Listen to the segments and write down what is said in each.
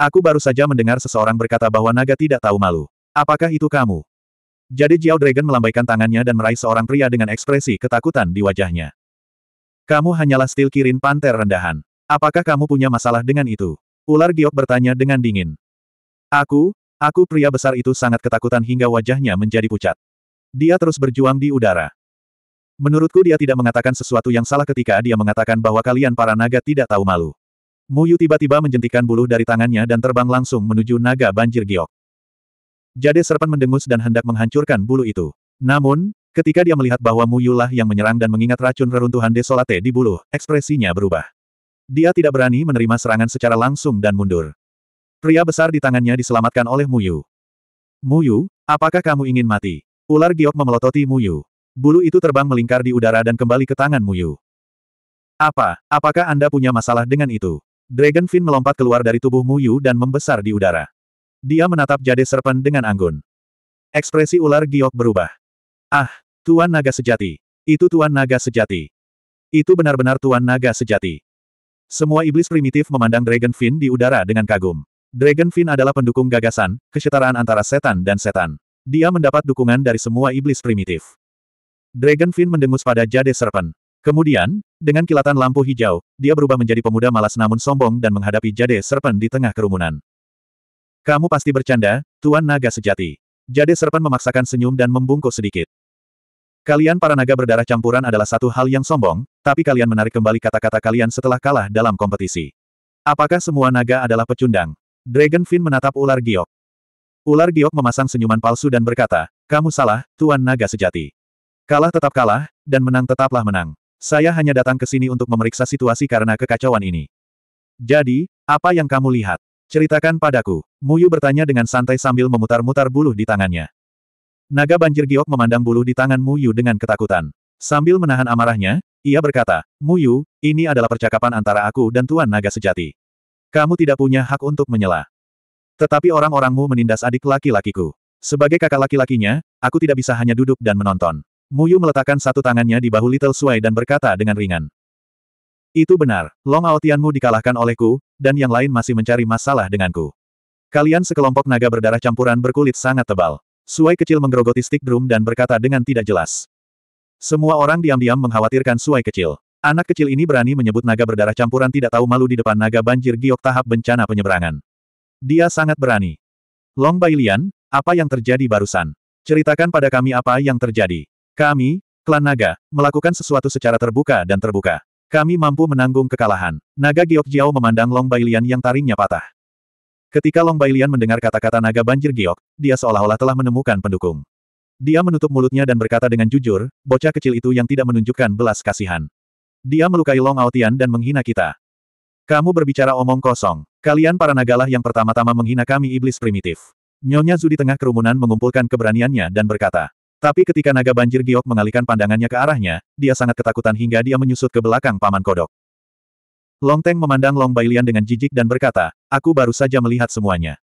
Aku baru saja mendengar seseorang berkata bahwa naga tidak tahu malu. Apakah itu kamu? Jadi Jiao Dragon melambaikan tangannya dan meraih seorang pria dengan ekspresi ketakutan di wajahnya. Kamu hanyalah stil kirin panter rendahan. Apakah kamu punya masalah dengan itu? Ular giok bertanya dengan dingin. Aku, aku pria besar itu sangat ketakutan hingga wajahnya menjadi pucat. Dia terus berjuang di udara. Menurutku dia tidak mengatakan sesuatu yang salah ketika dia mengatakan bahwa kalian para naga tidak tahu malu. Muyu tiba-tiba menjentikan bulu dari tangannya dan terbang langsung menuju naga banjir giok. Jade Serpen mendengus dan hendak menghancurkan bulu itu. Namun, ketika dia melihat bahwa Muyulah yang menyerang dan mengingat racun reruntuhan desolate di bulu, ekspresinya berubah. Dia tidak berani menerima serangan secara langsung dan mundur. Pria besar di tangannya diselamatkan oleh Muyu. Muyu, apakah kamu ingin mati? Ular giok memelototi Muyu. Bulu itu terbang melingkar di udara dan kembali ke tangan Muyu. Apa, apakah Anda punya masalah dengan itu? fin melompat keluar dari tubuh Mu Yu dan membesar di udara. Dia menatap Jade Serpen dengan anggun. Ekspresi ular giok berubah. Ah, Tuan Naga Sejati. Itu Tuan Naga Sejati. Itu benar-benar Tuan Naga Sejati. Semua iblis primitif memandang fin di udara dengan kagum. fin adalah pendukung gagasan, kesetaraan antara setan dan setan. Dia mendapat dukungan dari semua iblis primitif. fin mendengus pada Jade Serpen. Kemudian, dengan kilatan lampu hijau, dia berubah menjadi pemuda malas namun sombong dan menghadapi Jade Serpen di tengah kerumunan. Kamu pasti bercanda, Tuan Naga Sejati. Jade Serpen memaksakan senyum dan membungkuk sedikit. Kalian para naga berdarah campuran adalah satu hal yang sombong, tapi kalian menarik kembali kata-kata kalian setelah kalah dalam kompetisi. Apakah semua naga adalah pecundang? Dragon Dragonfin menatap ular giok. Ular giok memasang senyuman palsu dan berkata, kamu salah, Tuan Naga Sejati. Kalah tetap kalah, dan menang tetaplah menang. Saya hanya datang ke sini untuk memeriksa situasi karena kekacauan ini. Jadi, apa yang kamu lihat? Ceritakan padaku. Muyu bertanya dengan santai sambil memutar-mutar buluh di tangannya. Naga banjir giok memandang buluh di tangan Muyu dengan ketakutan. Sambil menahan amarahnya, ia berkata, Muyu, ini adalah percakapan antara aku dan Tuan Naga Sejati. Kamu tidak punya hak untuk menyela. Tetapi orang-orangmu menindas adik laki-lakiku. Sebagai kakak laki-lakinya, aku tidak bisa hanya duduk dan menonton. Muyu meletakkan satu tangannya di bahu Little Sui dan berkata dengan ringan. Itu benar, Long Aotianmu dikalahkan olehku, dan yang lain masih mencari masalah denganku. Kalian sekelompok naga berdarah campuran berkulit sangat tebal. Suai kecil menggerogoti stick drum dan berkata dengan tidak jelas. Semua orang diam-diam mengkhawatirkan Suai kecil. Anak kecil ini berani menyebut naga berdarah campuran tidak tahu malu di depan naga banjir giok tahap bencana penyeberangan. Dia sangat berani. Long Bailian, apa yang terjadi barusan? Ceritakan pada kami apa yang terjadi. Kami, klan naga, melakukan sesuatu secara terbuka dan terbuka. Kami mampu menanggung kekalahan. Naga Giok Jiao memandang Long Bailian yang taringnya patah. Ketika Long Bailian mendengar kata-kata naga banjir giok, dia seolah-olah telah menemukan pendukung. Dia menutup mulutnya dan berkata dengan jujur, bocah kecil itu yang tidak menunjukkan belas kasihan. Dia melukai Long Aotian dan menghina kita. Kamu berbicara omong kosong. Kalian para nagalah yang pertama-tama menghina kami iblis primitif. Nyonya Zu di tengah kerumunan mengumpulkan keberaniannya dan berkata, tapi ketika naga banjir giok mengalihkan pandangannya ke arahnya, dia sangat ketakutan hingga dia menyusut ke belakang paman kodok. Long Teng memandang Long Bailian dengan jijik dan berkata, aku baru saja melihat semuanya.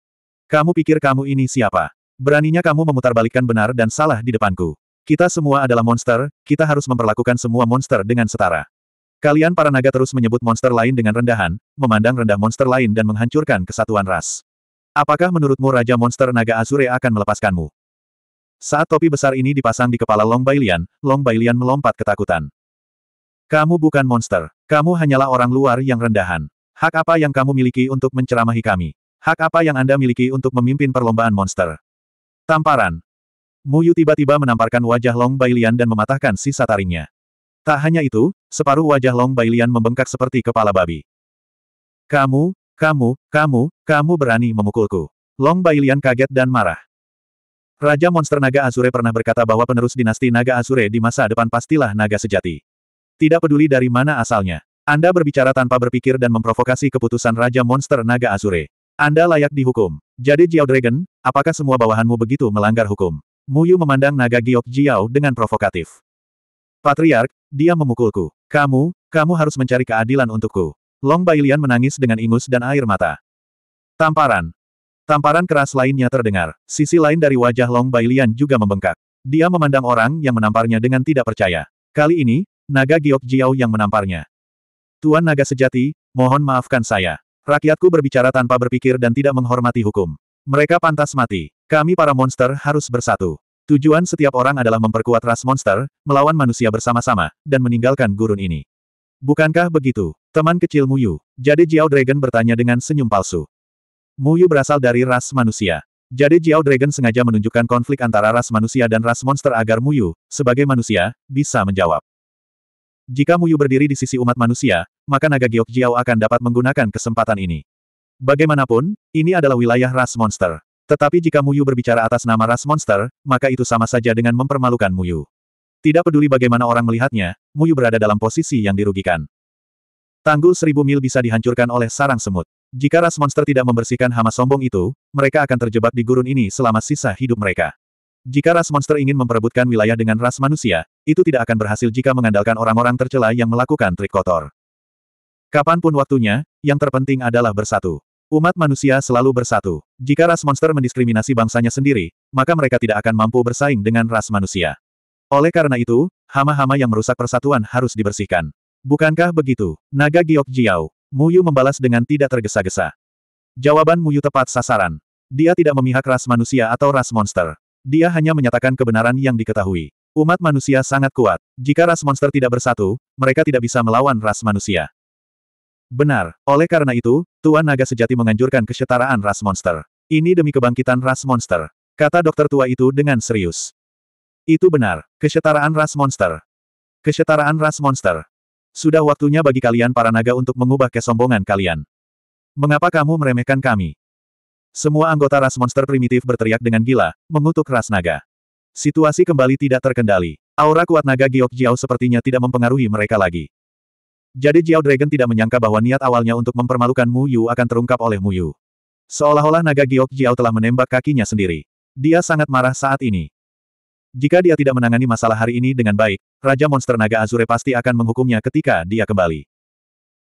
Kamu pikir kamu ini siapa? Beraninya kamu memutarbalikkan benar dan salah di depanku. Kita semua adalah monster, kita harus memperlakukan semua monster dengan setara. Kalian para naga terus menyebut monster lain dengan rendahan, memandang rendah monster lain dan menghancurkan kesatuan ras. Apakah menurutmu Raja Monster Naga Azure akan melepaskanmu? Saat topi besar ini dipasang di kepala Long Bailian, Long Bailian melompat ketakutan. Kamu bukan monster. Kamu hanyalah orang luar yang rendahan. Hak apa yang kamu miliki untuk menceramahi kami? Hak apa yang Anda miliki untuk memimpin perlombaan monster? Tamparan. Muyu tiba-tiba menamparkan wajah Long Bailian dan mematahkan sisa taringnya. Tak hanya itu, separuh wajah Long Bailian membengkak seperti kepala babi. Kamu, kamu, kamu, kamu berani memukulku. Long Bailian kaget dan marah. Raja Monster Naga Azure pernah berkata bahwa penerus dinasti Naga Azure di masa depan pastilah naga sejati. Tidak peduli dari mana asalnya. Anda berbicara tanpa berpikir dan memprovokasi keputusan Raja Monster Naga Azure. Anda layak dihukum. Jadi Jiao Dragon, apakah semua bawahanmu begitu melanggar hukum? Muyu memandang naga Giok Jiao dengan provokatif. Patriark, dia memukulku. Kamu, kamu harus mencari keadilan untukku. Long Bailian menangis dengan ingus dan air mata. Tamparan, Tamparan keras lainnya terdengar. Sisi lain dari wajah Long Bailian juga membengkak. Dia memandang orang yang menamparnya dengan tidak percaya. Kali ini, naga Giok Jiao yang menamparnya. Tuan naga sejati, mohon maafkan saya. Rakyatku berbicara tanpa berpikir dan tidak menghormati hukum. Mereka pantas mati. Kami para monster harus bersatu. Tujuan setiap orang adalah memperkuat ras monster, melawan manusia bersama-sama, dan meninggalkan gurun ini. Bukankah begitu, teman kecilmu Yu? Jade Jiao Dragon bertanya dengan senyum palsu. Mu Yu berasal dari ras manusia. Jadi Jiao Dragon sengaja menunjukkan konflik antara ras manusia dan ras monster agar Mu Yu, sebagai manusia, bisa menjawab. Jika Mu Yu berdiri di sisi umat manusia, maka naga Giok Jiao akan dapat menggunakan kesempatan ini. Bagaimanapun, ini adalah wilayah ras monster. Tetapi jika Mu Yu berbicara atas nama ras monster, maka itu sama saja dengan mempermalukan Mu Yu. Tidak peduli bagaimana orang melihatnya, Mu Yu berada dalam posisi yang dirugikan. Tanggul seribu mil bisa dihancurkan oleh sarang semut. Jika ras monster tidak membersihkan hama sombong itu, mereka akan terjebak di gurun ini selama sisa hidup mereka. Jika ras monster ingin memperebutkan wilayah dengan ras manusia, itu tidak akan berhasil jika mengandalkan orang-orang tercela yang melakukan trik kotor. Kapanpun waktunya, yang terpenting adalah bersatu. Umat manusia selalu bersatu. Jika ras monster mendiskriminasi bangsanya sendiri, maka mereka tidak akan mampu bersaing dengan ras manusia. Oleh karena itu, hama-hama yang merusak persatuan harus dibersihkan. Bukankah begitu? Naga Giok Jiao. Muyu membalas dengan tidak tergesa-gesa. Jawaban Muyu tepat sasaran. Dia tidak memihak ras manusia atau ras monster. Dia hanya menyatakan kebenaran yang diketahui. Umat manusia sangat kuat. Jika ras monster tidak bersatu, mereka tidak bisa melawan ras manusia. Benar, oleh karena itu, Tuan Naga sejati menganjurkan kesetaraan ras monster. Ini demi kebangkitan ras monster. Kata dokter tua itu dengan serius. Itu benar, kesetaraan ras monster. Kesetaraan ras monster. Sudah waktunya bagi kalian para naga untuk mengubah kesombongan kalian. Mengapa kamu meremehkan kami? Semua anggota ras monster primitif berteriak dengan gila, mengutuk ras naga. Situasi kembali tidak terkendali. Aura kuat naga Giok Jiao sepertinya tidak mempengaruhi mereka lagi. Jadi Jiao Dragon tidak menyangka bahwa niat awalnya untuk mempermalukan Mu Yu akan terungkap oleh Mu Yu. Seolah-olah naga Giok Jiao telah menembak kakinya sendiri. Dia sangat marah saat ini. Jika dia tidak menangani masalah hari ini dengan baik, Raja Monster Naga Azure pasti akan menghukumnya ketika dia kembali.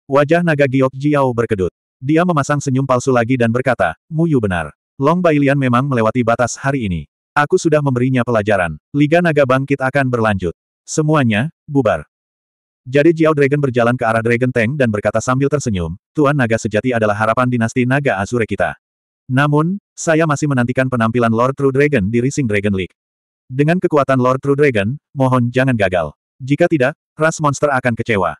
Wajah Naga Giok Jiao berkedut. Dia memasang senyum palsu lagi dan berkata, Muyu benar. Long Bailian memang melewati batas hari ini. Aku sudah memberinya pelajaran. Liga Naga Bangkit akan berlanjut. Semuanya, bubar. Jadi Jiao Dragon berjalan ke arah Dragon Tank dan berkata sambil tersenyum, Tuan Naga sejati adalah harapan dinasti Naga Azure kita. Namun, saya masih menantikan penampilan Lord True Dragon di Rising Dragon League. Dengan kekuatan Lord True Dragon, mohon jangan gagal. Jika tidak, ras monster akan kecewa.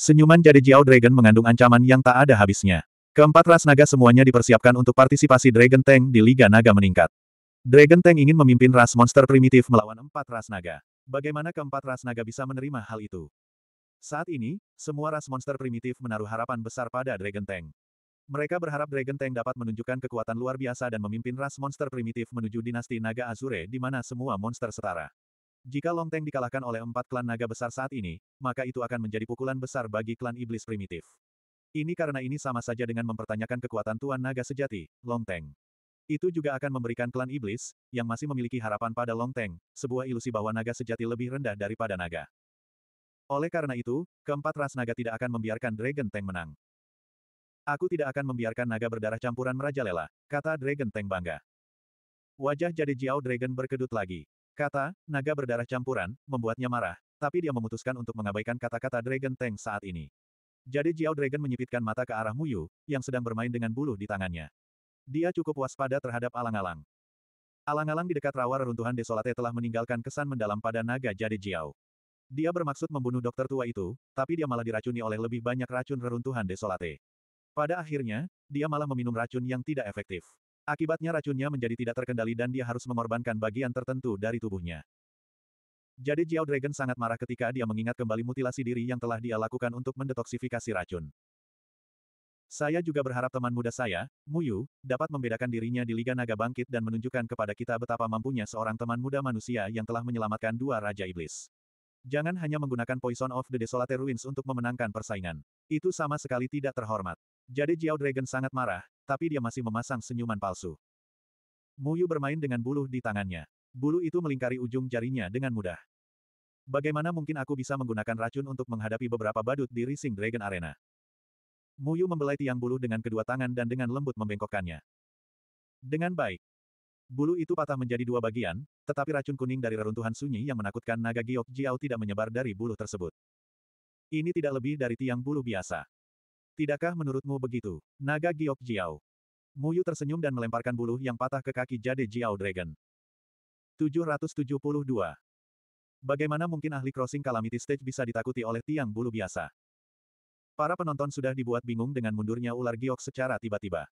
Senyuman jadi Jiao Dragon mengandung ancaman yang tak ada habisnya. Keempat ras naga semuanya dipersiapkan untuk partisipasi Dragon Tank di Liga Naga meningkat. Dragon Tank ingin memimpin ras monster primitif melawan empat ras naga. Bagaimana keempat ras naga bisa menerima hal itu? Saat ini, semua ras monster primitif menaruh harapan besar pada Dragon Tank. Mereka berharap Dragon Tank dapat menunjukkan kekuatan luar biasa dan memimpin ras monster primitif menuju dinasti naga Azure di mana semua monster setara. Jika Long Tank dikalahkan oleh empat klan naga besar saat ini, maka itu akan menjadi pukulan besar bagi klan iblis primitif. Ini karena ini sama saja dengan mempertanyakan kekuatan Tuan Naga Sejati, Long Tank. Itu juga akan memberikan klan iblis, yang masih memiliki harapan pada Long Tank, sebuah ilusi bahwa naga sejati lebih rendah daripada naga. Oleh karena itu, keempat ras naga tidak akan membiarkan Dragon Tank menang. Aku tidak akan membiarkan naga berdarah campuran merajalela, kata Dragon Tank bangga. Wajah jadi Jiao Dragon berkedut lagi. Kata, naga berdarah campuran, membuatnya marah, tapi dia memutuskan untuk mengabaikan kata-kata Dragon Tank saat ini. Jadi Jiao Dragon menyipitkan mata ke arah Muyu, yang sedang bermain dengan bulu di tangannya. Dia cukup waspada terhadap alang-alang. Alang-alang di dekat rawa reruntuhan desolate telah meninggalkan kesan mendalam pada naga jadi Jiao. Dia bermaksud membunuh dokter tua itu, tapi dia malah diracuni oleh lebih banyak racun reruntuhan desolate. Pada akhirnya, dia malah meminum racun yang tidak efektif. Akibatnya racunnya menjadi tidak terkendali dan dia harus mengorbankan bagian tertentu dari tubuhnya. Jadi Jiao Dragon sangat marah ketika dia mengingat kembali mutilasi diri yang telah dia lakukan untuk mendetoksifikasi racun. Saya juga berharap teman muda saya, Mu Yu, dapat membedakan dirinya di Liga Naga Bangkit dan menunjukkan kepada kita betapa mampunya seorang teman muda manusia yang telah menyelamatkan dua Raja Iblis. Jangan hanya menggunakan Poison of the Desolate Ruins untuk memenangkan persaingan. Itu sama sekali tidak terhormat. Jade Jiao Dragon sangat marah, tapi dia masih memasang senyuman palsu. Muyu bermain dengan buluh di tangannya. Bulu itu melingkari ujung jarinya dengan mudah. Bagaimana mungkin aku bisa menggunakan racun untuk menghadapi beberapa badut di Rising Dragon Arena? Muyu membelai tiang bulu dengan kedua tangan dan dengan lembut membengkokkannya. Dengan baik. Bulu itu patah menjadi dua bagian, tetapi racun kuning dari reruntuhan sunyi yang menakutkan naga giok Jiao tidak menyebar dari bulu tersebut. Ini tidak lebih dari tiang bulu biasa. Tidakkah menurutmu begitu? Naga Giok Jiao. Muyu tersenyum dan melemparkan bulu yang patah ke kaki jade Jiao Dragon. 772. Bagaimana mungkin ahli crossing calamity stage bisa ditakuti oleh tiang bulu biasa? Para penonton sudah dibuat bingung dengan mundurnya ular giok secara tiba-tiba.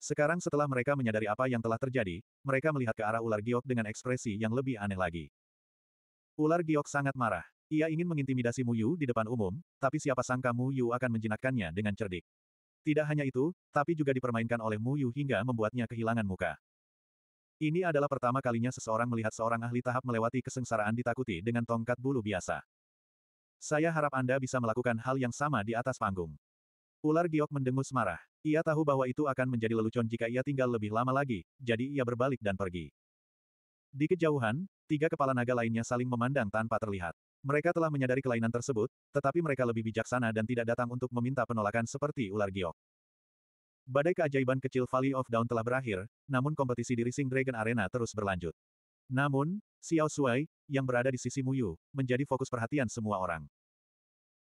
Sekarang setelah mereka menyadari apa yang telah terjadi, mereka melihat ke arah ular giok dengan ekspresi yang lebih aneh lagi. Ular giok sangat marah. Ia ingin mengintimidasi Mu Yu di depan umum, tapi siapa sangka Mu Yu akan menjinakkannya dengan cerdik. Tidak hanya itu, tapi juga dipermainkan oleh Mu Yu hingga membuatnya kehilangan muka. Ini adalah pertama kalinya seseorang melihat seorang ahli tahap melewati kesengsaraan ditakuti dengan tongkat bulu biasa. Saya harap Anda bisa melakukan hal yang sama di atas panggung. Ular giok mendengus marah. Ia tahu bahwa itu akan menjadi lelucon jika ia tinggal lebih lama lagi, jadi ia berbalik dan pergi. Di kejauhan, tiga kepala naga lainnya saling memandang tanpa terlihat. Mereka telah menyadari kelainan tersebut, tetapi mereka lebih bijaksana dan tidak datang untuk meminta penolakan seperti ular giok. Badai keajaiban kecil Valley of Dawn telah berakhir, namun kompetisi di Rising Dragon Arena terus berlanjut. Namun, Xiao Shuai, yang berada di sisi Muyu, menjadi fokus perhatian semua orang.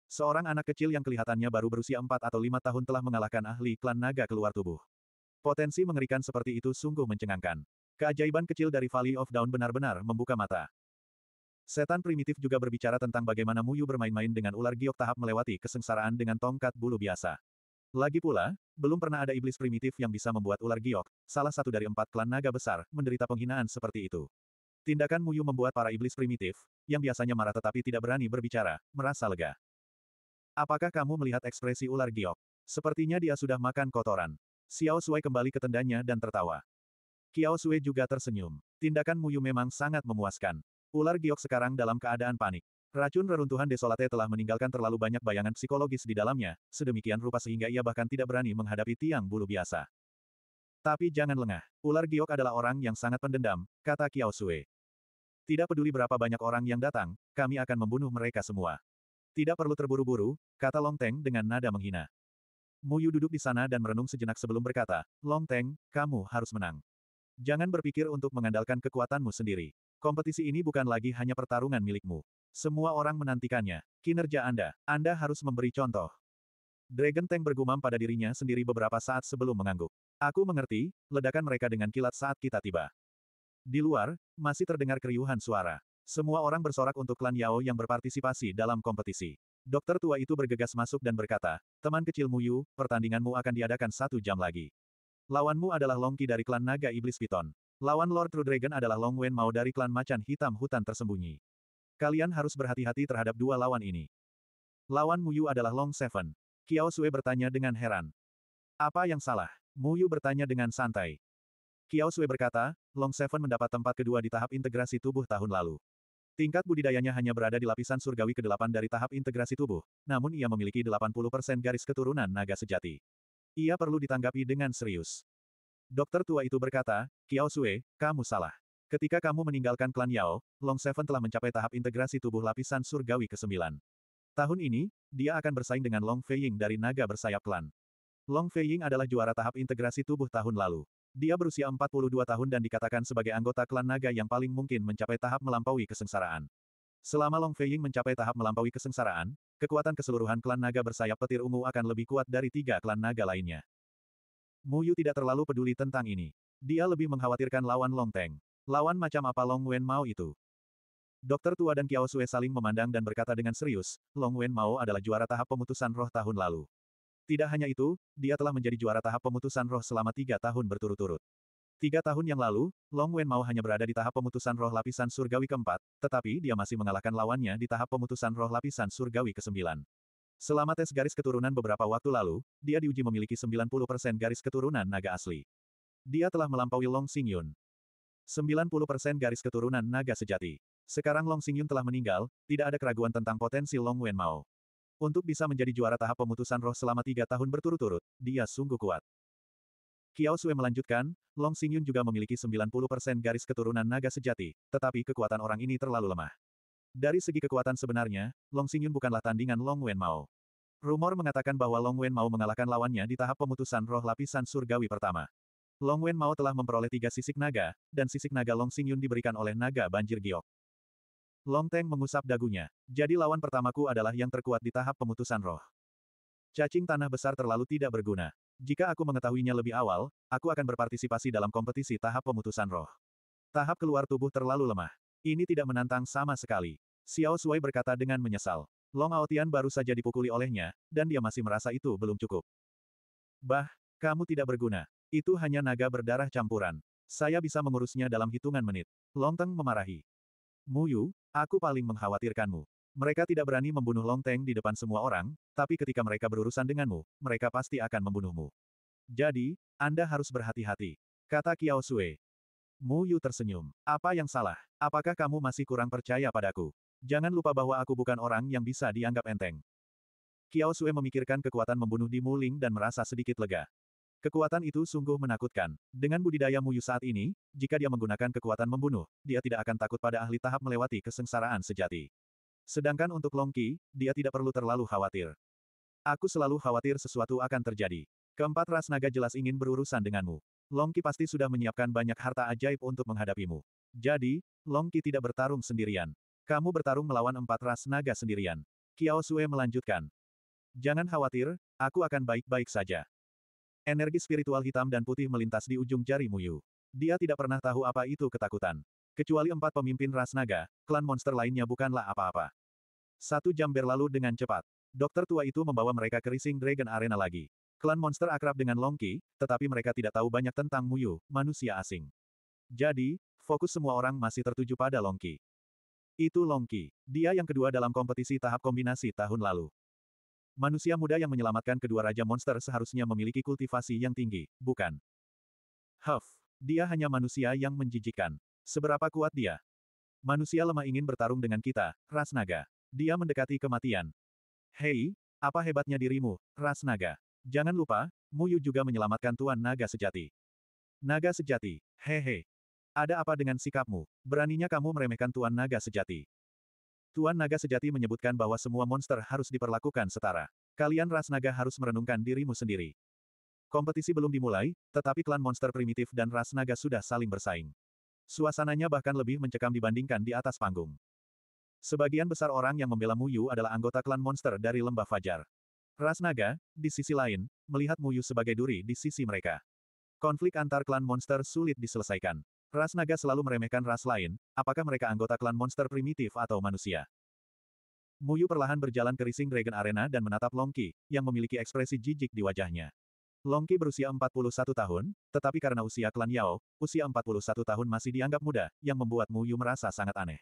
Seorang anak kecil yang kelihatannya baru berusia 4 atau 5 tahun telah mengalahkan ahli klan naga keluar tubuh. Potensi mengerikan seperti itu sungguh mencengangkan. Keajaiban kecil dari Valley of Dawn benar-benar membuka mata. Setan primitif juga berbicara tentang bagaimana Muyu bermain-main dengan ular giok tahap melewati kesengsaraan dengan tongkat bulu biasa. Lagi pula, belum pernah ada iblis primitif yang bisa membuat ular giok, salah satu dari empat klan naga besar, menderita penghinaan seperti itu. Tindakan Muyu membuat para iblis primitif, yang biasanya marah tetapi tidak berani berbicara, merasa lega. Apakah kamu melihat ekspresi ular giok? Sepertinya dia sudah makan kotoran. Xiao Sui kembali ke tendanya dan tertawa. Xiao Sui juga tersenyum. Tindakan Muyu memang sangat memuaskan. Ular giok sekarang dalam keadaan panik. Racun reruntuhan Desolate telah meninggalkan terlalu banyak bayangan psikologis di dalamnya, sedemikian rupa sehingga ia bahkan tidak berani menghadapi tiang bulu biasa. Tapi jangan lengah, ular giok adalah orang yang sangat pendendam, kata Kiao Sue. Tidak peduli berapa banyak orang yang datang, kami akan membunuh mereka semua. Tidak perlu terburu-buru, kata Long Teng dengan nada menghina. Muyu duduk di sana dan merenung sejenak sebelum berkata, Long Teng, kamu harus menang. Jangan berpikir untuk mengandalkan kekuatanmu sendiri. Kompetisi ini bukan lagi hanya pertarungan milikmu. Semua orang menantikannya. Kinerja Anda, Anda harus memberi contoh. Dragon Tank bergumam pada dirinya sendiri beberapa saat sebelum mengangguk. Aku mengerti, ledakan mereka dengan kilat saat kita tiba. Di luar, masih terdengar keriuhan suara. Semua orang bersorak untuk klan Yao yang berpartisipasi dalam kompetisi. Dokter tua itu bergegas masuk dan berkata, teman kecilmu Yu, pertandinganmu akan diadakan satu jam lagi. Lawanmu adalah Longki dari klan Naga Iblis Piton. Lawan Lord True Dragon adalah Long Wen Mao dari klan macan hitam hutan tersembunyi. Kalian harus berhati-hati terhadap dua lawan ini. Lawan Muyu adalah Long Seven. Kiao Sue bertanya dengan heran. Apa yang salah? Muyu bertanya dengan santai. Kiao Sue berkata, Long Seven mendapat tempat kedua di tahap integrasi tubuh tahun lalu. Tingkat budidayanya hanya berada di lapisan surgawi ke-8 dari tahap integrasi tubuh, namun ia memiliki 80% garis keturunan naga sejati. Ia perlu ditanggapi dengan serius. Dokter tua itu berkata, Kiao Sue, kamu salah. Ketika kamu meninggalkan klan Yao, Long Seven telah mencapai tahap integrasi tubuh lapisan surgawi ke-9. Tahun ini, dia akan bersaing dengan Long Feiying dari naga bersayap klan. Long Feiying adalah juara tahap integrasi tubuh tahun lalu. Dia berusia 42 tahun dan dikatakan sebagai anggota klan naga yang paling mungkin mencapai tahap melampaui kesengsaraan. Selama Long Feiying mencapai tahap melampaui kesengsaraan, kekuatan keseluruhan klan naga bersayap petir ungu akan lebih kuat dari tiga klan naga lainnya. Mu Yu tidak terlalu peduli tentang ini. Dia lebih mengkhawatirkan lawan Long Teng. Lawan macam apa Long Wen Mao itu? Dokter tua dan Kiao Sue saling memandang dan berkata dengan serius, Long Wen Mao adalah juara tahap pemutusan roh tahun lalu. Tidak hanya itu, dia telah menjadi juara tahap pemutusan roh selama tiga tahun berturut-turut. Tiga tahun yang lalu, Long Wen Mao hanya berada di tahap pemutusan roh lapisan surgawi keempat, tetapi dia masih mengalahkan lawannya di tahap pemutusan roh lapisan surgawi ke-9. Selama tes garis keturunan beberapa waktu lalu, dia diuji memiliki 90% garis keturunan naga asli. Dia telah melampaui Long Xingyun. 90% garis keturunan naga sejati. Sekarang Long Xingyun telah meninggal, tidak ada keraguan tentang potensi Long Wenmao. Untuk bisa menjadi juara tahap pemutusan roh selama tiga tahun berturut-turut, dia sungguh kuat. Kiao Sui melanjutkan, Long Xingyun juga memiliki 90% garis keturunan naga sejati, tetapi kekuatan orang ini terlalu lemah. Dari segi kekuatan sebenarnya, Long Xingyun bukanlah tandingan Long Wen Wenmao. Rumor mengatakan bahwa Long Wen Wenmao mengalahkan lawannya di tahap pemutusan roh lapisan surgawi pertama. Long Wen Wenmao telah memperoleh tiga sisik naga, dan sisik naga Long Xingyun diberikan oleh naga banjir giok. Long Teng mengusap dagunya. Jadi lawan pertamaku adalah yang terkuat di tahap pemutusan roh. Cacing tanah besar terlalu tidak berguna. Jika aku mengetahuinya lebih awal, aku akan berpartisipasi dalam kompetisi tahap pemutusan roh. Tahap keluar tubuh terlalu lemah. Ini tidak menantang sama sekali. Xiao Sui berkata dengan menyesal. Long Aotian baru saja dipukuli olehnya, dan dia masih merasa itu belum cukup. Bah, kamu tidak berguna. Itu hanya naga berdarah campuran. Saya bisa mengurusnya dalam hitungan menit. Long Teng memarahi. Muyu, aku paling mengkhawatirkanmu. Mereka tidak berani membunuh Long Teng di depan semua orang, tapi ketika mereka berurusan denganmu, mereka pasti akan membunuhmu. Jadi, Anda harus berhati-hati. Kata Kiao Sui. Mu Yu tersenyum. Apa yang salah? Apakah kamu masih kurang percaya padaku? Jangan lupa bahwa aku bukan orang yang bisa dianggap enteng. Kiao Sue memikirkan kekuatan membunuh di Muling dan merasa sedikit lega. Kekuatan itu sungguh menakutkan. Dengan budidaya Mu Yu saat ini, jika dia menggunakan kekuatan membunuh, dia tidak akan takut pada ahli tahap melewati kesengsaraan sejati. Sedangkan untuk Long Qi, dia tidak perlu terlalu khawatir. Aku selalu khawatir sesuatu akan terjadi. Keempat ras naga jelas ingin berurusan denganmu. Longki pasti sudah menyiapkan banyak harta ajaib untuk menghadapimu. Jadi, Longki tidak bertarung sendirian. Kamu bertarung melawan empat ras naga sendirian. Kiao Sue melanjutkan. Jangan khawatir, aku akan baik-baik saja. Energi spiritual hitam dan putih melintas di ujung jari Muyu. Dia tidak pernah tahu apa itu ketakutan. Kecuali empat pemimpin ras naga, klan monster lainnya bukanlah apa-apa. Satu jam berlalu dengan cepat. Dokter tua itu membawa mereka ke Rising Dragon Arena lagi. Klan monster akrab dengan Longki, tetapi mereka tidak tahu banyak tentang Muyu, manusia asing. Jadi, fokus semua orang masih tertuju pada Longki. Itu Longki, Dia yang kedua dalam kompetisi tahap kombinasi tahun lalu. Manusia muda yang menyelamatkan kedua raja monster seharusnya memiliki kultivasi yang tinggi, bukan? Huff. Dia hanya manusia yang menjijikan. Seberapa kuat dia? Manusia lemah ingin bertarung dengan kita, Ras Naga. Dia mendekati kematian. Hei, apa hebatnya dirimu, Ras Naga? Jangan lupa, Muyu juga menyelamatkan Tuan Naga Sejati. Naga Sejati, hehe. Ada apa dengan sikapmu? Beraninya kamu meremehkan Tuan Naga Sejati. Tuan Naga Sejati menyebutkan bahwa semua monster harus diperlakukan setara. Kalian ras naga harus merenungkan dirimu sendiri. Kompetisi belum dimulai, tetapi klan monster primitif dan ras naga sudah saling bersaing. Suasananya bahkan lebih mencekam dibandingkan di atas panggung. Sebagian besar orang yang membela Muyu adalah anggota klan monster dari Lembah Fajar. Ras naga, di sisi lain, melihat Muyu sebagai duri di sisi mereka. Konflik antar klan monster sulit diselesaikan. Ras naga selalu meremehkan ras lain, apakah mereka anggota klan monster primitif atau manusia. Muyu perlahan berjalan ke Rising Dragon Arena dan menatap Longki, yang memiliki ekspresi jijik di wajahnya. Longki berusia 41 tahun, tetapi karena usia klan Yao, usia 41 tahun masih dianggap muda, yang membuat Muyu merasa sangat aneh.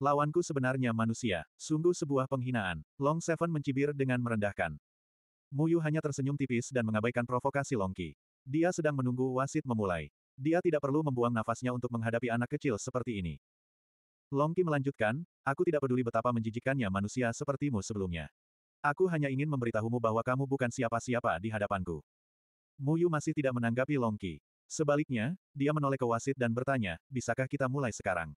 Lawanku sebenarnya manusia, sungguh sebuah penghinaan. Long Seven mencibir dengan merendahkan. Muyu hanya tersenyum tipis dan mengabaikan provokasi Long Qi. Dia sedang menunggu wasit memulai. Dia tidak perlu membuang nafasnya untuk menghadapi anak kecil seperti ini. Long Qi melanjutkan, aku tidak peduli betapa menjijikannya manusia sepertimu sebelumnya. Aku hanya ingin memberitahumu bahwa kamu bukan siapa-siapa di hadapanku. Muyu masih tidak menanggapi Long Qi. Sebaliknya, dia menoleh ke wasit dan bertanya, bisakah kita mulai sekarang?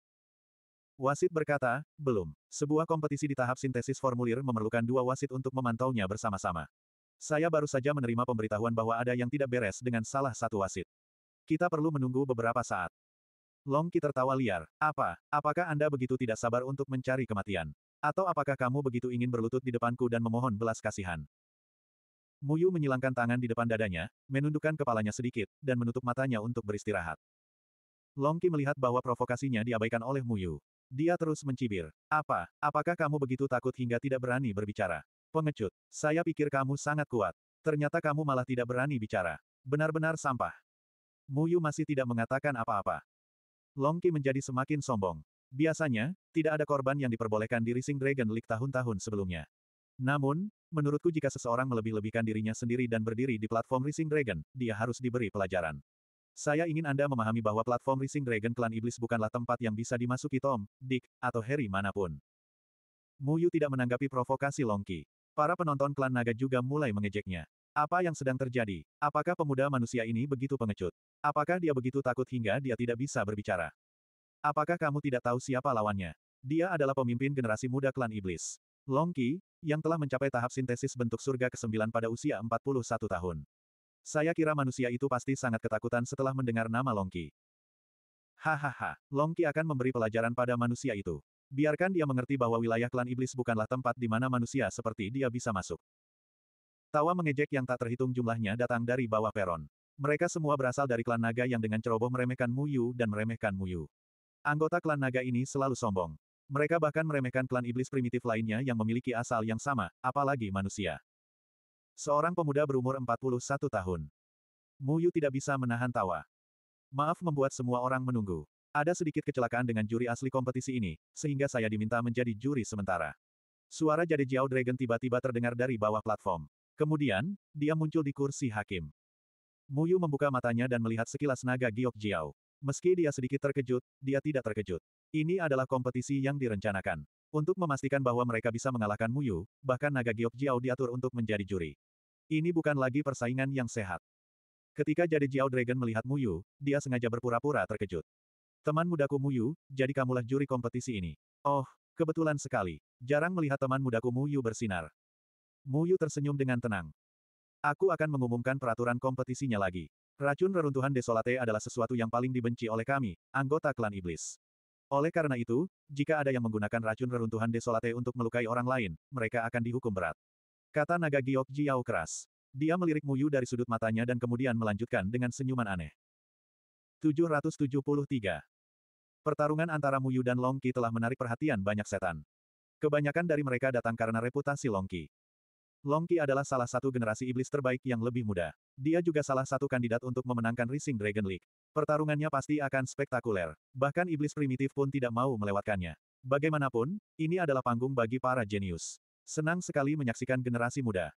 Wasit berkata, belum. Sebuah kompetisi di tahap sintesis formulir memerlukan dua wasit untuk memantaunya bersama-sama. Saya baru saja menerima pemberitahuan bahwa ada yang tidak beres dengan salah satu wasit. Kita perlu menunggu beberapa saat. Longki tertawa liar. Apa? Apakah Anda begitu tidak sabar untuk mencari kematian? Atau apakah kamu begitu ingin berlutut di depanku dan memohon belas kasihan? Muyu menyilangkan tangan di depan dadanya, menundukkan kepalanya sedikit, dan menutup matanya untuk beristirahat. Longki melihat bahwa provokasinya diabaikan oleh Muyu. Dia terus mencibir. Apa, apakah kamu begitu takut hingga tidak berani berbicara? Pengecut, saya pikir kamu sangat kuat. Ternyata kamu malah tidak berani bicara. Benar-benar sampah. Muyu masih tidak mengatakan apa-apa. Longki menjadi semakin sombong. Biasanya, tidak ada korban yang diperbolehkan di Rising Dragon League tahun-tahun sebelumnya. Namun, menurutku jika seseorang melebih-lebihkan dirinya sendiri dan berdiri di platform Rising Dragon, dia harus diberi pelajaran. Saya ingin Anda memahami bahwa platform Rising Dragon Klan Iblis bukanlah tempat yang bisa dimasuki Tom, Dick, atau Harry manapun. Muyu tidak menanggapi provokasi Longki. Para penonton klan naga juga mulai mengejeknya. Apa yang sedang terjadi? Apakah pemuda manusia ini begitu pengecut? Apakah dia begitu takut hingga dia tidak bisa berbicara? Apakah kamu tidak tahu siapa lawannya? Dia adalah pemimpin generasi muda klan iblis. Longki, yang telah mencapai tahap sintesis bentuk surga ke-9 pada usia 41 tahun. Saya kira manusia itu pasti sangat ketakutan setelah mendengar nama Longki. Hahaha, Longki akan memberi pelajaran pada manusia itu. Biarkan dia mengerti bahwa wilayah klan iblis bukanlah tempat di mana manusia seperti dia bisa masuk. Tawa mengejek yang tak terhitung jumlahnya datang dari bawah peron. Mereka semua berasal dari klan naga yang dengan ceroboh meremehkan Muyu dan meremehkan Muyu. Anggota klan naga ini selalu sombong. Mereka bahkan meremehkan klan iblis primitif lainnya yang memiliki asal yang sama, apalagi manusia. Seorang pemuda berumur 41 tahun. Mu Yu tidak bisa menahan tawa. Maaf membuat semua orang menunggu. Ada sedikit kecelakaan dengan juri asli kompetisi ini, sehingga saya diminta menjadi juri sementara. Suara jadi Jiao Dragon tiba-tiba terdengar dari bawah platform. Kemudian, dia muncul di kursi hakim. Mu Yu membuka matanya dan melihat sekilas naga Giok Jiao. Meski dia sedikit terkejut, dia tidak terkejut. Ini adalah kompetisi yang direncanakan. Untuk memastikan bahwa mereka bisa mengalahkan Muyu, bahkan naga Giok Jiao diatur untuk menjadi juri. Ini bukan lagi persaingan yang sehat. Ketika Jadi Jiao Dragon melihat Muyu, dia sengaja berpura-pura terkejut. Teman mudaku Muyu, jadi kamulah juri kompetisi ini. Oh, kebetulan sekali. Jarang melihat teman mudaku Muyu bersinar. Muyu tersenyum dengan tenang. Aku akan mengumumkan peraturan kompetisinya lagi. Racun reruntuhan Desolate adalah sesuatu yang paling dibenci oleh kami, anggota klan iblis. Oleh karena itu, jika ada yang menggunakan racun reruntuhan desolate untuk melukai orang lain, mereka akan dihukum berat. Kata naga Giok Jiao keras. Dia melirik Muyu dari sudut matanya dan kemudian melanjutkan dengan senyuman aneh. 773. Pertarungan antara Muyu dan Longki telah menarik perhatian banyak setan. Kebanyakan dari mereka datang karena reputasi Longki. Longki adalah salah satu generasi iblis terbaik yang lebih muda. Dia juga salah satu kandidat untuk memenangkan Rising Dragon League. Pertarungannya pasti akan spektakuler, bahkan iblis primitif pun tidak mau melewatkannya. Bagaimanapun, ini adalah panggung bagi para jenius. Senang sekali menyaksikan generasi muda.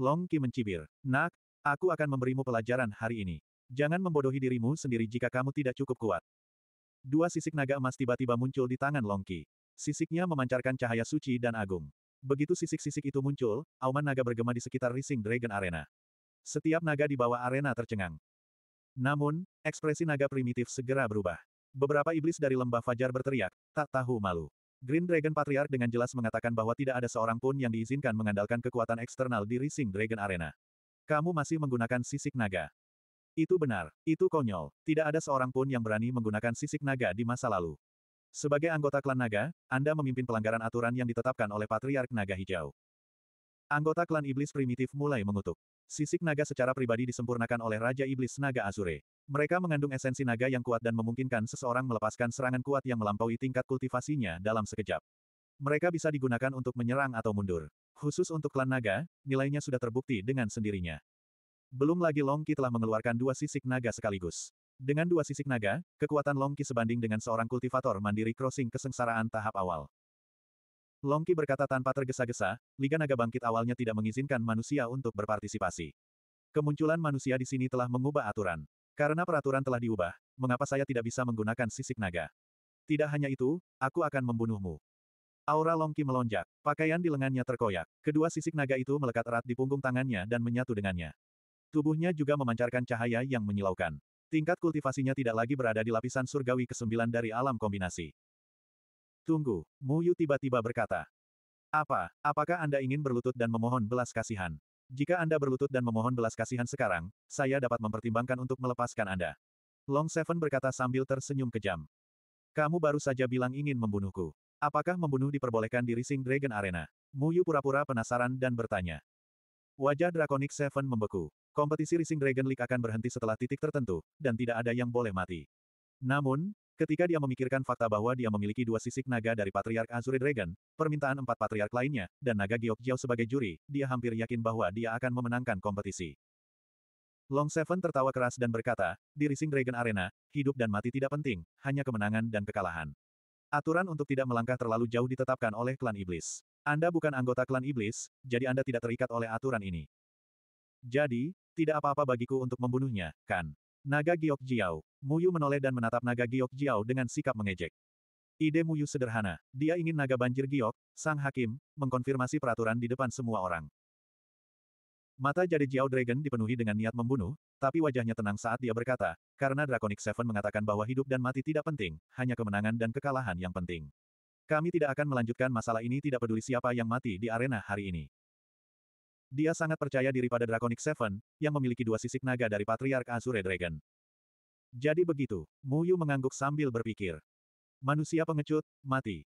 Long Ki mencibir. Nak, aku akan memberimu pelajaran hari ini. Jangan membodohi dirimu sendiri jika kamu tidak cukup kuat. Dua sisik naga emas tiba-tiba muncul di tangan Long Ki. Sisiknya memancarkan cahaya suci dan agung. Begitu sisik-sisik itu muncul, auman naga bergema di sekitar Rising Dragon Arena. Setiap naga di bawah arena tercengang. Namun, ekspresi naga primitif segera berubah. Beberapa iblis dari lembah fajar berteriak, tak tahu malu. Green Dragon Patriarch dengan jelas mengatakan bahwa tidak ada seorang pun yang diizinkan mengandalkan kekuatan eksternal di Rising Dragon Arena. Kamu masih menggunakan sisik naga. Itu benar, itu konyol. Tidak ada seorang pun yang berani menggunakan sisik naga di masa lalu. Sebagai anggota klan naga, Anda memimpin pelanggaran aturan yang ditetapkan oleh Patriark Naga Hijau. Anggota klan iblis primitif mulai mengutuk. Sisik naga secara pribadi disempurnakan oleh Raja Iblis Naga Azure. Mereka mengandung esensi naga yang kuat dan memungkinkan seseorang melepaskan serangan kuat yang melampaui tingkat kultivasinya dalam sekejap. Mereka bisa digunakan untuk menyerang atau mundur. Khusus untuk klan naga, nilainya sudah terbukti dengan sendirinya. Belum lagi Longki telah mengeluarkan dua sisik naga sekaligus. Dengan dua sisik naga, kekuatan Longki sebanding dengan seorang kultivator mandiri crossing kesengsaraan tahap awal. Longki berkata tanpa tergesa-gesa, Liga Naga Bangkit awalnya tidak mengizinkan manusia untuk berpartisipasi. Kemunculan manusia di sini telah mengubah aturan. Karena peraturan telah diubah, mengapa saya tidak bisa menggunakan sisik naga? Tidak hanya itu, aku akan membunuhmu. Aura Longki melonjak, pakaian di lengannya terkoyak. Kedua sisik naga itu melekat erat di punggung tangannya dan menyatu dengannya. Tubuhnya juga memancarkan cahaya yang menyilaukan. Tingkat kultivasinya tidak lagi berada di lapisan surgawi ke-9 dari alam kombinasi. Tunggu, Mu Yu tiba-tiba berkata. Apa, apakah Anda ingin berlutut dan memohon belas kasihan? Jika Anda berlutut dan memohon belas kasihan sekarang, saya dapat mempertimbangkan untuk melepaskan Anda. Long Seven berkata sambil tersenyum kejam. Kamu baru saja bilang ingin membunuhku. Apakah membunuh diperbolehkan di Rising Dragon Arena? Mu Yu pura-pura penasaran dan bertanya. Wajah Draconic Seven membeku. Kompetisi Rising Dragon League akan berhenti setelah titik tertentu, dan tidak ada yang boleh mati. Namun, Ketika dia memikirkan fakta bahwa dia memiliki dua sisik naga dari Patriark Azure Dragon, permintaan empat Patriark lainnya, dan naga Giok Jiao sebagai juri, dia hampir yakin bahwa dia akan memenangkan kompetisi. Long Seven tertawa keras dan berkata, di Rising Dragon Arena, hidup dan mati tidak penting, hanya kemenangan dan kekalahan. Aturan untuk tidak melangkah terlalu jauh ditetapkan oleh klan iblis. Anda bukan anggota klan iblis, jadi Anda tidak terikat oleh aturan ini. Jadi, tidak apa-apa bagiku untuk membunuhnya, kan? Naga Giok Jiao. Muyu menoleh dan menatap naga Giok Jiao dengan sikap mengejek. Ide Muyu sederhana, dia ingin naga banjir Giok, sang hakim, mengkonfirmasi peraturan di depan semua orang. Mata jade Jiao Dragon dipenuhi dengan niat membunuh, tapi wajahnya tenang saat dia berkata, karena Draconic Seven mengatakan bahwa hidup dan mati tidak penting, hanya kemenangan dan kekalahan yang penting. Kami tidak akan melanjutkan masalah ini tidak peduli siapa yang mati di arena hari ini. Dia sangat percaya diri pada Draconic Seven, yang memiliki dua sisik naga dari Patriark Azure Dragon. Jadi begitu, Mu Yu mengangguk sambil berpikir. Manusia pengecut, mati.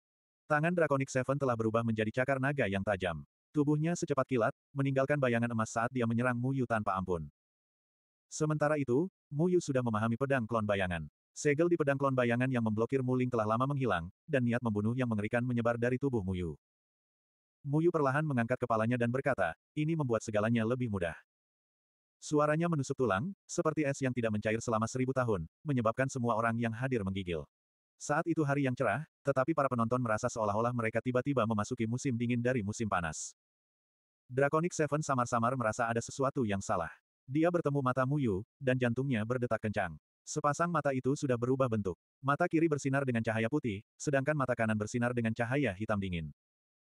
Tangan Draconic Seven telah berubah menjadi cakar naga yang tajam. Tubuhnya secepat kilat, meninggalkan bayangan emas saat dia menyerang Mu Yu tanpa ampun. Sementara itu, Mu Yu sudah memahami pedang klon bayangan. Segel di pedang klon bayangan yang memblokir Muling telah lama menghilang, dan niat membunuh yang mengerikan menyebar dari tubuh Mu Yu. Muyu perlahan mengangkat kepalanya dan berkata, ini membuat segalanya lebih mudah. Suaranya menusuk tulang, seperti es yang tidak mencair selama seribu tahun, menyebabkan semua orang yang hadir menggigil. Saat itu hari yang cerah, tetapi para penonton merasa seolah-olah mereka tiba-tiba memasuki musim dingin dari musim panas. Draconic Seven samar-samar merasa ada sesuatu yang salah. Dia bertemu mata Muyu, dan jantungnya berdetak kencang. Sepasang mata itu sudah berubah bentuk. Mata kiri bersinar dengan cahaya putih, sedangkan mata kanan bersinar dengan cahaya hitam dingin.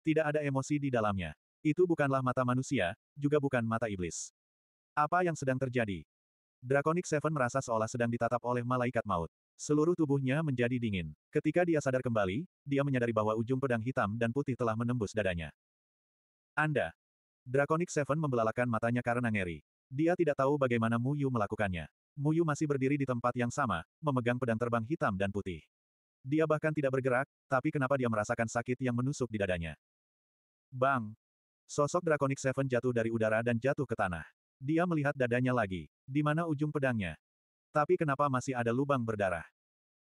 Tidak ada emosi di dalamnya. Itu bukanlah mata manusia, juga bukan mata iblis. Apa yang sedang terjadi? Draconic Seven merasa seolah sedang ditatap oleh malaikat maut. Seluruh tubuhnya menjadi dingin. Ketika dia sadar kembali, dia menyadari bahwa ujung pedang hitam dan putih telah menembus dadanya. Anda. Draconic Seven membelalakan matanya karena ngeri. Dia tidak tahu bagaimana Muyu melakukannya. Muyu masih berdiri di tempat yang sama, memegang pedang terbang hitam dan putih. Dia bahkan tidak bergerak, tapi kenapa dia merasakan sakit yang menusuk di dadanya? Bang! Sosok Draconic Seven jatuh dari udara dan jatuh ke tanah. Dia melihat dadanya lagi. Di mana ujung pedangnya? Tapi kenapa masih ada lubang berdarah?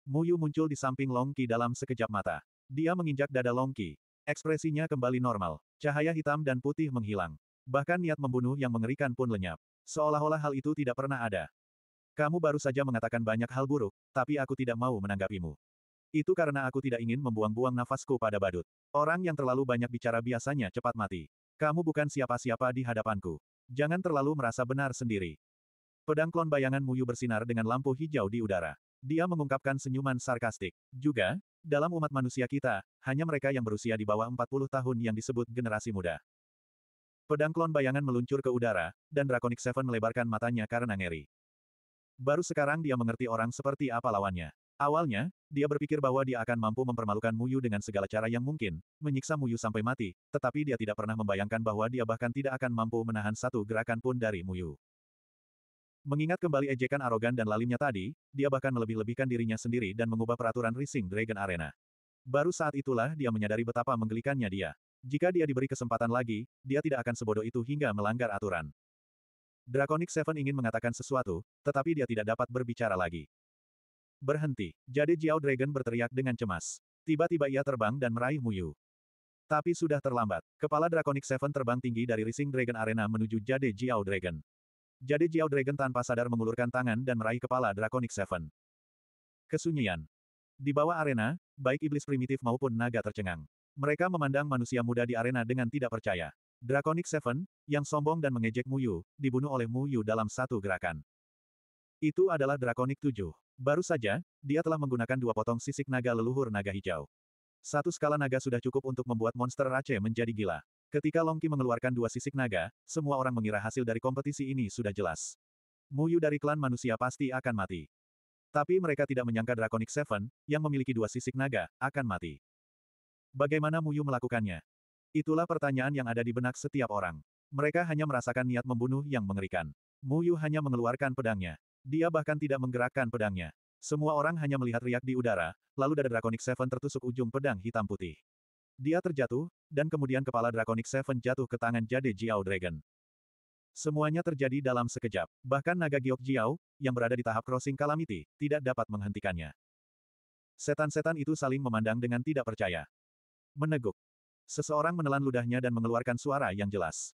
Muyu muncul di samping Longki dalam sekejap mata. Dia menginjak dada Longki. Ekspresinya kembali normal. Cahaya hitam dan putih menghilang. Bahkan niat membunuh yang mengerikan pun lenyap. Seolah-olah hal itu tidak pernah ada. Kamu baru saja mengatakan banyak hal buruk, tapi aku tidak mau menanggapimu. Itu karena aku tidak ingin membuang-buang nafasku pada badut. Orang yang terlalu banyak bicara biasanya cepat mati. Kamu bukan siapa-siapa di hadapanku. Jangan terlalu merasa benar sendiri. Pedang klon bayangan Muyu bersinar dengan lampu hijau di udara. Dia mengungkapkan senyuman sarkastik. Juga, dalam umat manusia kita, hanya mereka yang berusia di bawah 40 tahun yang disebut generasi muda. Pedang klon bayangan meluncur ke udara, dan Draconic Seven melebarkan matanya karena ngeri. Baru sekarang dia mengerti orang seperti apa lawannya. Awalnya, dia berpikir bahwa dia akan mampu mempermalukan Muyu dengan segala cara yang mungkin, menyiksa Muyu sampai mati, tetapi dia tidak pernah membayangkan bahwa dia bahkan tidak akan mampu menahan satu gerakan pun dari Muyu. Mengingat kembali ejekan arogan dan lalimnya tadi, dia bahkan melebih-lebihkan dirinya sendiri dan mengubah peraturan Rising Dragon Arena. Baru saat itulah dia menyadari betapa menggelikannya dia. Jika dia diberi kesempatan lagi, dia tidak akan sebodoh itu hingga melanggar aturan. Draconic Seven ingin mengatakan sesuatu, tetapi dia tidak dapat berbicara lagi. Berhenti, Jade Jiao Dragon berteriak dengan cemas. Tiba-tiba ia terbang dan meraih Muyu. Tapi sudah terlambat. Kepala Draconic Seven terbang tinggi dari Rising Dragon Arena menuju Jade Jiao Dragon. Jade Jiao Dragon tanpa sadar mengulurkan tangan dan meraih kepala Draconic Seven. Kesunyian. Di bawah arena, baik iblis primitif maupun naga tercengang. Mereka memandang manusia muda di arena dengan tidak percaya. Draconic Seven, yang sombong dan mengejek Muyu, dibunuh oleh Muyu dalam satu gerakan. Itu adalah Draconic 7. Baru saja, dia telah menggunakan dua potong sisik naga leluhur naga hijau. Satu skala naga sudah cukup untuk membuat monster Rache menjadi gila. Ketika Longki mengeluarkan dua sisik naga, semua orang mengira hasil dari kompetisi ini sudah jelas. Muyu dari klan manusia pasti akan mati. Tapi mereka tidak menyangka Draconic Seven, yang memiliki dua sisik naga, akan mati. Bagaimana Muyu melakukannya? Itulah pertanyaan yang ada di benak setiap orang. Mereka hanya merasakan niat membunuh yang mengerikan. Muyu hanya mengeluarkan pedangnya. Dia bahkan tidak menggerakkan pedangnya. Semua orang hanya melihat riak di udara, lalu dada Draconic Seven tertusuk ujung pedang hitam putih. Dia terjatuh, dan kemudian kepala Draconic Seven jatuh ke tangan Jade Jiao Dragon. Semuanya terjadi dalam sekejap, bahkan naga Giok Jiao, yang berada di tahap crossing calamity, tidak dapat menghentikannya. Setan-setan itu saling memandang dengan tidak percaya. Meneguk. Seseorang menelan ludahnya dan mengeluarkan suara yang jelas.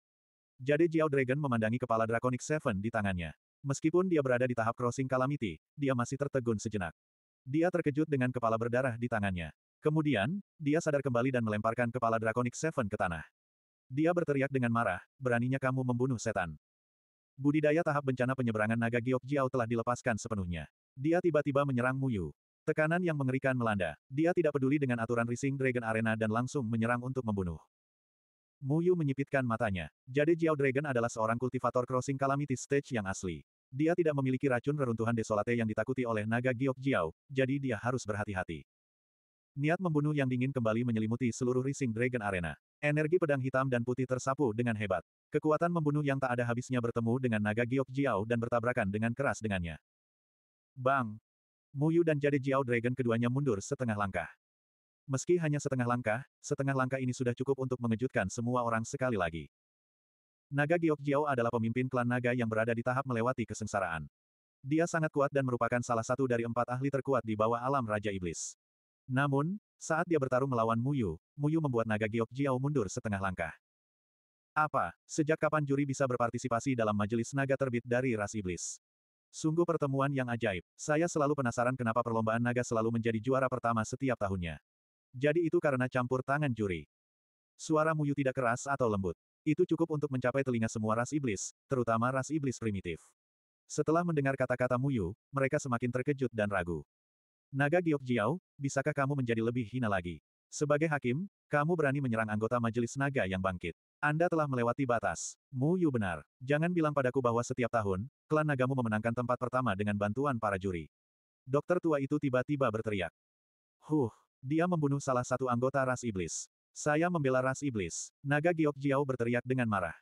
Jade Jiao Dragon memandangi kepala Draconic Seven di tangannya. Meskipun dia berada di tahap crossing calamity, dia masih tertegun sejenak. Dia terkejut dengan kepala berdarah di tangannya. Kemudian, dia sadar kembali dan melemparkan kepala Draconic Seven ke tanah. Dia berteriak dengan marah, beraninya kamu membunuh setan. Budidaya tahap bencana penyeberangan naga Giok Jiao telah dilepaskan sepenuhnya. Dia tiba-tiba menyerang Muyu. Tekanan yang mengerikan melanda. Dia tidak peduli dengan aturan Rising Dragon Arena dan langsung menyerang untuk membunuh. Muyu menyipitkan matanya. Jade Jiao Dragon adalah seorang kultivator crossing calamity stage yang asli. Dia tidak memiliki racun reruntuhan desolate yang ditakuti oleh naga Giok Jiao, jadi dia harus berhati-hati. Niat membunuh yang dingin kembali menyelimuti seluruh Rising Dragon Arena. Energi pedang hitam dan putih tersapu dengan hebat. Kekuatan membunuh yang tak ada habisnya bertemu dengan naga Giok Jiao dan bertabrakan dengan keras dengannya. Bang! Muyu dan Jade Jiao Dragon keduanya mundur setengah langkah. Meski hanya setengah langkah, setengah langkah ini sudah cukup untuk mengejutkan semua orang sekali lagi. Naga Giok Jiao adalah pemimpin klan naga yang berada di tahap melewati kesengsaraan. Dia sangat kuat dan merupakan salah satu dari empat ahli terkuat di bawah alam Raja Iblis. Namun, saat dia bertarung melawan Muyu, Muyu membuat naga Giok Jiao mundur setengah langkah. Apa, sejak kapan juri bisa berpartisipasi dalam majelis naga terbit dari ras iblis? Sungguh pertemuan yang ajaib. Saya selalu penasaran kenapa perlombaan naga selalu menjadi juara pertama setiap tahunnya. Jadi itu karena campur tangan juri. Suara Muyu tidak keras atau lembut. Itu cukup untuk mencapai telinga semua ras iblis, terutama ras iblis primitif. Setelah mendengar kata-kata Muyu, mereka semakin terkejut dan ragu. Naga Giok Jiao, bisakah kamu menjadi lebih hina lagi? Sebagai hakim, kamu berani menyerang anggota majelis naga yang bangkit. Anda telah melewati batas. Muyu benar. Jangan bilang padaku bahwa setiap tahun, klan nagamu memenangkan tempat pertama dengan bantuan para juri. Dokter tua itu tiba-tiba berteriak. Huh, dia membunuh salah satu anggota ras iblis. Saya membela ras iblis. Naga Giok Jiao berteriak dengan marah.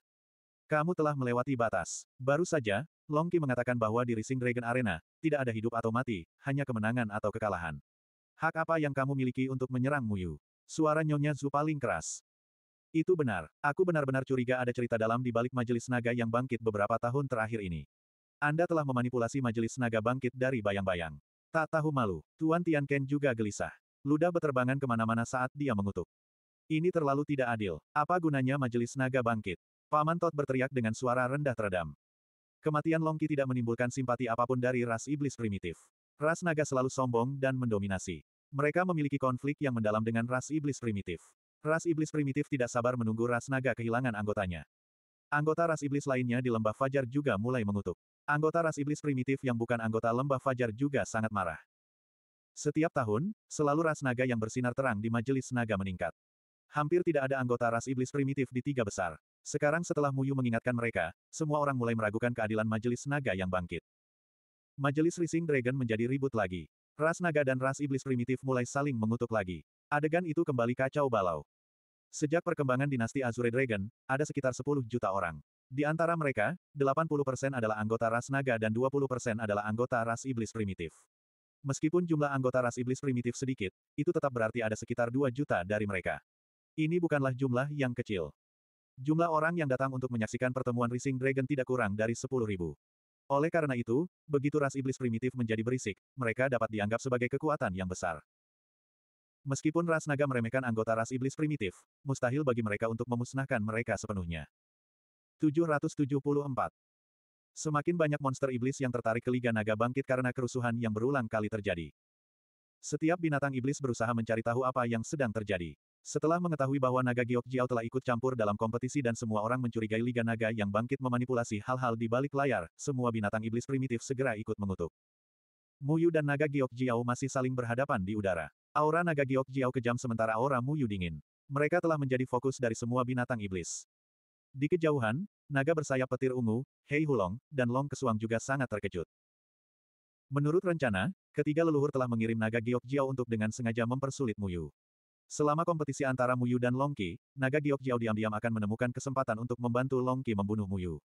Kamu telah melewati batas. Baru saja, Longki mengatakan bahwa di Rising Dragon Arena, tidak ada hidup atau mati, hanya kemenangan atau kekalahan. Hak apa yang kamu miliki untuk menyerang Muyu? Suara Nyonya Zu paling keras. Itu benar, aku benar-benar curiga ada cerita dalam di balik majelis naga yang bangkit beberapa tahun terakhir ini. Anda telah memanipulasi majelis naga bangkit dari bayang-bayang. Tak tahu malu, Tuan Tian Ken juga gelisah. Ludah beterbangan kemana-mana saat dia mengutuk. Ini terlalu tidak adil. Apa gunanya majelis naga bangkit? Paman Todd berteriak dengan suara rendah teredam. Kematian Longki tidak menimbulkan simpati apapun dari ras iblis primitif. Ras naga selalu sombong dan mendominasi. Mereka memiliki konflik yang mendalam dengan ras iblis primitif. Ras iblis primitif tidak sabar menunggu ras naga kehilangan anggotanya. Anggota ras iblis lainnya di lembah Fajar juga mulai mengutuk. Anggota ras iblis primitif yang bukan anggota lembah Fajar juga sangat marah. Setiap tahun, selalu ras naga yang bersinar terang di majelis naga meningkat. Hampir tidak ada anggota ras iblis primitif di tiga besar. Sekarang setelah Muyu mengingatkan mereka, semua orang mulai meragukan keadilan majelis naga yang bangkit. Majelis Rising Dragon menjadi ribut lagi. Ras naga dan ras iblis primitif mulai saling mengutuk lagi. Adegan itu kembali kacau balau. Sejak perkembangan dinasti Azure Dragon, ada sekitar 10 juta orang. Di antara mereka, 80% adalah anggota ras naga dan 20% adalah anggota ras iblis primitif. Meskipun jumlah anggota ras iblis primitif sedikit, itu tetap berarti ada sekitar 2 juta dari mereka. Ini bukanlah jumlah yang kecil. Jumlah orang yang datang untuk menyaksikan pertemuan Rising Dragon tidak kurang dari 10 ribu. Oleh karena itu, begitu ras iblis primitif menjadi berisik, mereka dapat dianggap sebagai kekuatan yang besar. Meskipun ras naga meremehkan anggota ras iblis primitif, mustahil bagi mereka untuk memusnahkan mereka sepenuhnya. 774. Semakin banyak monster iblis yang tertarik ke Liga Naga bangkit karena kerusuhan yang berulang kali terjadi. Setiap binatang iblis berusaha mencari tahu apa yang sedang terjadi. Setelah mengetahui bahwa Naga Giok Jiao telah ikut campur dalam kompetisi dan semua orang mencurigai Liga Naga yang bangkit memanipulasi hal-hal di balik layar, semua binatang iblis primitif segera ikut mengutuk. Muyu dan Naga Giok Jiao masih saling berhadapan di udara. Aura Naga Giok Jiao kejam sementara aura Muyu dingin. Mereka telah menjadi fokus dari semua binatang iblis. Di kejauhan, naga bersayap petir ungu, Hei Hulong, dan Long Kesuang juga sangat terkejut. Menurut rencana, ketiga leluhur telah mengirim naga Giok Jiao untuk dengan sengaja mempersulit Muyu. Selama kompetisi antara Muyu dan Long Ki, naga Giok Jiao diam-diam akan menemukan kesempatan untuk membantu Long Ki membunuh Muyu.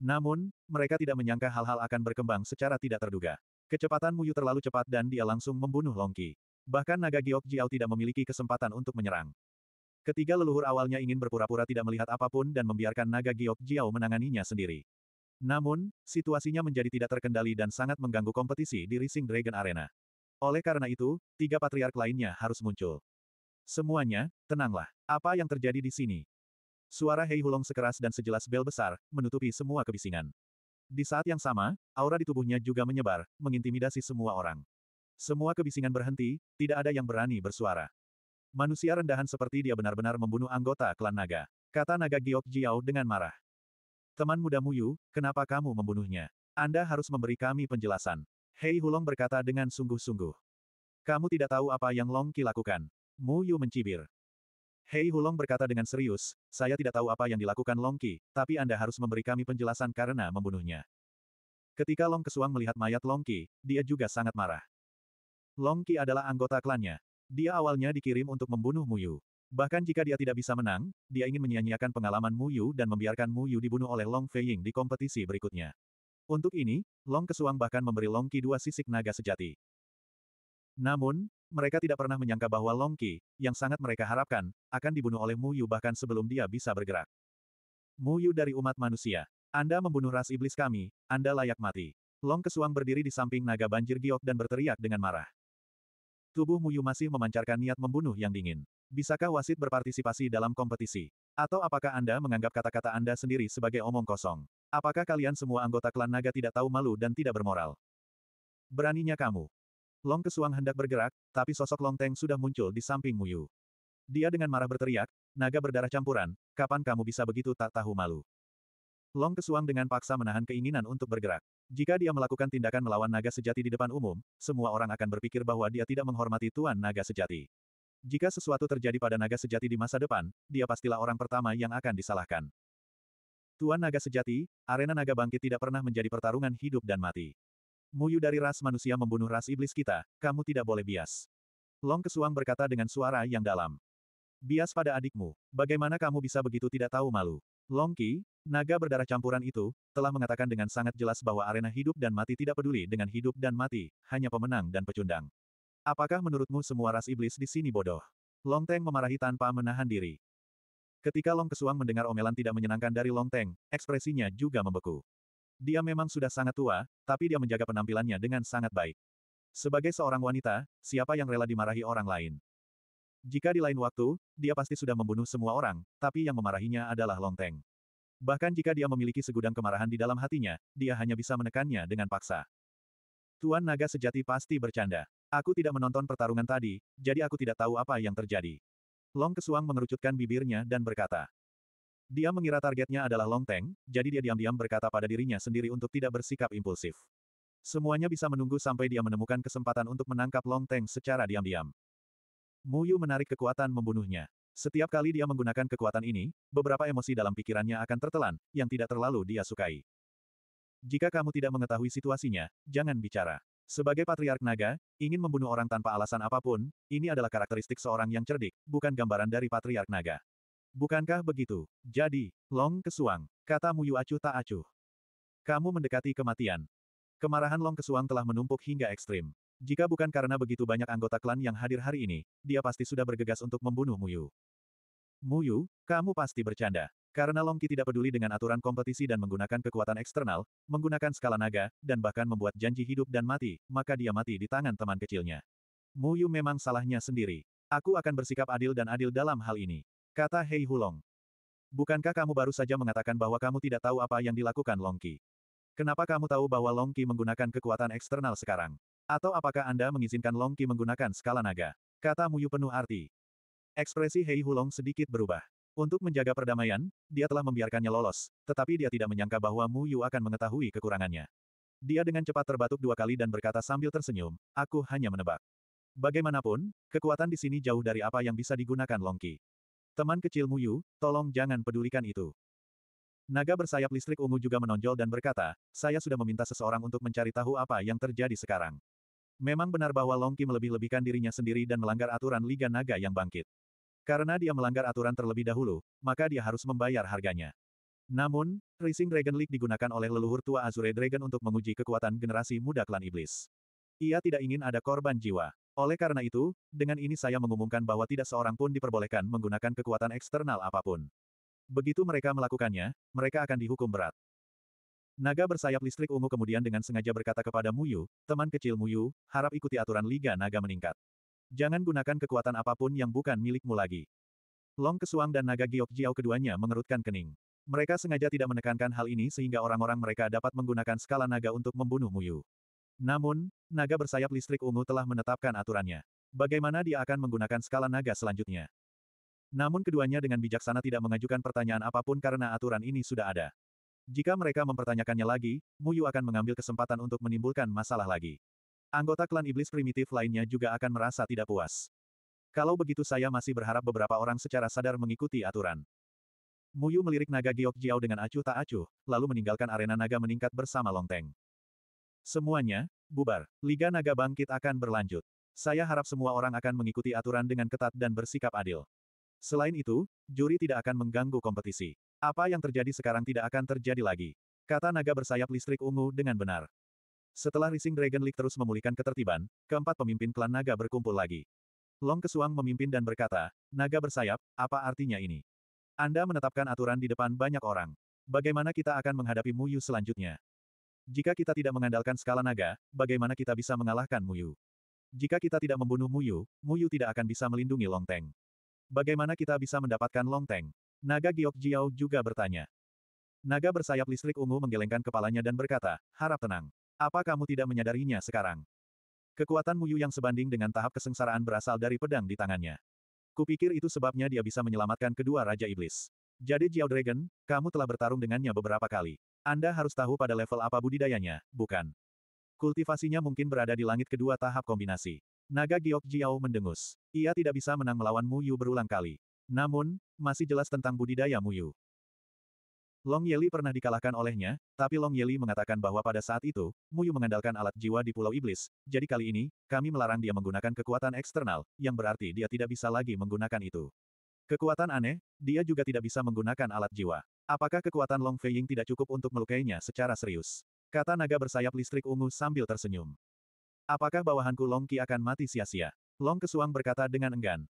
Namun, mereka tidak menyangka hal-hal akan berkembang secara tidak terduga. Kecepatan Muyu terlalu cepat dan dia langsung membunuh Long Ki. Bahkan naga Giok Jiao tidak memiliki kesempatan untuk menyerang. Ketiga leluhur awalnya ingin berpura-pura tidak melihat apapun dan membiarkan naga Giok Jiao menanganinya sendiri. Namun, situasinya menjadi tidak terkendali dan sangat mengganggu kompetisi di Rising Dragon Arena. Oleh karena itu, tiga patriark lainnya harus muncul. Semuanya, tenanglah. Apa yang terjadi di sini? Suara Hei Hulong sekeras dan sejelas bel besar, menutupi semua kebisingan. Di saat yang sama, aura di tubuhnya juga menyebar, mengintimidasi semua orang. Semua kebisingan berhenti, tidak ada yang berani bersuara. Manusia rendahan seperti dia benar-benar membunuh anggota klan naga. Kata naga Giok Jiao dengan marah. Teman muda Muyu, kenapa kamu membunuhnya? Anda harus memberi kami penjelasan. Hei Hulong berkata dengan sungguh-sungguh. Kamu tidak tahu apa yang Long Ki lakukan. Muyu mencibir. Hei Hulong berkata dengan serius, saya tidak tahu apa yang dilakukan Long Ki, tapi Anda harus memberi kami penjelasan karena membunuhnya. Ketika Long Kesuang melihat mayat Long Ki, dia juga sangat marah. Long Ki adalah anggota klannya, dia awalnya dikirim untuk membunuh Muyu. Bahkan jika dia tidak bisa menang, dia ingin menyia-nyiakan pengalaman Muyu dan membiarkan Muyu dibunuh oleh Long Feiying di kompetisi berikutnya. Untuk ini, Long Kesuang bahkan memberi Long Qi dua sisik naga sejati. Namun, mereka tidak pernah menyangka bahwa Long Qi, yang sangat mereka harapkan, akan dibunuh oleh Muyu bahkan sebelum dia bisa bergerak. Muyu dari umat manusia. Anda membunuh ras iblis kami, Anda layak mati. Long Kesuang berdiri di samping naga banjir giok dan berteriak dengan marah. Tubuh Muyu masih memancarkan niat membunuh yang dingin. Bisakah wasit berpartisipasi dalam kompetisi? Atau apakah Anda menganggap kata-kata Anda sendiri sebagai omong kosong? Apakah kalian semua anggota klan naga tidak tahu malu dan tidak bermoral? Beraninya kamu. Long Kesuang hendak bergerak, tapi sosok Long Teng sudah muncul di samping Muyu. Dia dengan marah berteriak, naga berdarah campuran, kapan kamu bisa begitu tak tahu malu? Long Kesuang dengan paksa menahan keinginan untuk bergerak. Jika dia melakukan tindakan melawan naga sejati di depan umum, semua orang akan berpikir bahwa dia tidak menghormati Tuan Naga Sejati. Jika sesuatu terjadi pada naga sejati di masa depan, dia pastilah orang pertama yang akan disalahkan. Tuan Naga Sejati, arena naga bangkit tidak pernah menjadi pertarungan hidup dan mati. Muyu dari ras manusia membunuh ras iblis kita, kamu tidak boleh bias. Long Kesuang berkata dengan suara yang dalam. Bias pada adikmu, bagaimana kamu bisa begitu tidak tahu malu? Long Ki? Naga berdarah campuran itu, telah mengatakan dengan sangat jelas bahwa arena hidup dan mati tidak peduli dengan hidup dan mati, hanya pemenang dan pecundang. Apakah menurutmu semua ras iblis di sini bodoh? Long Teng memarahi tanpa menahan diri. Ketika Long Kesuang mendengar omelan tidak menyenangkan dari Long Teng, ekspresinya juga membeku. Dia memang sudah sangat tua, tapi dia menjaga penampilannya dengan sangat baik. Sebagai seorang wanita, siapa yang rela dimarahi orang lain? Jika di lain waktu, dia pasti sudah membunuh semua orang, tapi yang memarahinya adalah Long Teng. Bahkan jika dia memiliki segudang kemarahan di dalam hatinya, dia hanya bisa menekannya dengan paksa. Tuan naga sejati pasti bercanda. Aku tidak menonton pertarungan tadi, jadi aku tidak tahu apa yang terjadi. Long Kesuang mengerucutkan bibirnya dan berkata. Dia mengira targetnya adalah Long Teng, jadi dia diam-diam berkata pada dirinya sendiri untuk tidak bersikap impulsif. Semuanya bisa menunggu sampai dia menemukan kesempatan untuk menangkap Long Teng secara diam-diam. Muyu menarik kekuatan membunuhnya. Setiap kali dia menggunakan kekuatan ini, beberapa emosi dalam pikirannya akan tertelan, yang tidak terlalu dia sukai. Jika kamu tidak mengetahui situasinya, jangan bicara. Sebagai patriark naga, ingin membunuh orang tanpa alasan apapun, ini adalah karakteristik seorang yang cerdik, bukan gambaran dari patriark naga. Bukankah begitu? Jadi, Long Kesuang, kata Muyu acuh tak acuh. Kamu mendekati kematian. Kemarahan Long Kesuang telah menumpuk hingga ekstrim. Jika bukan karena begitu banyak anggota klan yang hadir hari ini, dia pasti sudah bergegas untuk membunuh Muyu. Muyu, kamu pasti bercanda. Karena Longki tidak peduli dengan aturan kompetisi dan menggunakan kekuatan eksternal, menggunakan skala naga, dan bahkan membuat janji hidup dan mati, maka dia mati di tangan teman kecilnya. Muyu memang salahnya sendiri. Aku akan bersikap adil dan adil dalam hal ini. Kata Hei Hulong. Bukankah kamu baru saja mengatakan bahwa kamu tidak tahu apa yang dilakukan Longki? Kenapa kamu tahu bahwa Longki menggunakan kekuatan eksternal sekarang? Atau apakah Anda mengizinkan Longki menggunakan skala naga? Kata Muyu penuh arti. Ekspresi Hei Hulong sedikit berubah. Untuk menjaga perdamaian, dia telah membiarkannya lolos, tetapi dia tidak menyangka bahwa Mu Yu akan mengetahui kekurangannya. Dia dengan cepat terbatuk dua kali dan berkata sambil tersenyum, aku hanya menebak. Bagaimanapun, kekuatan di sini jauh dari apa yang bisa digunakan Long Longki. Teman kecil Mu Yu, tolong jangan pedulikan itu. Naga bersayap listrik ungu juga menonjol dan berkata, saya sudah meminta seseorang untuk mencari tahu apa yang terjadi sekarang. Memang benar bahwa Long Longki melebih-lebihkan dirinya sendiri dan melanggar aturan Liga Naga yang bangkit. Karena dia melanggar aturan terlebih dahulu, maka dia harus membayar harganya. Namun, Rising Dragon League digunakan oleh leluhur tua Azure Dragon untuk menguji kekuatan generasi muda klan iblis. Ia tidak ingin ada korban jiwa. Oleh karena itu, dengan ini saya mengumumkan bahwa tidak seorang pun diperbolehkan menggunakan kekuatan eksternal apapun. Begitu mereka melakukannya, mereka akan dihukum berat. Naga bersayap listrik ungu kemudian dengan sengaja berkata kepada Muyu, teman kecil Muyu, harap ikuti aturan Liga Naga meningkat. Jangan gunakan kekuatan apapun yang bukan milikmu lagi. Long Kesuang dan Naga Giok Jiao keduanya mengerutkan kening. Mereka sengaja tidak menekankan hal ini sehingga orang-orang mereka dapat menggunakan skala naga untuk membunuh Muyu. Namun, naga bersayap listrik ungu telah menetapkan aturannya. Bagaimana dia akan menggunakan skala naga selanjutnya? Namun keduanya dengan bijaksana tidak mengajukan pertanyaan apapun karena aturan ini sudah ada. Jika mereka mempertanyakannya lagi, Muyu akan mengambil kesempatan untuk menimbulkan masalah lagi. Anggota klan iblis primitif lainnya juga akan merasa tidak puas. Kalau begitu saya masih berharap beberapa orang secara sadar mengikuti aturan. Muyu melirik naga Giok Jiao dengan acuh tak acuh, lalu meninggalkan arena naga meningkat bersama Longteng. Semuanya, bubar. Liga Naga Bangkit akan berlanjut. Saya harap semua orang akan mengikuti aturan dengan ketat dan bersikap adil. Selain itu, juri tidak akan mengganggu kompetisi. Apa yang terjadi sekarang tidak akan terjadi lagi. Kata naga bersayap listrik ungu dengan benar. Setelah Rising Dragon League terus memulihkan ketertiban, keempat pemimpin klan naga berkumpul lagi. Long Kesuang memimpin dan berkata, naga bersayap, apa artinya ini? Anda menetapkan aturan di depan banyak orang. Bagaimana kita akan menghadapi Muyu selanjutnya? Jika kita tidak mengandalkan skala naga, bagaimana kita bisa mengalahkan Muyu? Jika kita tidak membunuh Muyu, Muyu tidak akan bisa melindungi Long Teng. Bagaimana kita bisa mendapatkan Long Teng? Naga Giok Jiao juga bertanya. Naga bersayap listrik ungu menggelengkan kepalanya dan berkata, harap tenang. Apa kamu tidak menyadarinya sekarang? Kekuatan Muyu yang sebanding dengan tahap kesengsaraan berasal dari pedang di tangannya. Kupikir itu sebabnya dia bisa menyelamatkan kedua Raja Iblis. Jadi Jiao Dragon, kamu telah bertarung dengannya beberapa kali. Anda harus tahu pada level apa budidayanya, bukan? Kultivasinya mungkin berada di langit kedua tahap kombinasi. Naga Giok Jiao mendengus. Ia tidak bisa menang melawan Muyu berulang kali. Namun, masih jelas tentang budidaya Muyu. Long Yeli pernah dikalahkan olehnya, tapi Long Yeli mengatakan bahwa pada saat itu, Muyu mengandalkan alat jiwa di Pulau Iblis, jadi kali ini, kami melarang dia menggunakan kekuatan eksternal, yang berarti dia tidak bisa lagi menggunakan itu. Kekuatan aneh, dia juga tidak bisa menggunakan alat jiwa. Apakah kekuatan Long Feiying tidak cukup untuk melukainya secara serius? Kata naga bersayap listrik ungu sambil tersenyum. Apakah bawahanku Long Qi akan mati sia-sia? Long Kesuang berkata dengan enggan.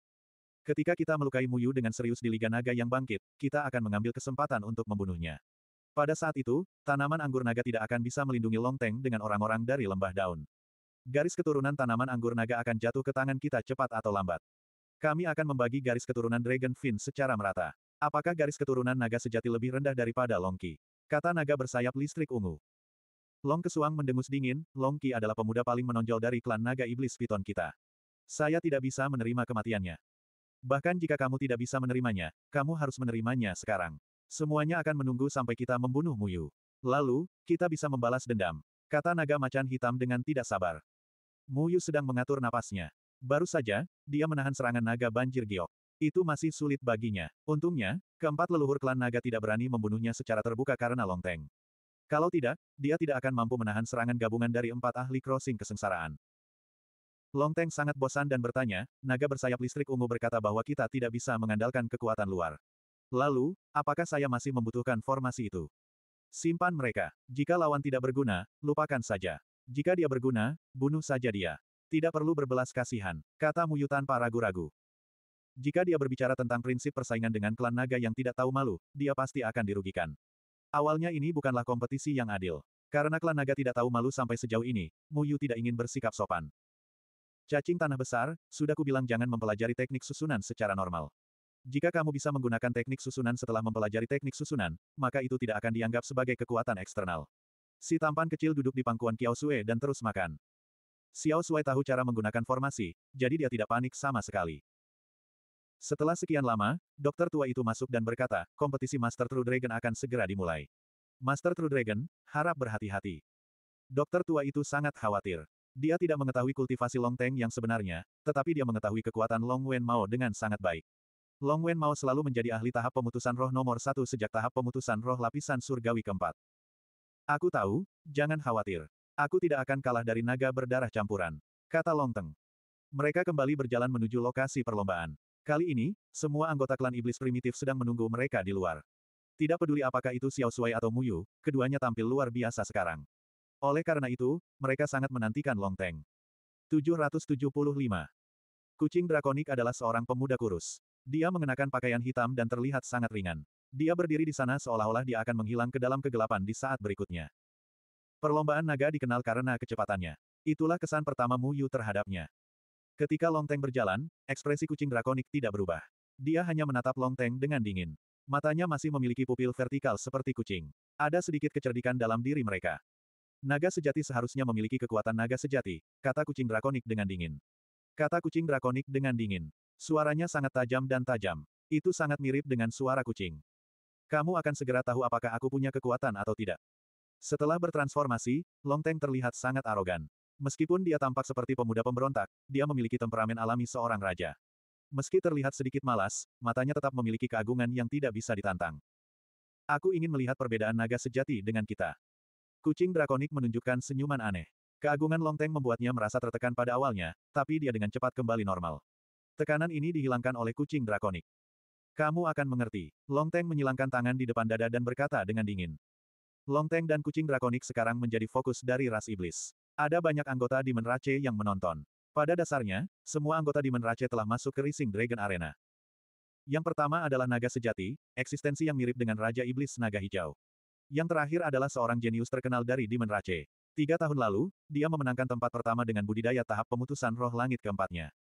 Ketika kita melukai Muyu dengan serius di Liga Naga yang bangkit, kita akan mengambil kesempatan untuk membunuhnya. Pada saat itu, tanaman anggur naga tidak akan bisa melindungi Long Longteng dengan orang-orang dari lembah daun. Garis keturunan tanaman anggur naga akan jatuh ke tangan kita cepat atau lambat. Kami akan membagi garis keturunan Dragon Fin secara merata. Apakah garis keturunan naga sejati lebih rendah daripada Longki? Kata naga bersayap listrik ungu. Long Kesuang mendengus dingin, Longki adalah pemuda paling menonjol dari klan naga iblis piton kita. Saya tidak bisa menerima kematiannya. Bahkan jika kamu tidak bisa menerimanya, kamu harus menerimanya sekarang. Semuanya akan menunggu sampai kita membunuh Muyu. Lalu, kita bisa membalas dendam. Kata naga macan hitam dengan tidak sabar. Muyu sedang mengatur napasnya. Baru saja, dia menahan serangan naga banjir giok. Itu masih sulit baginya. Untungnya, keempat leluhur klan naga tidak berani membunuhnya secara terbuka karena longteng. Kalau tidak, dia tidak akan mampu menahan serangan gabungan dari empat ahli crossing kesengsaraan. Longteng sangat bosan dan bertanya, naga bersayap listrik ungu berkata bahwa kita tidak bisa mengandalkan kekuatan luar. Lalu, apakah saya masih membutuhkan formasi itu? Simpan mereka. Jika lawan tidak berguna, lupakan saja. Jika dia berguna, bunuh saja dia. Tidak perlu berbelas kasihan, kata Muyu tanpa ragu-ragu. Jika dia berbicara tentang prinsip persaingan dengan klan naga yang tidak tahu malu, dia pasti akan dirugikan. Awalnya ini bukanlah kompetisi yang adil. Karena klan naga tidak tahu malu sampai sejauh ini, Muyu tidak ingin bersikap sopan. Cacing tanah besar, sudah kubilang jangan mempelajari teknik susunan secara normal. Jika kamu bisa menggunakan teknik susunan setelah mempelajari teknik susunan, maka itu tidak akan dianggap sebagai kekuatan eksternal. Si tampan kecil duduk di pangkuan Xiao Sue dan terus makan. Xiao Sue tahu cara menggunakan formasi, jadi dia tidak panik sama sekali. Setelah sekian lama, dokter tua itu masuk dan berkata, kompetisi Master True Dragon akan segera dimulai. Master True Dragon, harap berhati-hati. Dokter tua itu sangat khawatir. Dia tidak mengetahui kultivasi Long Teng yang sebenarnya, tetapi dia mengetahui kekuatan Long Wen Mao dengan sangat baik. Long Wen Mao selalu menjadi ahli tahap pemutusan roh nomor satu sejak tahap pemutusan roh lapisan surgawi keempat. Aku tahu, jangan khawatir. Aku tidak akan kalah dari naga berdarah campuran. Kata Long Teng. Mereka kembali berjalan menuju lokasi perlombaan. Kali ini, semua anggota klan iblis primitif sedang menunggu mereka di luar. Tidak peduli apakah itu Xiao Suai atau Muyu, keduanya tampil luar biasa sekarang. Oleh karena itu, mereka sangat menantikan Long Teng. 775. Kucing drakonik adalah seorang pemuda kurus. Dia mengenakan pakaian hitam dan terlihat sangat ringan. Dia berdiri di sana seolah-olah dia akan menghilang ke dalam kegelapan di saat berikutnya. Perlombaan naga dikenal karena kecepatannya. Itulah kesan pertama Mu Yu terhadapnya. Ketika Long Teng berjalan, ekspresi kucing drakonik tidak berubah. Dia hanya menatap Long Teng dengan dingin. Matanya masih memiliki pupil vertikal seperti kucing. Ada sedikit kecerdikan dalam diri mereka. Naga sejati seharusnya memiliki kekuatan naga sejati, kata kucing drakonik dengan dingin. Kata kucing drakonik dengan dingin. Suaranya sangat tajam dan tajam. Itu sangat mirip dengan suara kucing. Kamu akan segera tahu apakah aku punya kekuatan atau tidak. Setelah bertransformasi, Long Teng terlihat sangat arogan. Meskipun dia tampak seperti pemuda pemberontak, dia memiliki temperamen alami seorang raja. Meski terlihat sedikit malas, matanya tetap memiliki keagungan yang tidak bisa ditantang. Aku ingin melihat perbedaan naga sejati dengan kita. Kucing drakonik menunjukkan senyuman aneh. Keagungan Longteng membuatnya merasa tertekan pada awalnya, tapi dia dengan cepat kembali normal. Tekanan ini dihilangkan oleh kucing drakonik. Kamu akan mengerti. Longteng menyilangkan tangan di depan dada dan berkata dengan dingin. Longteng dan kucing drakonik sekarang menjadi fokus dari ras iblis. Ada banyak anggota di Menrace yang menonton. Pada dasarnya, semua anggota di Menrace telah masuk ke Rising Dragon Arena. Yang pertama adalah naga sejati, eksistensi yang mirip dengan Raja Iblis Naga Hijau. Yang terakhir adalah seorang jenius terkenal dari Demon Rache. Tiga tahun lalu, dia memenangkan tempat pertama dengan budidaya tahap pemutusan roh langit keempatnya.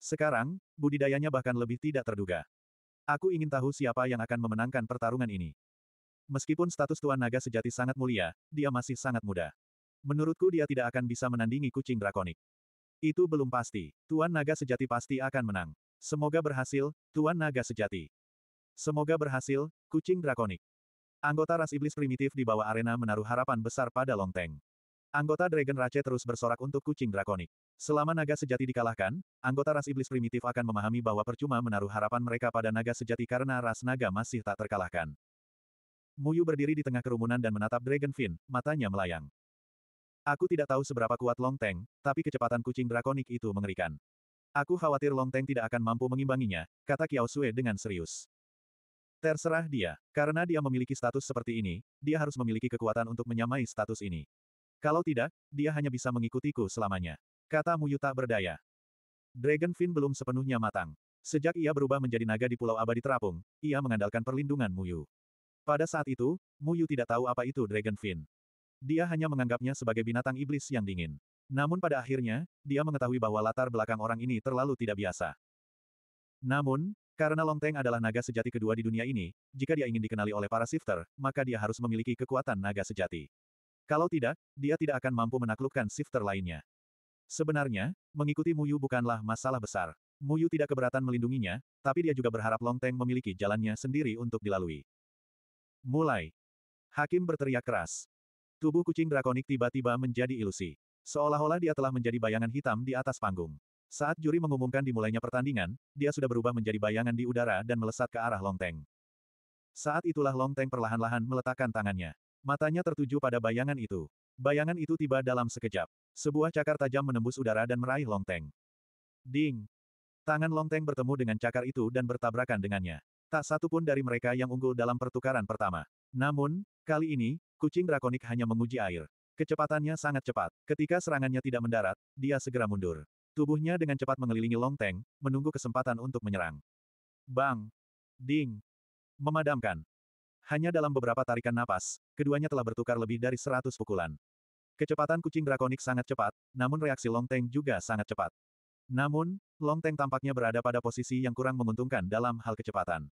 Sekarang, budidayanya bahkan lebih tidak terduga. Aku ingin tahu siapa yang akan memenangkan pertarungan ini. Meskipun status Tuan Naga sejati sangat mulia, dia masih sangat muda. Menurutku dia tidak akan bisa menandingi kucing drakonik. Itu belum pasti. Tuan Naga sejati pasti akan menang. Semoga berhasil, Tuan Naga sejati. Semoga berhasil, kucing drakonik. Anggota ras iblis primitif di bawah arena menaruh harapan besar pada Long Tank. Anggota Dragon Race terus bersorak untuk kucing drakonik. Selama naga sejati dikalahkan, anggota ras iblis primitif akan memahami bahwa percuma menaruh harapan mereka pada naga sejati karena ras naga masih tak terkalahkan. Muyu berdiri di tengah kerumunan dan menatap Dragon Fin, matanya melayang. Aku tidak tahu seberapa kuat Long Teng, tapi kecepatan kucing drakonik itu mengerikan. Aku khawatir Long Teng tidak akan mampu mengimbanginya, kata Kiao Sue dengan serius. Terserah dia, karena dia memiliki status seperti ini, dia harus memiliki kekuatan untuk menyamai status ini. Kalau tidak, dia hanya bisa mengikutiku selamanya. Kata Muyu tak berdaya. Dragon fin belum sepenuhnya matang. Sejak ia berubah menjadi naga di Pulau Abadi Terapung, ia mengandalkan perlindungan Muyu. Pada saat itu, Muyu tidak tahu apa itu Dragon fin. Dia hanya menganggapnya sebagai binatang iblis yang dingin. Namun pada akhirnya, dia mengetahui bahwa latar belakang orang ini terlalu tidak biasa. Namun, karena Long Teng adalah naga sejati kedua di dunia ini, jika dia ingin dikenali oleh para shifter, maka dia harus memiliki kekuatan naga sejati. Kalau tidak, dia tidak akan mampu menaklukkan shifter lainnya. Sebenarnya, mengikuti Muyu bukanlah masalah besar. Muyu tidak keberatan melindunginya, tapi dia juga berharap Long Teng memiliki jalannya sendiri untuk dilalui. Mulai. Hakim berteriak keras. Tubuh kucing drakonik tiba-tiba menjadi ilusi. Seolah-olah dia telah menjadi bayangan hitam di atas panggung. Saat juri mengumumkan dimulainya pertandingan, dia sudah berubah menjadi bayangan di udara dan melesat ke arah Long Saat itulah Long perlahan-lahan meletakkan tangannya. Matanya tertuju pada bayangan itu. Bayangan itu tiba dalam sekejap. Sebuah cakar tajam menembus udara dan meraih Long Ding! Tangan Long bertemu dengan cakar itu dan bertabrakan dengannya. Tak satu pun dari mereka yang unggul dalam pertukaran pertama. Namun, kali ini, kucing drakonik hanya menguji air. Kecepatannya sangat cepat. Ketika serangannya tidak mendarat, dia segera mundur. Tubuhnya dengan cepat mengelilingi Long longteng, menunggu kesempatan untuk menyerang. Bang! Ding! Memadamkan! Hanya dalam beberapa tarikan napas, keduanya telah bertukar lebih dari seratus pukulan. Kecepatan kucing drakonik sangat cepat, namun reaksi Long longteng juga sangat cepat. Namun, Long longteng tampaknya berada pada posisi yang kurang menguntungkan dalam hal kecepatan.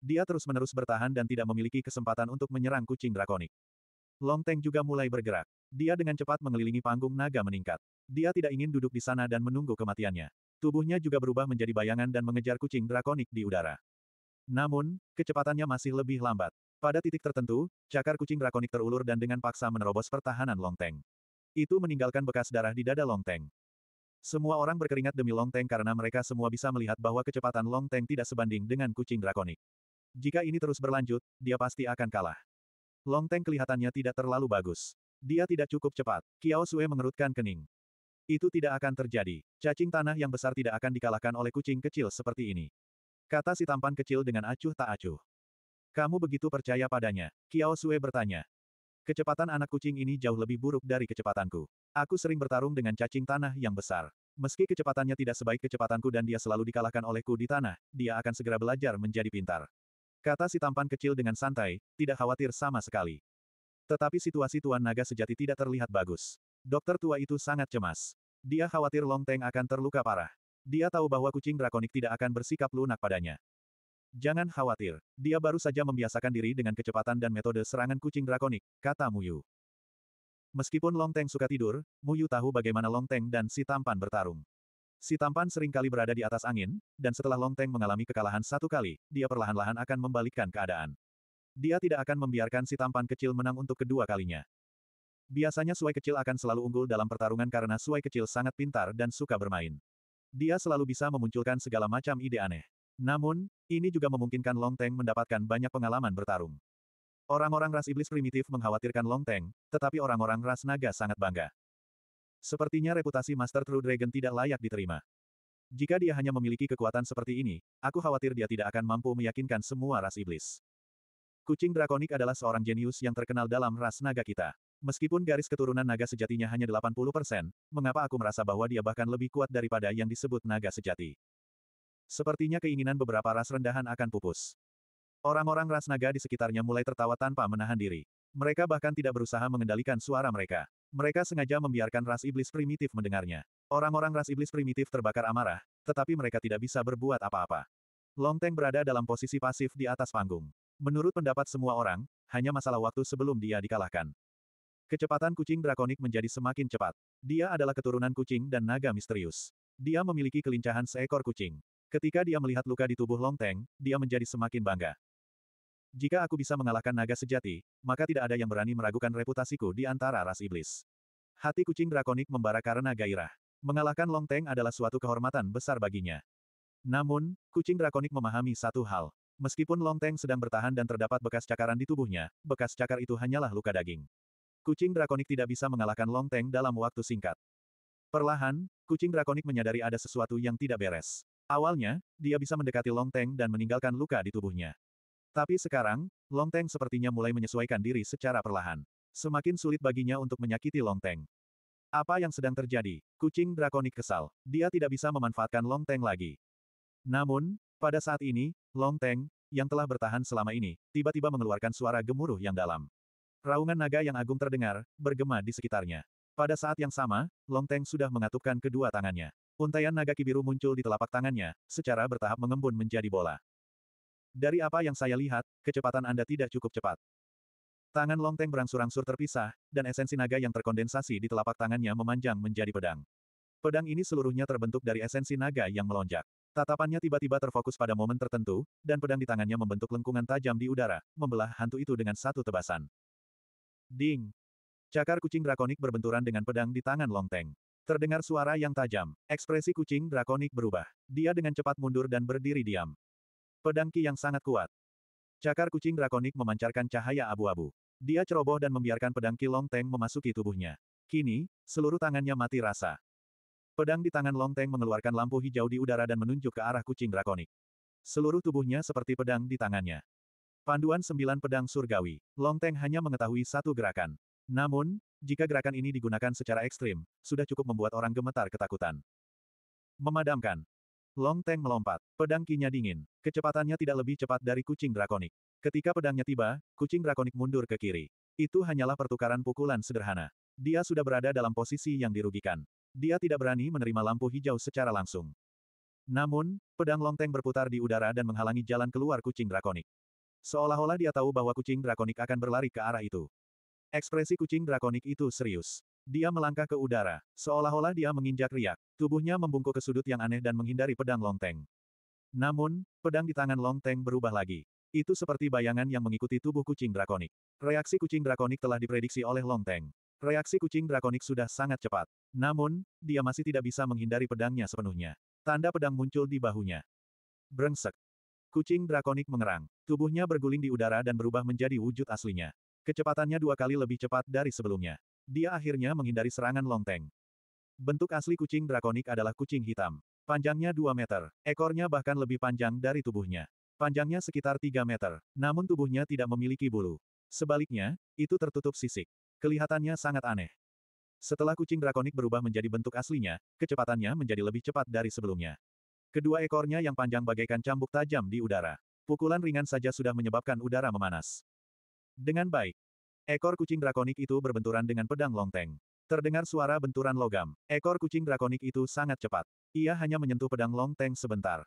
Dia terus-menerus bertahan dan tidak memiliki kesempatan untuk menyerang kucing drakonik. Long Teng juga mulai bergerak. Dia dengan cepat mengelilingi panggung naga meningkat. Dia tidak ingin duduk di sana dan menunggu kematiannya. Tubuhnya juga berubah menjadi bayangan dan mengejar kucing drakonik di udara. Namun, kecepatannya masih lebih lambat. Pada titik tertentu, cakar kucing drakonik terulur dan dengan paksa menerobos pertahanan Long Teng. Itu meninggalkan bekas darah di dada Long Teng. Semua orang berkeringat demi Long Teng karena mereka semua bisa melihat bahwa kecepatan Long Teng tidak sebanding dengan kucing drakonik. Jika ini terus berlanjut, dia pasti akan kalah. Long Teng kelihatannya tidak terlalu bagus. Dia tidak cukup cepat. Kiao Sue mengerutkan kening. Itu tidak akan terjadi. Cacing tanah yang besar tidak akan dikalahkan oleh kucing kecil seperti ini. Kata si tampan kecil dengan acuh tak acuh. Kamu begitu percaya padanya? Kiao Sue bertanya. Kecepatan anak kucing ini jauh lebih buruk dari kecepatanku. Aku sering bertarung dengan cacing tanah yang besar. Meski kecepatannya tidak sebaik kecepatanku dan dia selalu dikalahkan olehku di tanah, dia akan segera belajar menjadi pintar. Kata si tampan kecil dengan santai, tidak khawatir sama sekali. Tetapi situasi Tuan Naga sejati tidak terlihat bagus. Dokter tua itu sangat cemas. Dia khawatir Long Teng akan terluka parah. Dia tahu bahwa kucing drakonik tidak akan bersikap lunak padanya. Jangan khawatir, dia baru saja membiasakan diri dengan kecepatan dan metode serangan kucing drakonik, kata Muyu. Meskipun Long Teng suka tidur, Muyu tahu bagaimana Long Teng dan si tampan bertarung. Si tampan seringkali berada di atas angin, dan setelah Long Teng mengalami kekalahan satu kali, dia perlahan-lahan akan membalikkan keadaan. Dia tidak akan membiarkan si tampan kecil menang untuk kedua kalinya. Biasanya Suai kecil akan selalu unggul dalam pertarungan karena Suai kecil sangat pintar dan suka bermain. Dia selalu bisa memunculkan segala macam ide aneh. Namun, ini juga memungkinkan Long Teng mendapatkan banyak pengalaman bertarung. Orang-orang ras iblis primitif mengkhawatirkan Long Teng, tetapi orang-orang ras naga sangat bangga. Sepertinya reputasi Master True Dragon tidak layak diterima. Jika dia hanya memiliki kekuatan seperti ini, aku khawatir dia tidak akan mampu meyakinkan semua ras iblis. Kucing drakonik adalah seorang jenius yang terkenal dalam ras naga kita. Meskipun garis keturunan naga sejatinya hanya 80%, mengapa aku merasa bahwa dia bahkan lebih kuat daripada yang disebut naga sejati? Sepertinya keinginan beberapa ras rendahan akan pupus. Orang-orang ras naga di sekitarnya mulai tertawa tanpa menahan diri. Mereka bahkan tidak berusaha mengendalikan suara mereka. Mereka sengaja membiarkan ras iblis primitif mendengarnya. Orang-orang ras iblis primitif terbakar amarah, tetapi mereka tidak bisa berbuat apa-apa. Long Teng berada dalam posisi pasif di atas panggung. Menurut pendapat semua orang, hanya masalah waktu sebelum dia dikalahkan. Kecepatan kucing drakonik menjadi semakin cepat. Dia adalah keturunan kucing dan naga misterius. Dia memiliki kelincahan seekor kucing. Ketika dia melihat luka di tubuh Long Teng, dia menjadi semakin bangga. Jika aku bisa mengalahkan naga sejati, maka tidak ada yang berani meragukan reputasiku di antara ras iblis. Hati kucing drakonik membara karena gairah. Mengalahkan Long Teng adalah suatu kehormatan besar baginya. Namun, kucing drakonik memahami satu hal. Meskipun Long Teng sedang bertahan dan terdapat bekas cakaran di tubuhnya, bekas cakar itu hanyalah luka daging. Kucing drakonik tidak bisa mengalahkan Long Teng dalam waktu singkat. Perlahan, kucing drakonik menyadari ada sesuatu yang tidak beres. Awalnya, dia bisa mendekati Long Teng dan meninggalkan luka di tubuhnya. Tapi sekarang, Long Teng sepertinya mulai menyesuaikan diri secara perlahan. Semakin sulit baginya untuk menyakiti Long Teng. Apa yang sedang terjadi? Kucing drakonik kesal. Dia tidak bisa memanfaatkan Long Teng lagi. Namun, pada saat ini, Long Teng, yang telah bertahan selama ini, tiba-tiba mengeluarkan suara gemuruh yang dalam. Raungan naga yang agung terdengar, bergema di sekitarnya. Pada saat yang sama, Long Teng sudah mengatupkan kedua tangannya. Untaian naga kibiru muncul di telapak tangannya, secara bertahap mengembun menjadi bola. Dari apa yang saya lihat, kecepatan Anda tidak cukup cepat. Tangan Long Longteng berangsur-angsur terpisah, dan esensi naga yang terkondensasi di telapak tangannya memanjang menjadi pedang. Pedang ini seluruhnya terbentuk dari esensi naga yang melonjak. Tatapannya tiba-tiba terfokus pada momen tertentu, dan pedang di tangannya membentuk lengkungan tajam di udara, membelah hantu itu dengan satu tebasan. Ding! Cakar kucing drakonik berbenturan dengan pedang di tangan Long Longteng. Terdengar suara yang tajam. Ekspresi kucing drakonik berubah. Dia dengan cepat mundur dan berdiri diam. Pedang Ki yang sangat kuat. Cakar kucing drakonik memancarkan cahaya abu-abu. Dia ceroboh dan membiarkan pedang Ki Long Teng memasuki tubuhnya. Kini, seluruh tangannya mati rasa. Pedang di tangan Long Teng mengeluarkan lampu hijau di udara dan menunjuk ke arah kucing drakonik. Seluruh tubuhnya seperti pedang di tangannya. Panduan sembilan pedang surgawi, Long Teng hanya mengetahui satu gerakan. Namun, jika gerakan ini digunakan secara ekstrim, sudah cukup membuat orang gemetar ketakutan. Memadamkan, Long Teng melompat. Pedang kinya dingin. Kecepatannya tidak lebih cepat dari kucing drakonik. Ketika pedangnya tiba, kucing drakonik mundur ke kiri. Itu hanyalah pertukaran pukulan sederhana. Dia sudah berada dalam posisi yang dirugikan. Dia tidak berani menerima lampu hijau secara langsung. Namun, pedang Long longteng berputar di udara dan menghalangi jalan keluar kucing drakonik. Seolah-olah dia tahu bahwa kucing drakonik akan berlari ke arah itu. Ekspresi kucing drakonik itu serius. Dia melangkah ke udara, seolah-olah dia menginjak riak, tubuhnya membungkuk ke sudut yang aneh dan menghindari pedang longteng. Namun, pedang di tangan longteng berubah lagi. Itu seperti bayangan yang mengikuti tubuh kucing drakonik. Reaksi kucing drakonik telah diprediksi oleh longteng. Reaksi kucing drakonik sudah sangat cepat. Namun, dia masih tidak bisa menghindari pedangnya sepenuhnya. Tanda pedang muncul di bahunya. Brengsek. Kucing drakonik mengerang. Tubuhnya berguling di udara dan berubah menjadi wujud aslinya. Kecepatannya dua kali lebih cepat dari sebelumnya. Dia akhirnya menghindari serangan Long Bentuk asli kucing drakonik adalah kucing hitam. Panjangnya 2 meter, ekornya bahkan lebih panjang dari tubuhnya. Panjangnya sekitar 3 meter, namun tubuhnya tidak memiliki bulu. Sebaliknya, itu tertutup sisik. Kelihatannya sangat aneh. Setelah kucing drakonik berubah menjadi bentuk aslinya, kecepatannya menjadi lebih cepat dari sebelumnya. Kedua ekornya yang panjang bagaikan cambuk tajam di udara. Pukulan ringan saja sudah menyebabkan udara memanas. Dengan baik, Ekor kucing drakonik itu berbenturan dengan pedang longteng. Terdengar suara benturan logam. Ekor kucing drakonik itu sangat cepat. Ia hanya menyentuh pedang longteng sebentar.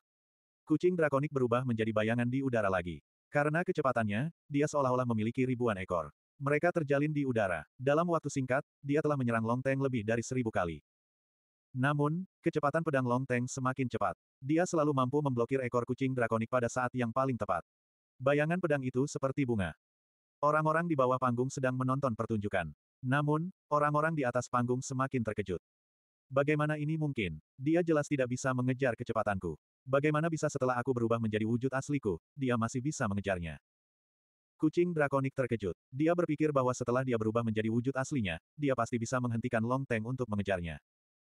Kucing drakonik berubah menjadi bayangan di udara lagi. Karena kecepatannya, dia seolah-olah memiliki ribuan ekor. Mereka terjalin di udara. Dalam waktu singkat, dia telah menyerang longteng lebih dari seribu kali. Namun, kecepatan pedang longteng semakin cepat. Dia selalu mampu memblokir ekor kucing drakonik pada saat yang paling tepat. Bayangan pedang itu seperti bunga. Orang-orang di bawah panggung sedang menonton pertunjukan. Namun, orang-orang di atas panggung semakin terkejut. Bagaimana ini mungkin? Dia jelas tidak bisa mengejar kecepatanku. Bagaimana bisa setelah aku berubah menjadi wujud asliku, dia masih bisa mengejarnya? Kucing drakonik terkejut. Dia berpikir bahwa setelah dia berubah menjadi wujud aslinya, dia pasti bisa menghentikan Long Teng untuk mengejarnya.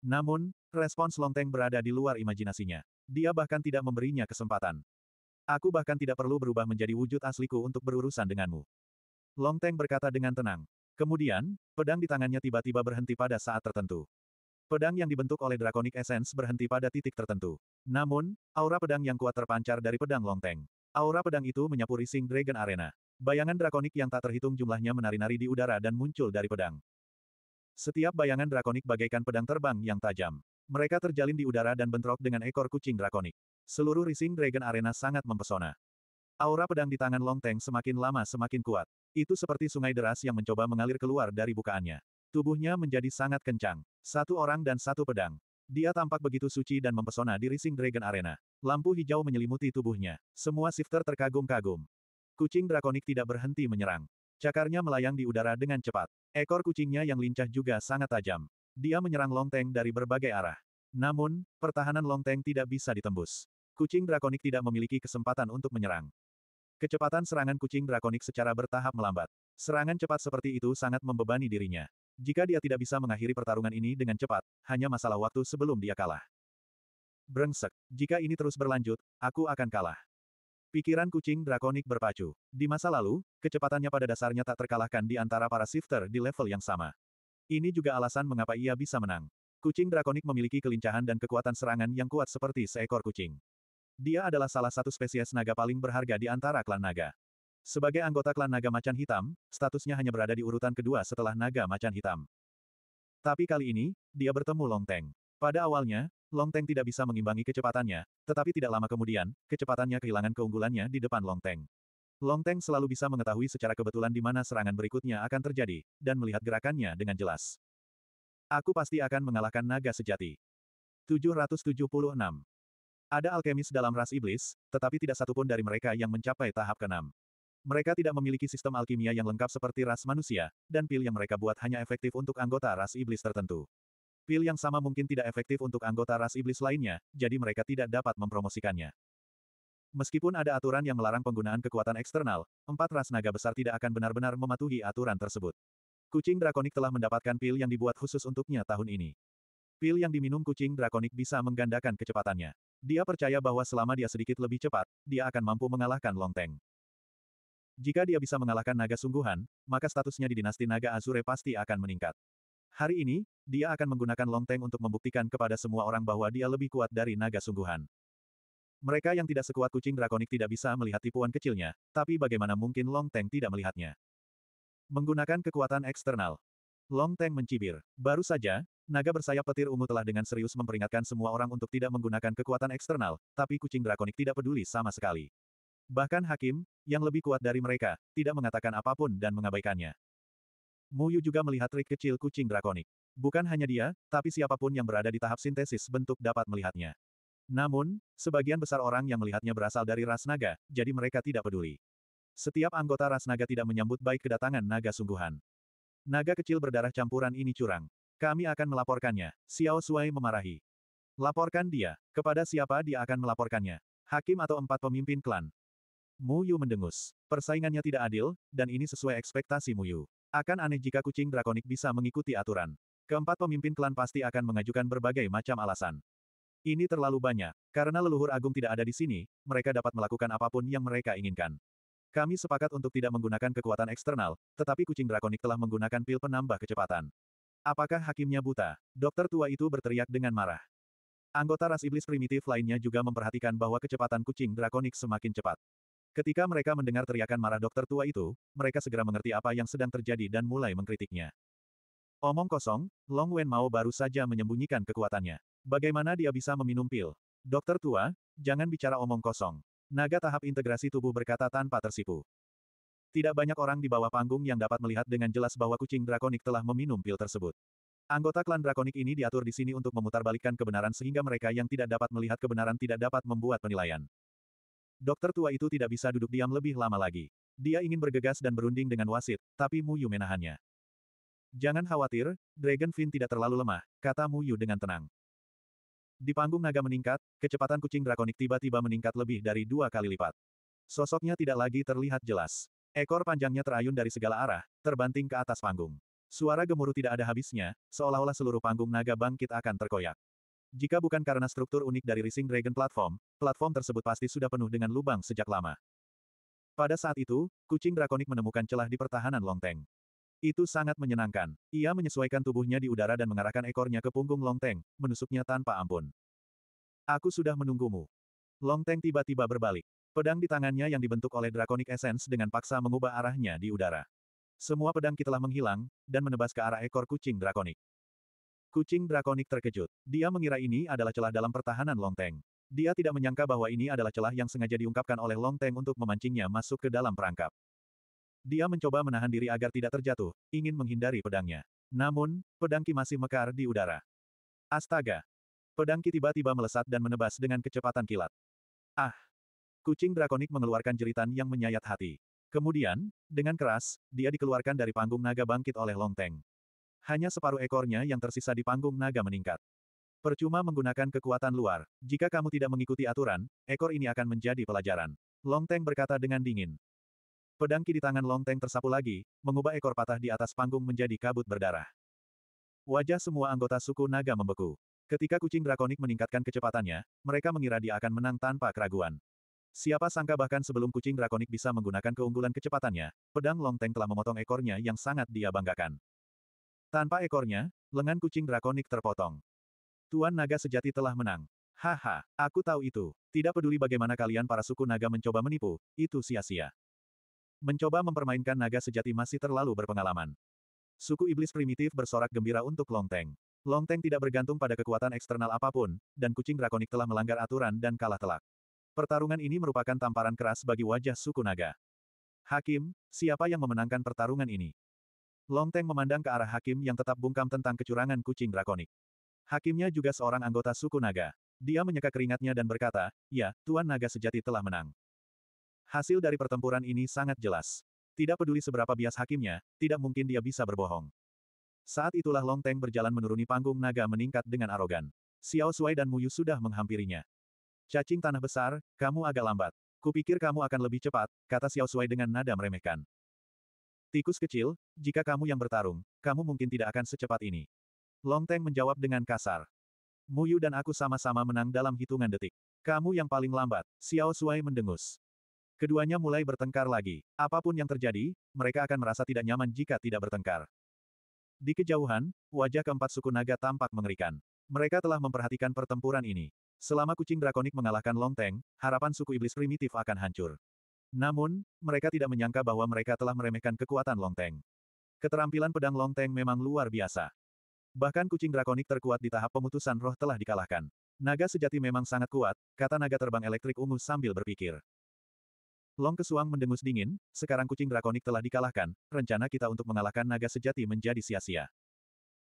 Namun, respons Long Teng berada di luar imajinasinya. Dia bahkan tidak memberinya kesempatan. Aku bahkan tidak perlu berubah menjadi wujud asliku untuk berurusan denganmu. Long Teng berkata dengan tenang. Kemudian, pedang di tangannya tiba-tiba berhenti pada saat tertentu. Pedang yang dibentuk oleh Draconic Essence berhenti pada titik tertentu. Namun, aura pedang yang kuat terpancar dari pedang Long Teng. Aura pedang itu menyapu Rising Dragon Arena. Bayangan Draconic yang tak terhitung jumlahnya menari-nari di udara dan muncul dari pedang. Setiap bayangan Draconic bagaikan pedang terbang yang tajam. Mereka terjalin di udara dan bentrok dengan ekor kucing Draconic. Seluruh Rising Dragon Arena sangat mempesona. Aura pedang di tangan Long Teng semakin lama semakin kuat. Itu seperti sungai deras yang mencoba mengalir keluar dari bukaannya. Tubuhnya menjadi sangat kencang. Satu orang dan satu pedang. Dia tampak begitu suci dan mempesona di Rising Dragon Arena. Lampu hijau menyelimuti tubuhnya. Semua shifter terkagum-kagum. Kucing drakonik tidak berhenti menyerang. Cakarnya melayang di udara dengan cepat. Ekor kucingnya yang lincah juga sangat tajam. Dia menyerang Longteng dari berbagai arah. Namun, pertahanan Longteng tidak bisa ditembus. Kucing drakonik tidak memiliki kesempatan untuk menyerang. Kecepatan serangan kucing drakonik secara bertahap melambat. Serangan cepat seperti itu sangat membebani dirinya. Jika dia tidak bisa mengakhiri pertarungan ini dengan cepat, hanya masalah waktu sebelum dia kalah. Brengsek, jika ini terus berlanjut, aku akan kalah. Pikiran kucing drakonik berpacu. Di masa lalu, kecepatannya pada dasarnya tak terkalahkan di antara para shifter di level yang sama. Ini juga alasan mengapa ia bisa menang. Kucing drakonik memiliki kelincahan dan kekuatan serangan yang kuat seperti seekor kucing. Dia adalah salah satu spesies naga paling berharga di antara klan naga. Sebagai anggota klan naga macan hitam, statusnya hanya berada di urutan kedua setelah naga macan hitam. Tapi kali ini, dia bertemu Long Teng. Pada awalnya, Long Teng tidak bisa mengimbangi kecepatannya, tetapi tidak lama kemudian, kecepatannya kehilangan keunggulannya di depan Long Teng. Long Teng selalu bisa mengetahui secara kebetulan di mana serangan berikutnya akan terjadi, dan melihat gerakannya dengan jelas. Aku pasti akan mengalahkan naga sejati. 776. Ada alkemis dalam ras iblis, tetapi tidak satupun dari mereka yang mencapai tahap keenam. Mereka tidak memiliki sistem alkimia yang lengkap seperti ras manusia, dan pil yang mereka buat hanya efektif untuk anggota ras iblis tertentu. Pil yang sama mungkin tidak efektif untuk anggota ras iblis lainnya, jadi mereka tidak dapat mempromosikannya. Meskipun ada aturan yang melarang penggunaan kekuatan eksternal, empat ras naga besar tidak akan benar-benar mematuhi aturan tersebut. Kucing drakonik telah mendapatkan pil yang dibuat khusus untuknya tahun ini. Pil yang diminum kucing drakonik bisa menggandakan kecepatannya. Dia percaya bahwa selama dia sedikit lebih cepat, dia akan mampu mengalahkan Long Teng. Jika dia bisa mengalahkan naga sungguhan, maka statusnya di dinasti naga Azure pasti akan meningkat. Hari ini, dia akan menggunakan Long Teng untuk membuktikan kepada semua orang bahwa dia lebih kuat dari naga sungguhan. Mereka yang tidak sekuat kucing drakonik tidak bisa melihat tipuan kecilnya, tapi bagaimana mungkin Long Teng tidak melihatnya? Menggunakan kekuatan eksternal, Long Teng mencibir. Baru saja, naga bersayap petir ungu telah dengan serius memperingatkan semua orang untuk tidak menggunakan kekuatan eksternal, tapi kucing drakonik tidak peduli sama sekali. Bahkan hakim, yang lebih kuat dari mereka, tidak mengatakan apapun dan mengabaikannya. Mu Yu juga melihat trik kecil kucing drakonik. Bukan hanya dia, tapi siapapun yang berada di tahap sintesis bentuk dapat melihatnya. Namun, sebagian besar orang yang melihatnya berasal dari ras naga, jadi mereka tidak peduli. Setiap anggota ras naga tidak menyambut baik kedatangan naga sungguhan. Naga kecil berdarah campuran ini curang. Kami akan melaporkannya. Xiao Suai memarahi. Laporkan dia. Kepada siapa dia akan melaporkannya? Hakim atau empat pemimpin klan? Mu Yu mendengus. Persaingannya tidak adil, dan ini sesuai ekspektasi Mu Yu. Akan aneh jika kucing drakonik bisa mengikuti aturan. Keempat pemimpin klan pasti akan mengajukan berbagai macam alasan. Ini terlalu banyak. Karena leluhur agung tidak ada di sini, mereka dapat melakukan apapun yang mereka inginkan. Kami sepakat untuk tidak menggunakan kekuatan eksternal, tetapi kucing drakonik telah menggunakan pil penambah kecepatan. Apakah hakimnya buta? Dokter tua itu berteriak dengan marah. Anggota ras iblis primitif lainnya juga memperhatikan bahwa kecepatan kucing drakonik semakin cepat. Ketika mereka mendengar teriakan marah dokter tua itu, mereka segera mengerti apa yang sedang terjadi dan mulai mengkritiknya. Omong kosong, Long Wen Mao baru saja menyembunyikan kekuatannya. Bagaimana dia bisa meminum pil? Dokter tua, jangan bicara omong kosong. Naga tahap integrasi tubuh berkata tanpa tersipu. Tidak banyak orang di bawah panggung yang dapat melihat dengan jelas bahwa kucing drakonik telah meminum pil tersebut. Anggota klan drakonik ini diatur di sini untuk memutarbalikkan kebenaran sehingga mereka yang tidak dapat melihat kebenaran tidak dapat membuat penilaian. Dokter tua itu tidak bisa duduk diam lebih lama lagi. Dia ingin bergegas dan berunding dengan wasit, tapi Muyu menahannya. Jangan khawatir, Dragonfin tidak terlalu lemah, kata Muyu dengan tenang. Di panggung naga meningkat, kecepatan kucing drakonik tiba-tiba meningkat lebih dari dua kali lipat. Sosoknya tidak lagi terlihat jelas. Ekor panjangnya terayun dari segala arah, terbanting ke atas panggung. Suara gemuruh tidak ada habisnya, seolah-olah seluruh panggung naga bangkit akan terkoyak. Jika bukan karena struktur unik dari Rising Dragon Platform, platform tersebut pasti sudah penuh dengan lubang sejak lama. Pada saat itu, kucing drakonik menemukan celah di pertahanan longteng. Itu sangat menyenangkan. Ia menyesuaikan tubuhnya di udara dan mengarahkan ekornya ke punggung Long Longteng, menusuknya tanpa ampun. Aku sudah menunggumu. Long Longteng tiba-tiba berbalik. Pedang di tangannya yang dibentuk oleh Draconic Essence dengan paksa mengubah arahnya di udara. Semua pedang telah menghilang, dan menebas ke arah ekor kucing Draconic. Kucing Draconic terkejut. Dia mengira ini adalah celah dalam pertahanan Long Longteng. Dia tidak menyangka bahwa ini adalah celah yang sengaja diungkapkan oleh Long Longteng untuk memancingnya masuk ke dalam perangkap. Dia mencoba menahan diri agar tidak terjatuh, ingin menghindari pedangnya. Namun, pedangki masih mekar di udara. Astaga! Pedangki tiba-tiba melesat dan menebas dengan kecepatan kilat. Ah! Kucing drakonik mengeluarkan jeritan yang menyayat hati. Kemudian, dengan keras, dia dikeluarkan dari panggung naga bangkit oleh Long Longteng. Hanya separuh ekornya yang tersisa di panggung naga meningkat. Percuma menggunakan kekuatan luar. Jika kamu tidak mengikuti aturan, ekor ini akan menjadi pelajaran. Long Longteng berkata dengan dingin. Pedang ki di tangan Long Teng tersapu lagi, mengubah ekor patah di atas panggung menjadi kabut berdarah. Wajah semua anggota suku naga membeku. Ketika kucing drakonik meningkatkan kecepatannya, mereka mengira dia akan menang tanpa keraguan. Siapa sangka bahkan sebelum kucing drakonik bisa menggunakan keunggulan kecepatannya, pedang Long Teng telah memotong ekornya yang sangat dia banggakan. Tanpa ekornya, lengan kucing drakonik terpotong. Tuan naga sejati telah menang. Haha, aku tahu itu. Tidak peduli bagaimana kalian para suku naga mencoba menipu, itu sia-sia. Mencoba mempermainkan naga sejati masih terlalu berpengalaman. Suku iblis primitif bersorak gembira untuk Long Long Longteng tidak bergantung pada kekuatan eksternal apapun, dan kucing drakonik telah melanggar aturan dan kalah telak. Pertarungan ini merupakan tamparan keras bagi wajah suku naga. Hakim, siapa yang memenangkan pertarungan ini? Long Longteng memandang ke arah hakim yang tetap bungkam tentang kecurangan kucing drakonik. Hakimnya juga seorang anggota suku naga. Dia menyeka keringatnya dan berkata, ya, Tuan Naga sejati telah menang. Hasil dari pertempuran ini sangat jelas. Tidak peduli seberapa bias hakimnya, tidak mungkin dia bisa berbohong. Saat itulah Long Teng berjalan menuruni panggung naga meningkat dengan arogan. Xiao Sui dan Muyu sudah menghampirinya. Cacing tanah besar, kamu agak lambat. Kupikir kamu akan lebih cepat, kata Xiao Sui dengan nada meremehkan. Tikus kecil, jika kamu yang bertarung, kamu mungkin tidak akan secepat ini. Long Teng menjawab dengan kasar. Muyu dan aku sama-sama menang dalam hitungan detik. Kamu yang paling lambat, Xiao Sui mendengus. Keduanya mulai bertengkar lagi. Apapun yang terjadi, mereka akan merasa tidak nyaman jika tidak bertengkar. Di kejauhan, wajah keempat suku naga tampak mengerikan. Mereka telah memperhatikan pertempuran ini. Selama kucing drakonik mengalahkan Long Longteng, harapan suku iblis primitif akan hancur. Namun, mereka tidak menyangka bahwa mereka telah meremehkan kekuatan Long Longteng. Keterampilan pedang Long Longteng memang luar biasa. Bahkan kucing drakonik terkuat di tahap pemutusan roh telah dikalahkan. Naga sejati memang sangat kuat, kata naga terbang elektrik ungu sambil berpikir. Long Kesuang mendengus dingin, sekarang kucing drakonik telah dikalahkan, rencana kita untuk mengalahkan naga sejati menjadi sia-sia.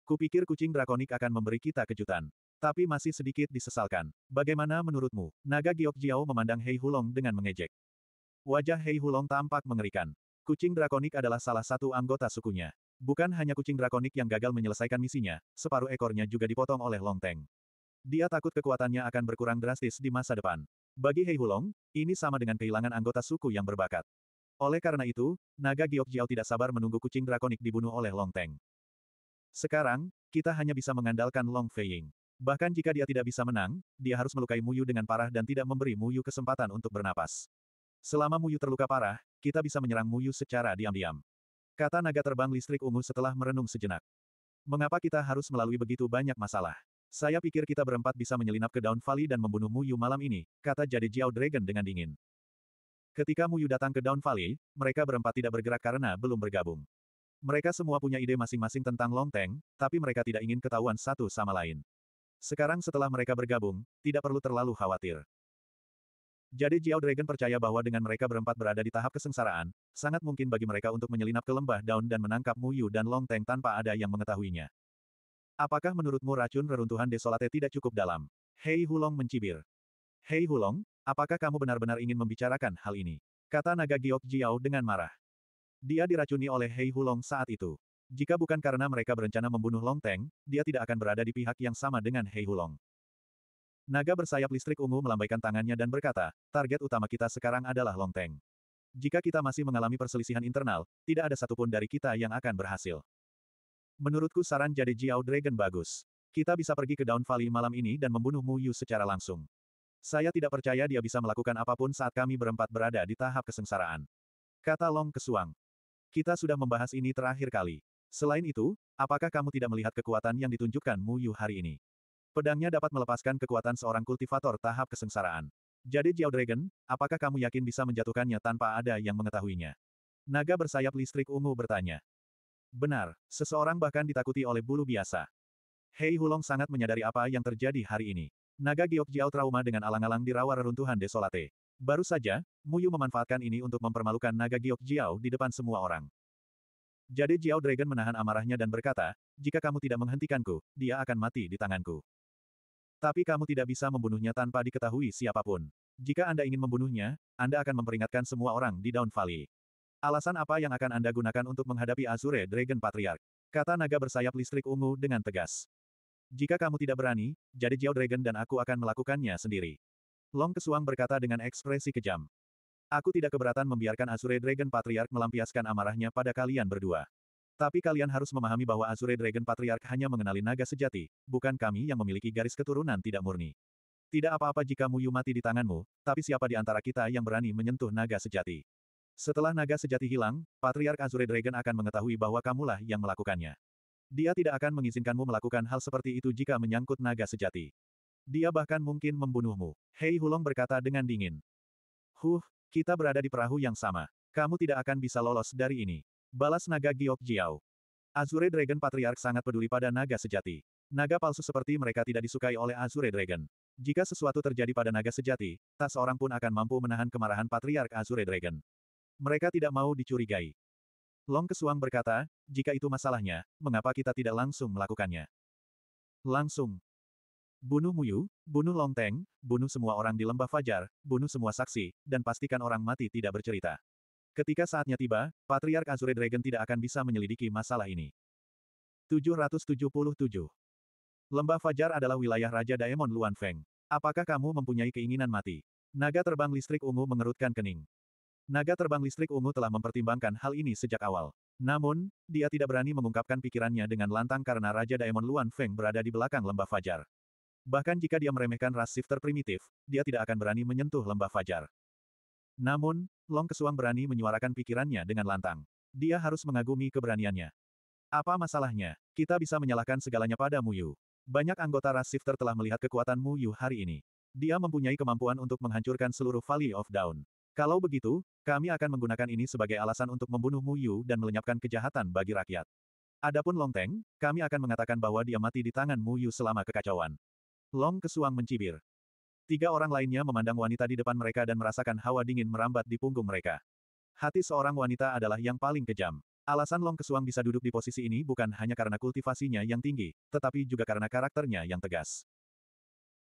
Kupikir kucing drakonik akan memberi kita kejutan. Tapi masih sedikit disesalkan. Bagaimana menurutmu? Naga Giok Jiao memandang Hei Hulong dengan mengejek. Wajah Hei Hulong tampak mengerikan. Kucing drakonik adalah salah satu anggota sukunya. Bukan hanya kucing drakonik yang gagal menyelesaikan misinya, separuh ekornya juga dipotong oleh Long Teng. Dia takut kekuatannya akan berkurang drastis di masa depan. Bagi Hei Hulong, ini sama dengan kehilangan anggota suku yang berbakat. Oleh karena itu, naga Giok Jiao tidak sabar menunggu kucing drakonik dibunuh oleh Long Teng. Sekarang, kita hanya bisa mengandalkan Long Fei Ying. Bahkan jika dia tidak bisa menang, dia harus melukai Muyu dengan parah dan tidak memberi Muyu kesempatan untuk bernapas. Selama Muyu terluka parah, kita bisa menyerang Muyu secara diam-diam. Kata naga terbang listrik ungu setelah merenung sejenak. Mengapa kita harus melalui begitu banyak masalah? Saya pikir kita berempat bisa menyelinap ke Daun Valley dan membunuh Yu malam ini, kata Jade Jiao Dragon dengan dingin. Ketika Mu Yu datang ke Daun Valley, mereka berempat tidak bergerak karena belum bergabung. Mereka semua punya ide masing-masing tentang Long Tang, tapi mereka tidak ingin ketahuan satu sama lain. Sekarang setelah mereka bergabung, tidak perlu terlalu khawatir. Jade Jiao Dragon percaya bahwa dengan mereka berempat berada di tahap kesengsaraan, sangat mungkin bagi mereka untuk menyelinap ke lembah daun dan menangkap Mu Yu dan Long Tang tanpa ada yang mengetahuinya. Apakah menurutmu racun reruntuhan desolate tidak cukup dalam? Hei Hulong mencibir. Hei Hulong, apakah kamu benar-benar ingin membicarakan hal ini? Kata naga Giok Jiao dengan marah. Dia diracuni oleh Hei Hulong saat itu. Jika bukan karena mereka berencana membunuh Long Teng, dia tidak akan berada di pihak yang sama dengan Hei Hulong. Naga bersayap listrik ungu melambaikan tangannya dan berkata, target utama kita sekarang adalah Long Teng. Jika kita masih mengalami perselisihan internal, tidak ada satupun dari kita yang akan berhasil. Menurutku saran jadi Jiao Dragon bagus. Kita bisa pergi ke Daun Valley malam ini dan membunuh Mu Yu secara langsung. Saya tidak percaya dia bisa melakukan apapun saat kami berempat berada di tahap kesengsaraan. Kata Long Kesuang. Kita sudah membahas ini terakhir kali. Selain itu, apakah kamu tidak melihat kekuatan yang ditunjukkan Mu Yu hari ini? Pedangnya dapat melepaskan kekuatan seorang kultivator tahap kesengsaraan. Jadi Jiao Dragon, apakah kamu yakin bisa menjatuhkannya tanpa ada yang mengetahuinya? Naga bersayap listrik ungu bertanya. Benar, seseorang bahkan ditakuti oleh bulu biasa. Hei Hulong sangat menyadari apa yang terjadi hari ini. Naga Giok Jiao trauma dengan alang-alang di rawa reruntuhan desolate. Baru saja, Muyu memanfaatkan ini untuk mempermalukan naga Giok Jiao di depan semua orang. Jade Jiao Dragon menahan amarahnya dan berkata, jika kamu tidak menghentikanku, dia akan mati di tanganku. Tapi kamu tidak bisa membunuhnya tanpa diketahui siapapun. Jika Anda ingin membunuhnya, Anda akan memperingatkan semua orang di Down Valley. Alasan apa yang akan Anda gunakan untuk menghadapi Azure Dragon Patriarch? Kata naga bersayap listrik ungu dengan tegas. Jika kamu tidak berani, jadi Jiao Dragon dan aku akan melakukannya sendiri. Long Kesuang berkata dengan ekspresi kejam. Aku tidak keberatan membiarkan Azure Dragon Patriarch melampiaskan amarahnya pada kalian berdua. Tapi kalian harus memahami bahwa Azure Dragon Patriarch hanya mengenali naga sejati, bukan kami yang memiliki garis keturunan tidak murni. Tidak apa-apa jika Muyu mati di tanganmu, tapi siapa di antara kita yang berani menyentuh naga sejati? Setelah naga sejati hilang, Patriark Azure Dragon akan mengetahui bahwa kamulah yang melakukannya. Dia tidak akan mengizinkanmu melakukan hal seperti itu jika menyangkut naga sejati. Dia bahkan mungkin membunuhmu. Hei Hulong berkata dengan dingin. Huh, kita berada di perahu yang sama. Kamu tidak akan bisa lolos dari ini. Balas naga Giok Jiao. Azure Dragon Patriark sangat peduli pada naga sejati. Naga palsu seperti mereka tidak disukai oleh Azure Dragon. Jika sesuatu terjadi pada naga sejati, tak seorang pun akan mampu menahan kemarahan Patriark Azure Dragon. Mereka tidak mau dicurigai. Long Kesuang berkata, jika itu masalahnya, mengapa kita tidak langsung melakukannya? Langsung. Bunuh Muyu, bunuh Long Teng, bunuh semua orang di lembah Fajar, bunuh semua saksi, dan pastikan orang mati tidak bercerita. Ketika saatnya tiba, Patriark Azure Dragon tidak akan bisa menyelidiki masalah ini. 777. Lembah Fajar adalah wilayah Raja Daemon Luan Feng. Apakah kamu mempunyai keinginan mati? Naga terbang listrik ungu mengerutkan kening. Naga terbang listrik ungu telah mempertimbangkan hal ini sejak awal. Namun, dia tidak berani mengungkapkan pikirannya dengan lantang karena Raja Daemon Luan Feng berada di belakang lembah fajar. Bahkan jika dia meremehkan ras shifter primitif, dia tidak akan berani menyentuh lembah fajar. Namun, Long Kesuang berani menyuarakan pikirannya dengan lantang. Dia harus mengagumi keberaniannya. Apa masalahnya? Kita bisa menyalahkan segalanya pada Yu. Banyak anggota ras shifter telah melihat kekuatan Mu Yu hari ini. Dia mempunyai kemampuan untuk menghancurkan seluruh Valley of Dawn. Kalau begitu, kami akan menggunakan ini sebagai alasan untuk membunuh Mu Yu dan melenyapkan kejahatan bagi rakyat. Adapun Long Teng, kami akan mengatakan bahwa dia mati di tangan Mu Yu selama kekacauan. Long Kesuang mencibir. Tiga orang lainnya memandang wanita di depan mereka dan merasakan hawa dingin merambat di punggung mereka. Hati seorang wanita adalah yang paling kejam. Alasan Long Kesuang bisa duduk di posisi ini bukan hanya karena kultivasinya yang tinggi, tetapi juga karena karakternya yang tegas.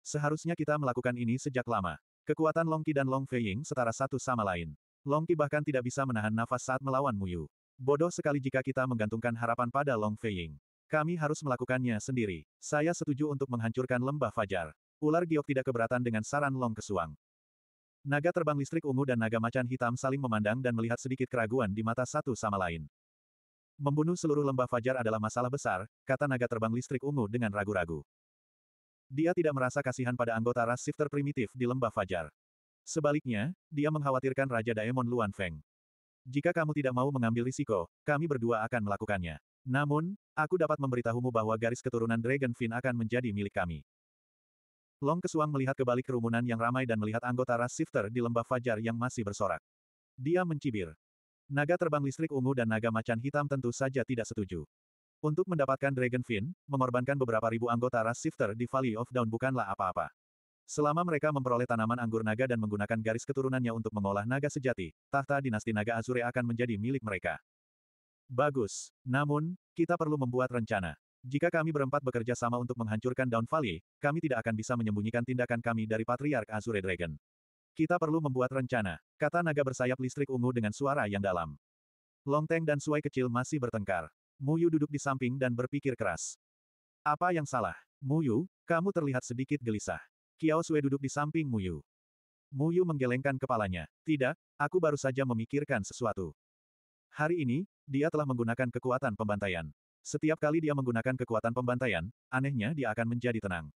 Seharusnya kita melakukan ini sejak lama. Kekuatan Long Qi dan Long Feiying setara satu sama lain. Long Qi bahkan tidak bisa menahan nafas saat melawan Muyu. Bodoh sekali jika kita menggantungkan harapan pada Long Feiying. Kami harus melakukannya sendiri. Saya setuju untuk menghancurkan lembah fajar. Ular giok tidak keberatan dengan saran Long Kesuang. Naga terbang listrik ungu dan naga macan hitam saling memandang dan melihat sedikit keraguan di mata satu sama lain. Membunuh seluruh lembah fajar adalah masalah besar, kata naga terbang listrik ungu dengan ragu-ragu. Dia tidak merasa kasihan pada anggota ras shifter primitif di lembah Fajar. Sebaliknya, dia mengkhawatirkan Raja Daemon Luan Feng. Jika kamu tidak mau mengambil risiko, kami berdua akan melakukannya. Namun, aku dapat memberitahumu bahwa garis keturunan Dragonfin akan menjadi milik kami. Long Kesuang melihat ke kerumunan yang ramai dan melihat anggota ras shifter di lembah fajar yang masih bersorak. Dia mencibir. Naga terbang listrik ungu dan naga macan hitam tentu saja tidak setuju. Untuk mendapatkan Dragon Fin, mengorbankan beberapa ribu anggota ras shifter di Valley of Dawn bukanlah apa-apa. Selama mereka memperoleh tanaman anggur naga dan menggunakan garis keturunannya untuk mengolah naga sejati, tahta dinasti naga Azure akan menjadi milik mereka. Bagus. Namun, kita perlu membuat rencana. Jika kami berempat bekerja sama untuk menghancurkan Dawn Valley, kami tidak akan bisa menyembunyikan tindakan kami dari Patriark Azure Dragon. Kita perlu membuat rencana, kata naga bersayap listrik ungu dengan suara yang dalam. Longteng dan Suai kecil masih bertengkar. Muyu duduk di samping dan berpikir keras. Apa yang salah? Muyu, kamu terlihat sedikit gelisah. Kiao Sui duduk di samping Muyu. Muyu menggelengkan kepalanya. Tidak, aku baru saja memikirkan sesuatu. Hari ini, dia telah menggunakan kekuatan pembantaian. Setiap kali dia menggunakan kekuatan pembantaian, anehnya dia akan menjadi tenang.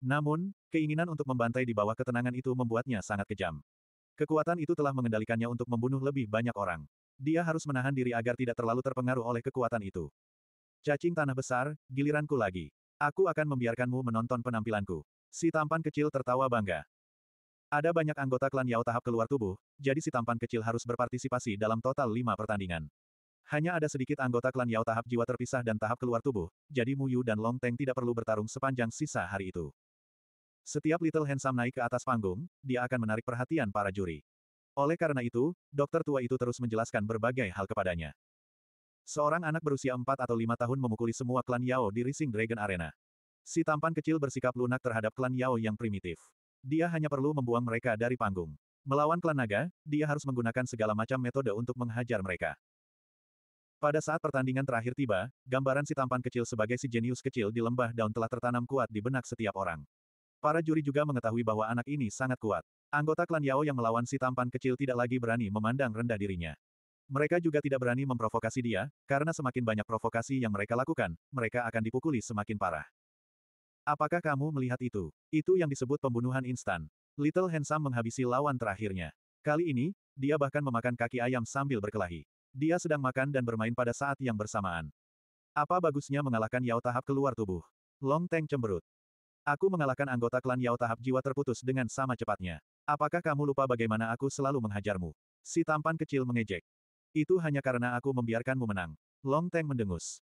Namun, keinginan untuk membantai di bawah ketenangan itu membuatnya sangat kejam. Kekuatan itu telah mengendalikannya untuk membunuh lebih banyak orang. Dia harus menahan diri agar tidak terlalu terpengaruh oleh kekuatan itu. Cacing tanah besar, giliranku lagi. Aku akan membiarkanmu menonton penampilanku. Si tampan kecil tertawa bangga. Ada banyak anggota klan Yao tahap keluar tubuh, jadi si tampan kecil harus berpartisipasi dalam total lima pertandingan. Hanya ada sedikit anggota klan Yao tahap jiwa terpisah dan tahap keluar tubuh, jadi Mu Yu dan Long Teng tidak perlu bertarung sepanjang sisa hari itu. Setiap Little Handsome naik ke atas panggung, dia akan menarik perhatian para juri. Oleh karena itu, dokter tua itu terus menjelaskan berbagai hal kepadanya. Seorang anak berusia 4 atau 5 tahun memukuli semua klan Yao di Rising Dragon Arena. Si tampan kecil bersikap lunak terhadap klan Yao yang primitif. Dia hanya perlu membuang mereka dari panggung. Melawan klan naga, dia harus menggunakan segala macam metode untuk menghajar mereka. Pada saat pertandingan terakhir tiba, gambaran si tampan kecil sebagai si jenius kecil di lembah daun telah tertanam kuat di benak setiap orang. Para juri juga mengetahui bahwa anak ini sangat kuat. Anggota klan Yao yang melawan si tampan kecil tidak lagi berani memandang rendah dirinya. Mereka juga tidak berani memprovokasi dia, karena semakin banyak provokasi yang mereka lakukan, mereka akan dipukuli semakin parah. Apakah kamu melihat itu? Itu yang disebut pembunuhan instan. Little Handsome menghabisi lawan terakhirnya. Kali ini, dia bahkan memakan kaki ayam sambil berkelahi. Dia sedang makan dan bermain pada saat yang bersamaan. Apa bagusnya mengalahkan Yao tahap keluar tubuh? Long Tang cemberut. Aku mengalahkan anggota klan Yao tahap jiwa terputus dengan sama cepatnya. Apakah kamu lupa bagaimana aku selalu menghajarmu? Si tampan kecil mengejek. Itu hanya karena aku membiarkanmu menang. Long Tang mendengus.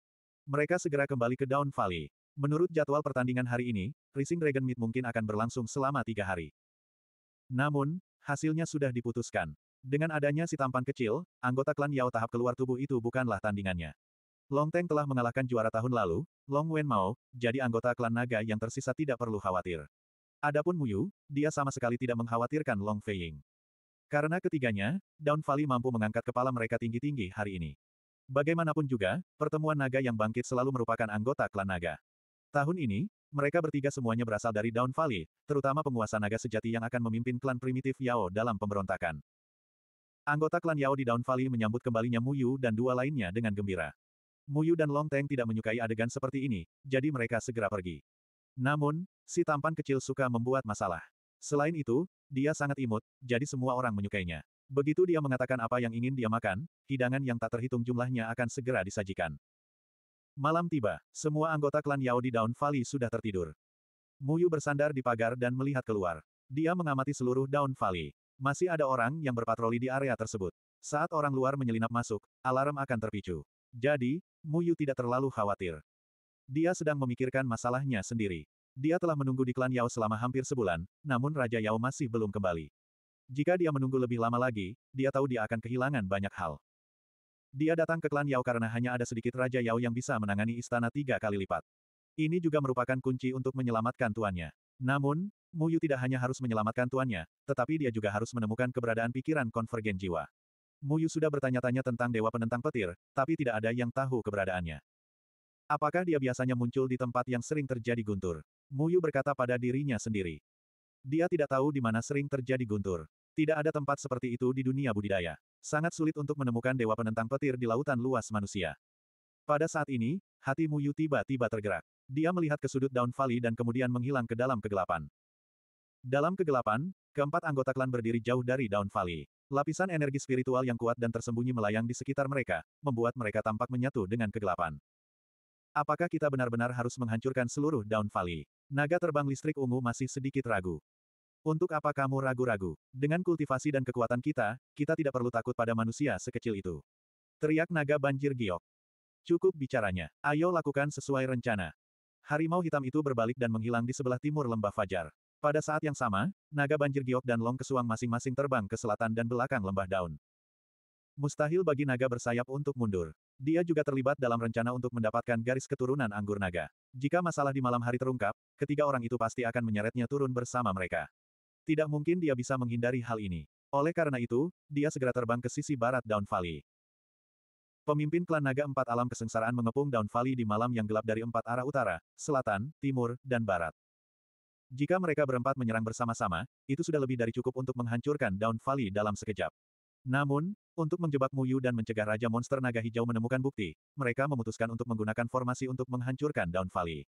Mereka segera kembali ke Down Valley. Menurut jadwal pertandingan hari ini, Rising Dragon Meet mungkin akan berlangsung selama tiga hari. Namun, hasilnya sudah diputuskan. Dengan adanya si tampan kecil, anggota klan Yao tahap keluar tubuh itu bukanlah tandingannya. Long Tang telah mengalahkan juara tahun lalu, Long Wen Mao, jadi anggota klan naga yang tersisa tidak perlu khawatir. Adapun Muyu, dia sama sekali tidak mengkhawatirkan Long Feiying. Karena ketiganya, Daun Valley mampu mengangkat kepala mereka tinggi-tinggi hari ini. Bagaimanapun juga, pertemuan naga yang bangkit selalu merupakan anggota klan naga. Tahun ini, mereka bertiga semuanya berasal dari Daun Valley, terutama penguasa naga sejati yang akan memimpin klan primitif Yao dalam pemberontakan. Anggota klan Yao di Daun Valley menyambut kembalinya Muyu dan dua lainnya dengan gembira. Muyu dan Long Teng tidak menyukai adegan seperti ini, jadi mereka segera pergi. Namun, si tampan kecil suka membuat masalah. Selain itu, dia sangat imut, jadi semua orang menyukainya. Begitu dia mengatakan apa yang ingin dia makan, hidangan yang tak terhitung jumlahnya akan segera disajikan. Malam tiba, semua anggota klan Yao di Daun Valley sudah tertidur. Muyu bersandar di pagar dan melihat keluar. Dia mengamati seluruh Daun Valley. Masih ada orang yang berpatroli di area tersebut. Saat orang luar menyelinap masuk, alarm akan terpicu. Jadi, Muyu tidak terlalu khawatir. Dia sedang memikirkan masalahnya sendiri. Dia telah menunggu di klan Yao selama hampir sebulan, namun Raja Yao masih belum kembali. Jika dia menunggu lebih lama lagi, dia tahu dia akan kehilangan banyak hal. Dia datang ke klan Yao karena hanya ada sedikit Raja Yao yang bisa menangani istana tiga kali lipat. Ini juga merupakan kunci untuk menyelamatkan tuannya. Namun, Muyu tidak hanya harus menyelamatkan tuannya, tetapi dia juga harus menemukan keberadaan pikiran konvergen jiwa. Muyu sudah bertanya-tanya tentang Dewa Penentang Petir, tapi tidak ada yang tahu keberadaannya. Apakah dia biasanya muncul di tempat yang sering terjadi guntur? Muyu berkata pada dirinya sendiri. Dia tidak tahu di mana sering terjadi guntur. Tidak ada tempat seperti itu di dunia budidaya. Sangat sulit untuk menemukan dewa penentang petir di lautan luas manusia. Pada saat ini, hati Muyu tiba-tiba tergerak. Dia melihat ke sudut daun vali dan kemudian menghilang ke dalam kegelapan. Dalam kegelapan, keempat anggota klan berdiri jauh dari daun vali. Lapisan energi spiritual yang kuat dan tersembunyi melayang di sekitar mereka, membuat mereka tampak menyatu dengan kegelapan. Apakah kita benar-benar harus menghancurkan seluruh Daun Valley? Naga terbang listrik ungu masih sedikit ragu. Untuk apa kamu ragu-ragu? Dengan kultivasi dan kekuatan kita, kita tidak perlu takut pada manusia sekecil itu. Teriak naga banjir giok. Cukup bicaranya. Ayo lakukan sesuai rencana. Harimau hitam itu berbalik dan menghilang di sebelah timur lembah Fajar. Pada saat yang sama, naga banjir giok dan long kesuang masing-masing terbang ke selatan dan belakang lembah daun. Mustahil bagi naga bersayap untuk mundur. Dia juga terlibat dalam rencana untuk mendapatkan garis keturunan anggur naga. Jika masalah di malam hari terungkap, ketiga orang itu pasti akan menyeretnya turun bersama mereka. Tidak mungkin dia bisa menghindari hal ini. Oleh karena itu, dia segera terbang ke sisi barat Down Valley. Pemimpin klan naga empat alam kesengsaraan mengepung Down Valley di malam yang gelap dari empat arah utara, selatan, timur, dan barat. Jika mereka berempat menyerang bersama-sama, itu sudah lebih dari cukup untuk menghancurkan Down Valley dalam sekejap. Namun, untuk menjebak Muyu dan mencegah Raja Monster Naga Hijau menemukan bukti, mereka memutuskan untuk menggunakan formasi untuk menghancurkan Down Valley.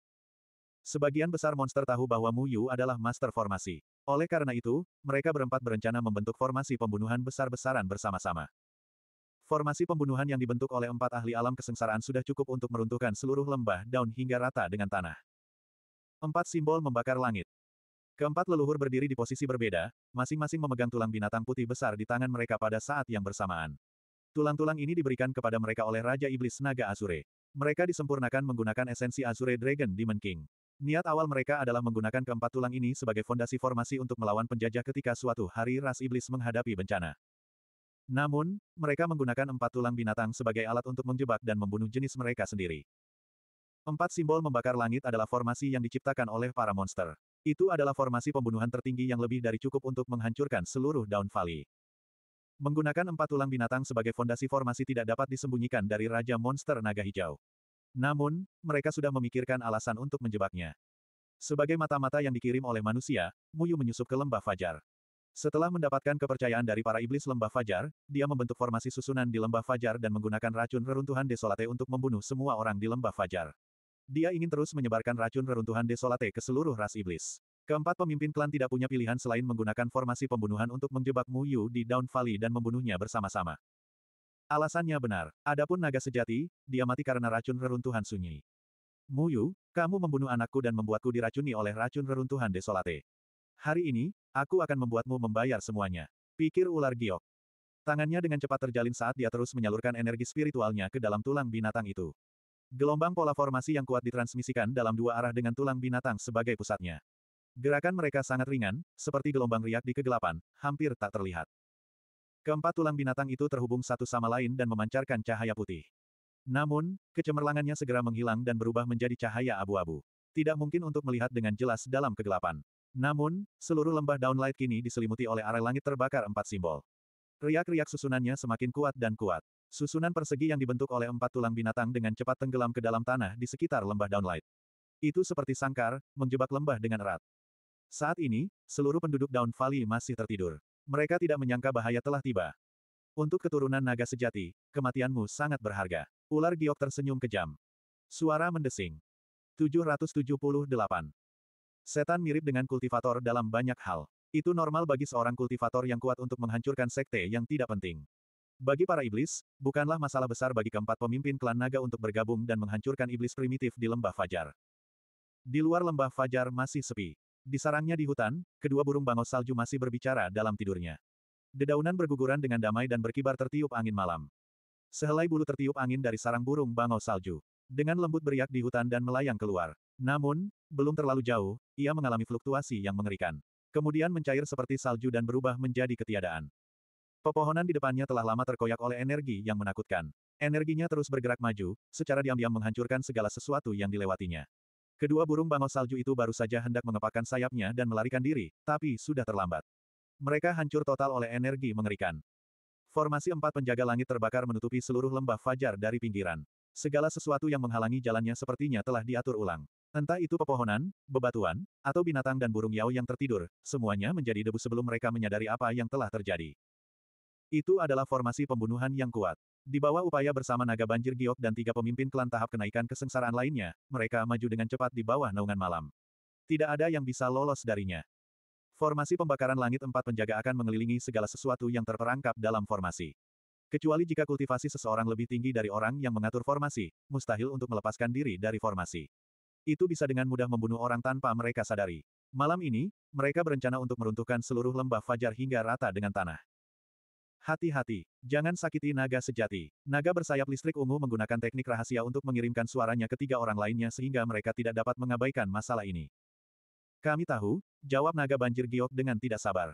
Sebagian besar monster tahu bahwa Muyu adalah master formasi. Oleh karena itu, mereka berempat berencana membentuk formasi pembunuhan besar-besaran bersama-sama. Formasi pembunuhan yang dibentuk oleh empat ahli alam kesengsaraan sudah cukup untuk meruntuhkan seluruh lembah daun hingga rata dengan tanah. Empat simbol membakar langit. Keempat leluhur berdiri di posisi berbeda, masing-masing memegang tulang binatang putih besar di tangan mereka pada saat yang bersamaan. Tulang-tulang ini diberikan kepada mereka oleh Raja Iblis Naga Azure. Mereka disempurnakan menggunakan esensi Azure Dragon Demon King. Niat awal mereka adalah menggunakan keempat tulang ini sebagai fondasi formasi untuk melawan penjajah ketika suatu hari ras iblis menghadapi bencana. Namun, mereka menggunakan empat tulang binatang sebagai alat untuk menjebak dan membunuh jenis mereka sendiri. Empat simbol membakar langit adalah formasi yang diciptakan oleh para monster. Itu adalah formasi pembunuhan tertinggi yang lebih dari cukup untuk menghancurkan seluruh daun Valley. Menggunakan empat tulang binatang sebagai fondasi formasi tidak dapat disembunyikan dari Raja Monster Naga Hijau. Namun, mereka sudah memikirkan alasan untuk menjebaknya. Sebagai mata-mata yang dikirim oleh manusia, Muyu menyusup ke lembah Fajar. Setelah mendapatkan kepercayaan dari para iblis lembah Fajar, dia membentuk formasi susunan di lembah Fajar dan menggunakan racun reruntuhan desolate untuk membunuh semua orang di lembah Fajar. Dia ingin terus menyebarkan racun reruntuhan desolate ke seluruh ras iblis. Keempat pemimpin klan tidak punya pilihan selain menggunakan formasi pembunuhan untuk menjebak Mu Yu di Down Valley dan membunuhnya bersama-sama. Alasannya benar. Adapun naga sejati, dia mati karena racun reruntuhan sunyi. Mu Yu, kamu membunuh anakku dan membuatku diracuni oleh racun reruntuhan desolate. Hari ini, aku akan membuatmu membayar semuanya. Pikir ular giok. Tangannya dengan cepat terjalin saat dia terus menyalurkan energi spiritualnya ke dalam tulang binatang itu. Gelombang pola formasi yang kuat ditransmisikan dalam dua arah dengan tulang binatang sebagai pusatnya. Gerakan mereka sangat ringan, seperti gelombang riak di kegelapan, hampir tak terlihat. Keempat tulang binatang itu terhubung satu sama lain dan memancarkan cahaya putih. Namun, kecemerlangannya segera menghilang dan berubah menjadi cahaya abu-abu. Tidak mungkin untuk melihat dengan jelas dalam kegelapan. Namun, seluruh lembah downlight kini diselimuti oleh arah langit terbakar empat simbol. Riak-riak susunannya semakin kuat dan kuat. Susunan persegi yang dibentuk oleh empat tulang binatang dengan cepat tenggelam ke dalam tanah di sekitar lembah Downlight. Itu seperti sangkar, menjebak lembah dengan erat. Saat ini, seluruh penduduk Down Valley masih tertidur. Mereka tidak menyangka bahaya telah tiba. Untuk keturunan naga sejati, kematianmu sangat berharga. Ular giok tersenyum kejam. Suara mendesing. 778. Setan mirip dengan kultivator dalam banyak hal. Itu normal bagi seorang kultivator yang kuat untuk menghancurkan sekte yang tidak penting. Bagi para iblis, bukanlah masalah besar bagi keempat pemimpin klan naga untuk bergabung dan menghancurkan iblis primitif di lembah Fajar. Di luar lembah Fajar masih sepi. Di sarangnya di hutan, kedua burung bangau salju masih berbicara dalam tidurnya. Dedaunan berguguran dengan damai dan berkibar tertiup angin malam. Sehelai bulu tertiup angin dari sarang burung bangau salju. Dengan lembut beriak di hutan dan melayang keluar. Namun, belum terlalu jauh, ia mengalami fluktuasi yang mengerikan. Kemudian mencair seperti salju dan berubah menjadi ketiadaan. Pepohonan di depannya telah lama terkoyak oleh energi yang menakutkan. Energinya terus bergerak maju, secara diam-diam menghancurkan segala sesuatu yang dilewatinya. Kedua burung bangau salju itu baru saja hendak mengepakkan sayapnya dan melarikan diri, tapi sudah terlambat. Mereka hancur total oleh energi mengerikan. Formasi empat penjaga langit terbakar menutupi seluruh lembah fajar dari pinggiran. Segala sesuatu yang menghalangi jalannya sepertinya telah diatur ulang. Entah itu pepohonan, bebatuan, atau binatang dan burung yao yang tertidur, semuanya menjadi debu sebelum mereka menyadari apa yang telah terjadi. Itu adalah formasi pembunuhan yang kuat. Di bawah upaya bersama naga banjir giok dan tiga pemimpin klan tahap kenaikan kesengsaraan lainnya, mereka maju dengan cepat di bawah naungan malam. Tidak ada yang bisa lolos darinya. Formasi pembakaran langit empat penjaga akan mengelilingi segala sesuatu yang terperangkap dalam formasi. Kecuali jika kultivasi seseorang lebih tinggi dari orang yang mengatur formasi, mustahil untuk melepaskan diri dari formasi. Itu bisa dengan mudah membunuh orang tanpa mereka sadari. Malam ini, mereka berencana untuk meruntuhkan seluruh lembah fajar hingga rata dengan tanah. Hati-hati, jangan sakiti naga sejati. Naga bersayap listrik ungu menggunakan teknik rahasia untuk mengirimkan suaranya ke tiga orang lainnya sehingga mereka tidak dapat mengabaikan masalah ini. Kami tahu, jawab naga banjir giok dengan tidak sabar.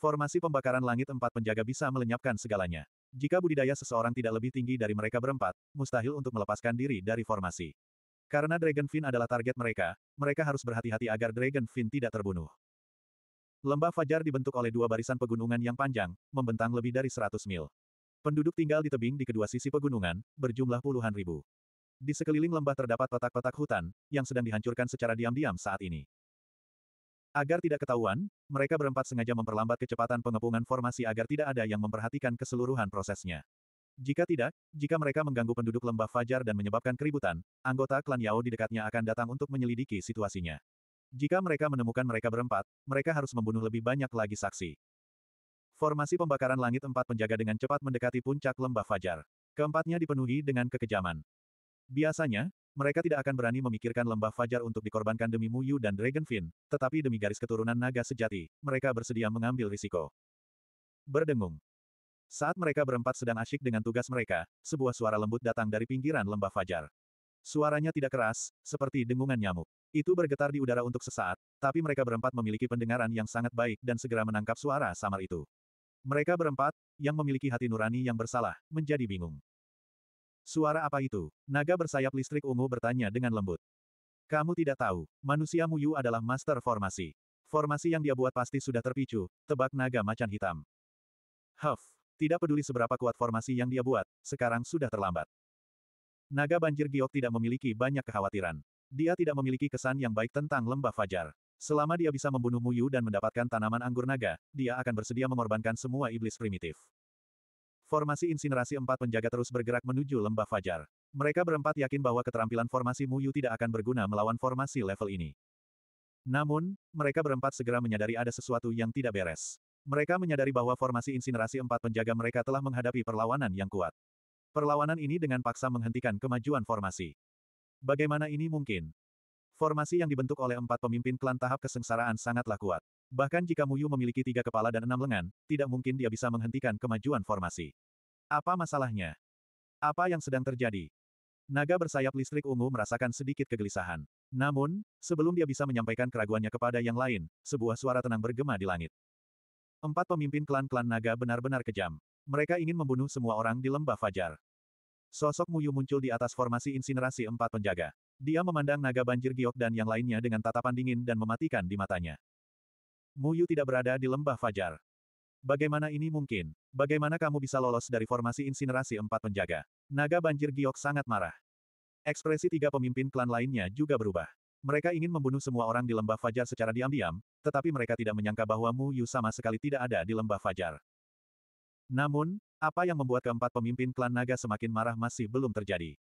Formasi pembakaran langit empat penjaga bisa melenyapkan segalanya. Jika budidaya seseorang tidak lebih tinggi dari mereka berempat, mustahil untuk melepaskan diri dari formasi. Karena Dragon Fin adalah target mereka, mereka harus berhati-hati agar Dragon Fin tidak terbunuh. Lembah Fajar dibentuk oleh dua barisan pegunungan yang panjang, membentang lebih dari 100 mil. Penduduk tinggal di tebing di kedua sisi pegunungan, berjumlah puluhan ribu. Di sekeliling lembah terdapat petak-petak hutan, yang sedang dihancurkan secara diam-diam saat ini. Agar tidak ketahuan, mereka berempat sengaja memperlambat kecepatan pengepungan formasi agar tidak ada yang memperhatikan keseluruhan prosesnya. Jika tidak, jika mereka mengganggu penduduk lembah Fajar dan menyebabkan keributan, anggota klan Yao di dekatnya akan datang untuk menyelidiki situasinya. Jika mereka menemukan mereka berempat, mereka harus membunuh lebih banyak lagi saksi. Formasi pembakaran langit empat penjaga dengan cepat mendekati puncak lembah fajar. Keempatnya dipenuhi dengan kekejaman. Biasanya, mereka tidak akan berani memikirkan lembah fajar untuk dikorbankan demi Muyu dan Dragonfin, tetapi demi garis keturunan naga sejati, mereka bersedia mengambil risiko. Berdengung. Saat mereka berempat sedang asyik dengan tugas mereka, sebuah suara lembut datang dari pinggiran lembah fajar. Suaranya tidak keras, seperti dengungan nyamuk. Itu bergetar di udara untuk sesaat, tapi mereka berempat memiliki pendengaran yang sangat baik dan segera menangkap suara samar itu. Mereka berempat, yang memiliki hati nurani yang bersalah, menjadi bingung. Suara apa itu? Naga bersayap listrik ungu bertanya dengan lembut. Kamu tidak tahu, manusia Muyu adalah master formasi. Formasi yang dia buat pasti sudah terpicu, tebak naga macan hitam. Huff, tidak peduli seberapa kuat formasi yang dia buat, sekarang sudah terlambat. Naga banjir giok tidak memiliki banyak kekhawatiran. Dia tidak memiliki kesan yang baik tentang lembah fajar. Selama dia bisa membunuh Muyu dan mendapatkan tanaman anggur naga, dia akan bersedia mengorbankan semua iblis primitif. Formasi insinerasi empat penjaga terus bergerak menuju lembah fajar. Mereka berempat yakin bahwa keterampilan formasi Muyu tidak akan berguna melawan formasi level ini. Namun, mereka berempat segera menyadari ada sesuatu yang tidak beres. Mereka menyadari bahwa formasi insinerasi empat penjaga mereka telah menghadapi perlawanan yang kuat. Perlawanan ini dengan paksa menghentikan kemajuan formasi. Bagaimana ini mungkin? Formasi yang dibentuk oleh empat pemimpin klan tahap kesengsaraan sangatlah kuat. Bahkan jika Muyu memiliki tiga kepala dan enam lengan, tidak mungkin dia bisa menghentikan kemajuan formasi. Apa masalahnya? Apa yang sedang terjadi? Naga bersayap listrik ungu merasakan sedikit kegelisahan. Namun, sebelum dia bisa menyampaikan keraguannya kepada yang lain, sebuah suara tenang bergema di langit. Empat pemimpin klan-klan naga benar-benar kejam. Mereka ingin membunuh semua orang di lembah Fajar. Sosok Muyu muncul di atas formasi insinerasi empat penjaga. Dia memandang naga banjir giok dan yang lainnya dengan tatapan dingin dan mematikan di matanya. Muyu tidak berada di lembah fajar. Bagaimana ini mungkin? Bagaimana kamu bisa lolos dari formasi insinerasi empat penjaga? Naga banjir giok sangat marah. Ekspresi tiga pemimpin klan lainnya juga berubah. Mereka ingin membunuh semua orang di lembah fajar secara diam-diam, tetapi mereka tidak menyangka bahwa Mu Yu sama sekali tidak ada di lembah fajar. Namun, apa yang membuat keempat pemimpin klan naga semakin marah masih belum terjadi.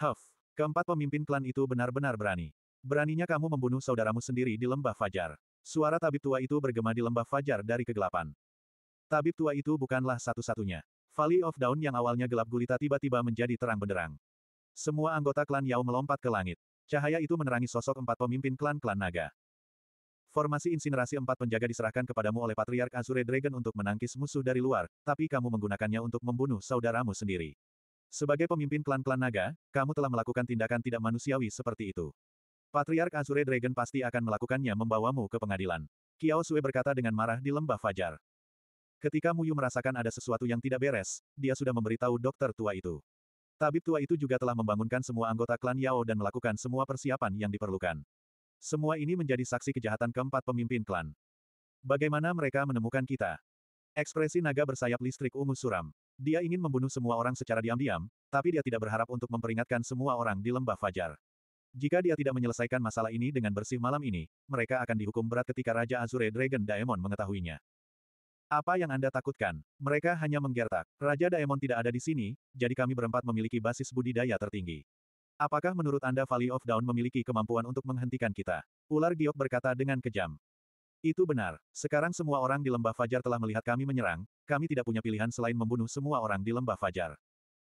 Huff, keempat pemimpin klan itu benar-benar berani. Beraninya kamu membunuh saudaramu sendiri di lembah fajar. Suara tabib tua itu bergema di lembah fajar dari kegelapan. Tabib tua itu bukanlah satu-satunya. Valley of Dawn yang awalnya gelap gulita tiba-tiba menjadi terang benderang. Semua anggota klan Yao melompat ke langit. Cahaya itu menerangi sosok empat pemimpin klan-klan naga. Formasi insinerasi empat penjaga diserahkan kepadamu oleh Patriark Azure Dragon untuk menangkis musuh dari luar, tapi kamu menggunakannya untuk membunuh saudaramu sendiri. Sebagai pemimpin klan-klan naga, kamu telah melakukan tindakan tidak manusiawi seperti itu. Patriark Azure Dragon pasti akan melakukannya membawamu ke pengadilan. Kiao Sue berkata dengan marah di lembah Fajar. Ketika Muyu merasakan ada sesuatu yang tidak beres, dia sudah memberitahu dokter tua itu. Tabib tua itu juga telah membangunkan semua anggota klan Yao dan melakukan semua persiapan yang diperlukan. Semua ini menjadi saksi kejahatan keempat pemimpin klan. Bagaimana mereka menemukan kita? Ekspresi naga bersayap listrik ungu suram. Dia ingin membunuh semua orang secara diam-diam, tapi dia tidak berharap untuk memperingatkan semua orang di lembah Fajar. Jika dia tidak menyelesaikan masalah ini dengan bersih malam ini, mereka akan dihukum berat ketika Raja Azure Dragon Daemon mengetahuinya. Apa yang Anda takutkan? Mereka hanya menggertak. Raja Daemon tidak ada di sini, jadi kami berempat memiliki basis budidaya tertinggi. Apakah menurut Anda Valley of Dawn memiliki kemampuan untuk menghentikan kita? Ular giok berkata dengan kejam. Itu benar. Sekarang semua orang di Lembah Fajar telah melihat kami menyerang, kami tidak punya pilihan selain membunuh semua orang di Lembah Fajar.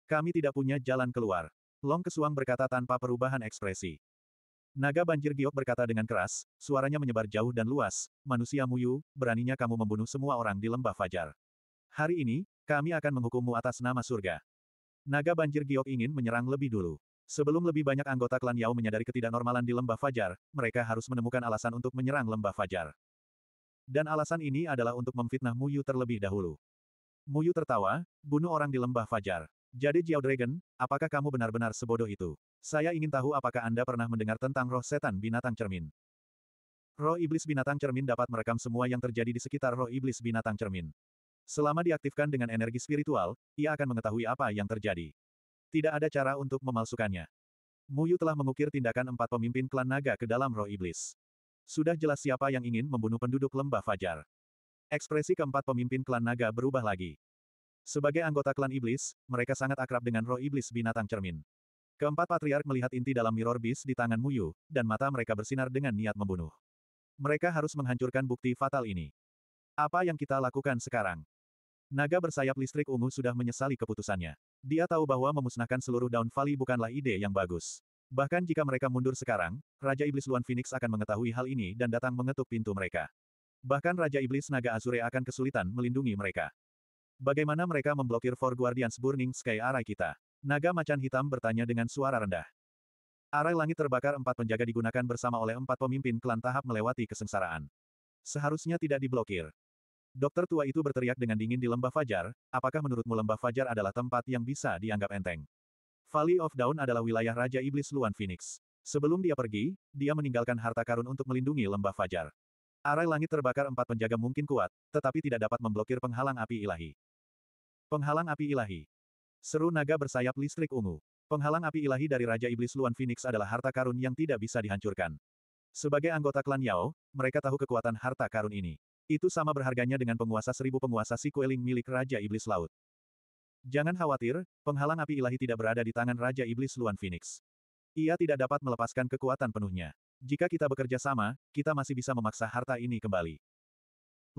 Kami tidak punya jalan keluar. Long Kesuang berkata tanpa perubahan ekspresi. Naga banjir giok berkata dengan keras, suaranya menyebar jauh dan luas, manusia muyu, beraninya kamu membunuh semua orang di Lembah Fajar. Hari ini, kami akan menghukummu atas nama surga. Naga banjir giok ingin menyerang lebih dulu. Sebelum lebih banyak anggota klan Yao menyadari ketidaknormalan di lembah Fajar, mereka harus menemukan alasan untuk menyerang lembah Fajar. Dan alasan ini adalah untuk memfitnah Muyu terlebih dahulu. Muyu tertawa, bunuh orang di lembah Fajar. Jadi Jiao Dragon, apakah kamu benar-benar sebodoh itu? Saya ingin tahu apakah Anda pernah mendengar tentang roh setan binatang cermin. Roh iblis binatang cermin dapat merekam semua yang terjadi di sekitar roh iblis binatang cermin. Selama diaktifkan dengan energi spiritual, ia akan mengetahui apa yang terjadi. Tidak ada cara untuk memalsukannya. Muyu telah mengukir tindakan empat pemimpin klan naga ke dalam roh iblis. Sudah jelas siapa yang ingin membunuh penduduk lembah fajar. Ekspresi keempat pemimpin klan naga berubah lagi. Sebagai anggota klan iblis, mereka sangat akrab dengan roh iblis binatang cermin. Keempat patriark melihat inti dalam mirror beast di tangan Muyu, dan mata mereka bersinar dengan niat membunuh. Mereka harus menghancurkan bukti fatal ini. Apa yang kita lakukan sekarang? Naga bersayap listrik ungu sudah menyesali keputusannya. Dia tahu bahwa memusnahkan seluruh daun Valley bukanlah ide yang bagus. Bahkan jika mereka mundur sekarang, Raja Iblis Luan Phoenix akan mengetahui hal ini dan datang mengetuk pintu mereka. Bahkan Raja Iblis Naga Azure akan kesulitan melindungi mereka. Bagaimana mereka memblokir Four Guardians Burning Sky Arai kita? Naga Macan Hitam bertanya dengan suara rendah. Arai langit terbakar empat penjaga digunakan bersama oleh empat pemimpin klan tahap melewati kesengsaraan. Seharusnya tidak diblokir. Dokter tua itu berteriak dengan dingin di lembah Fajar, apakah menurutmu lembah Fajar adalah tempat yang bisa dianggap enteng? Valley of Dawn adalah wilayah Raja Iblis Luan Phoenix. Sebelum dia pergi, dia meninggalkan harta karun untuk melindungi lembah Fajar. Arai langit terbakar empat penjaga mungkin kuat, tetapi tidak dapat memblokir penghalang api ilahi. Penghalang api ilahi. Seru naga bersayap listrik ungu. Penghalang api ilahi dari Raja Iblis Luan Phoenix adalah harta karun yang tidak bisa dihancurkan. Sebagai anggota klan Yao, mereka tahu kekuatan harta karun ini. Itu sama berharganya dengan penguasa seribu penguasa si Kueling milik Raja Iblis Laut. Jangan khawatir, penghalang api ilahi tidak berada di tangan Raja Iblis Luan Phoenix. Ia tidak dapat melepaskan kekuatan penuhnya. Jika kita bekerja sama, kita masih bisa memaksa harta ini kembali.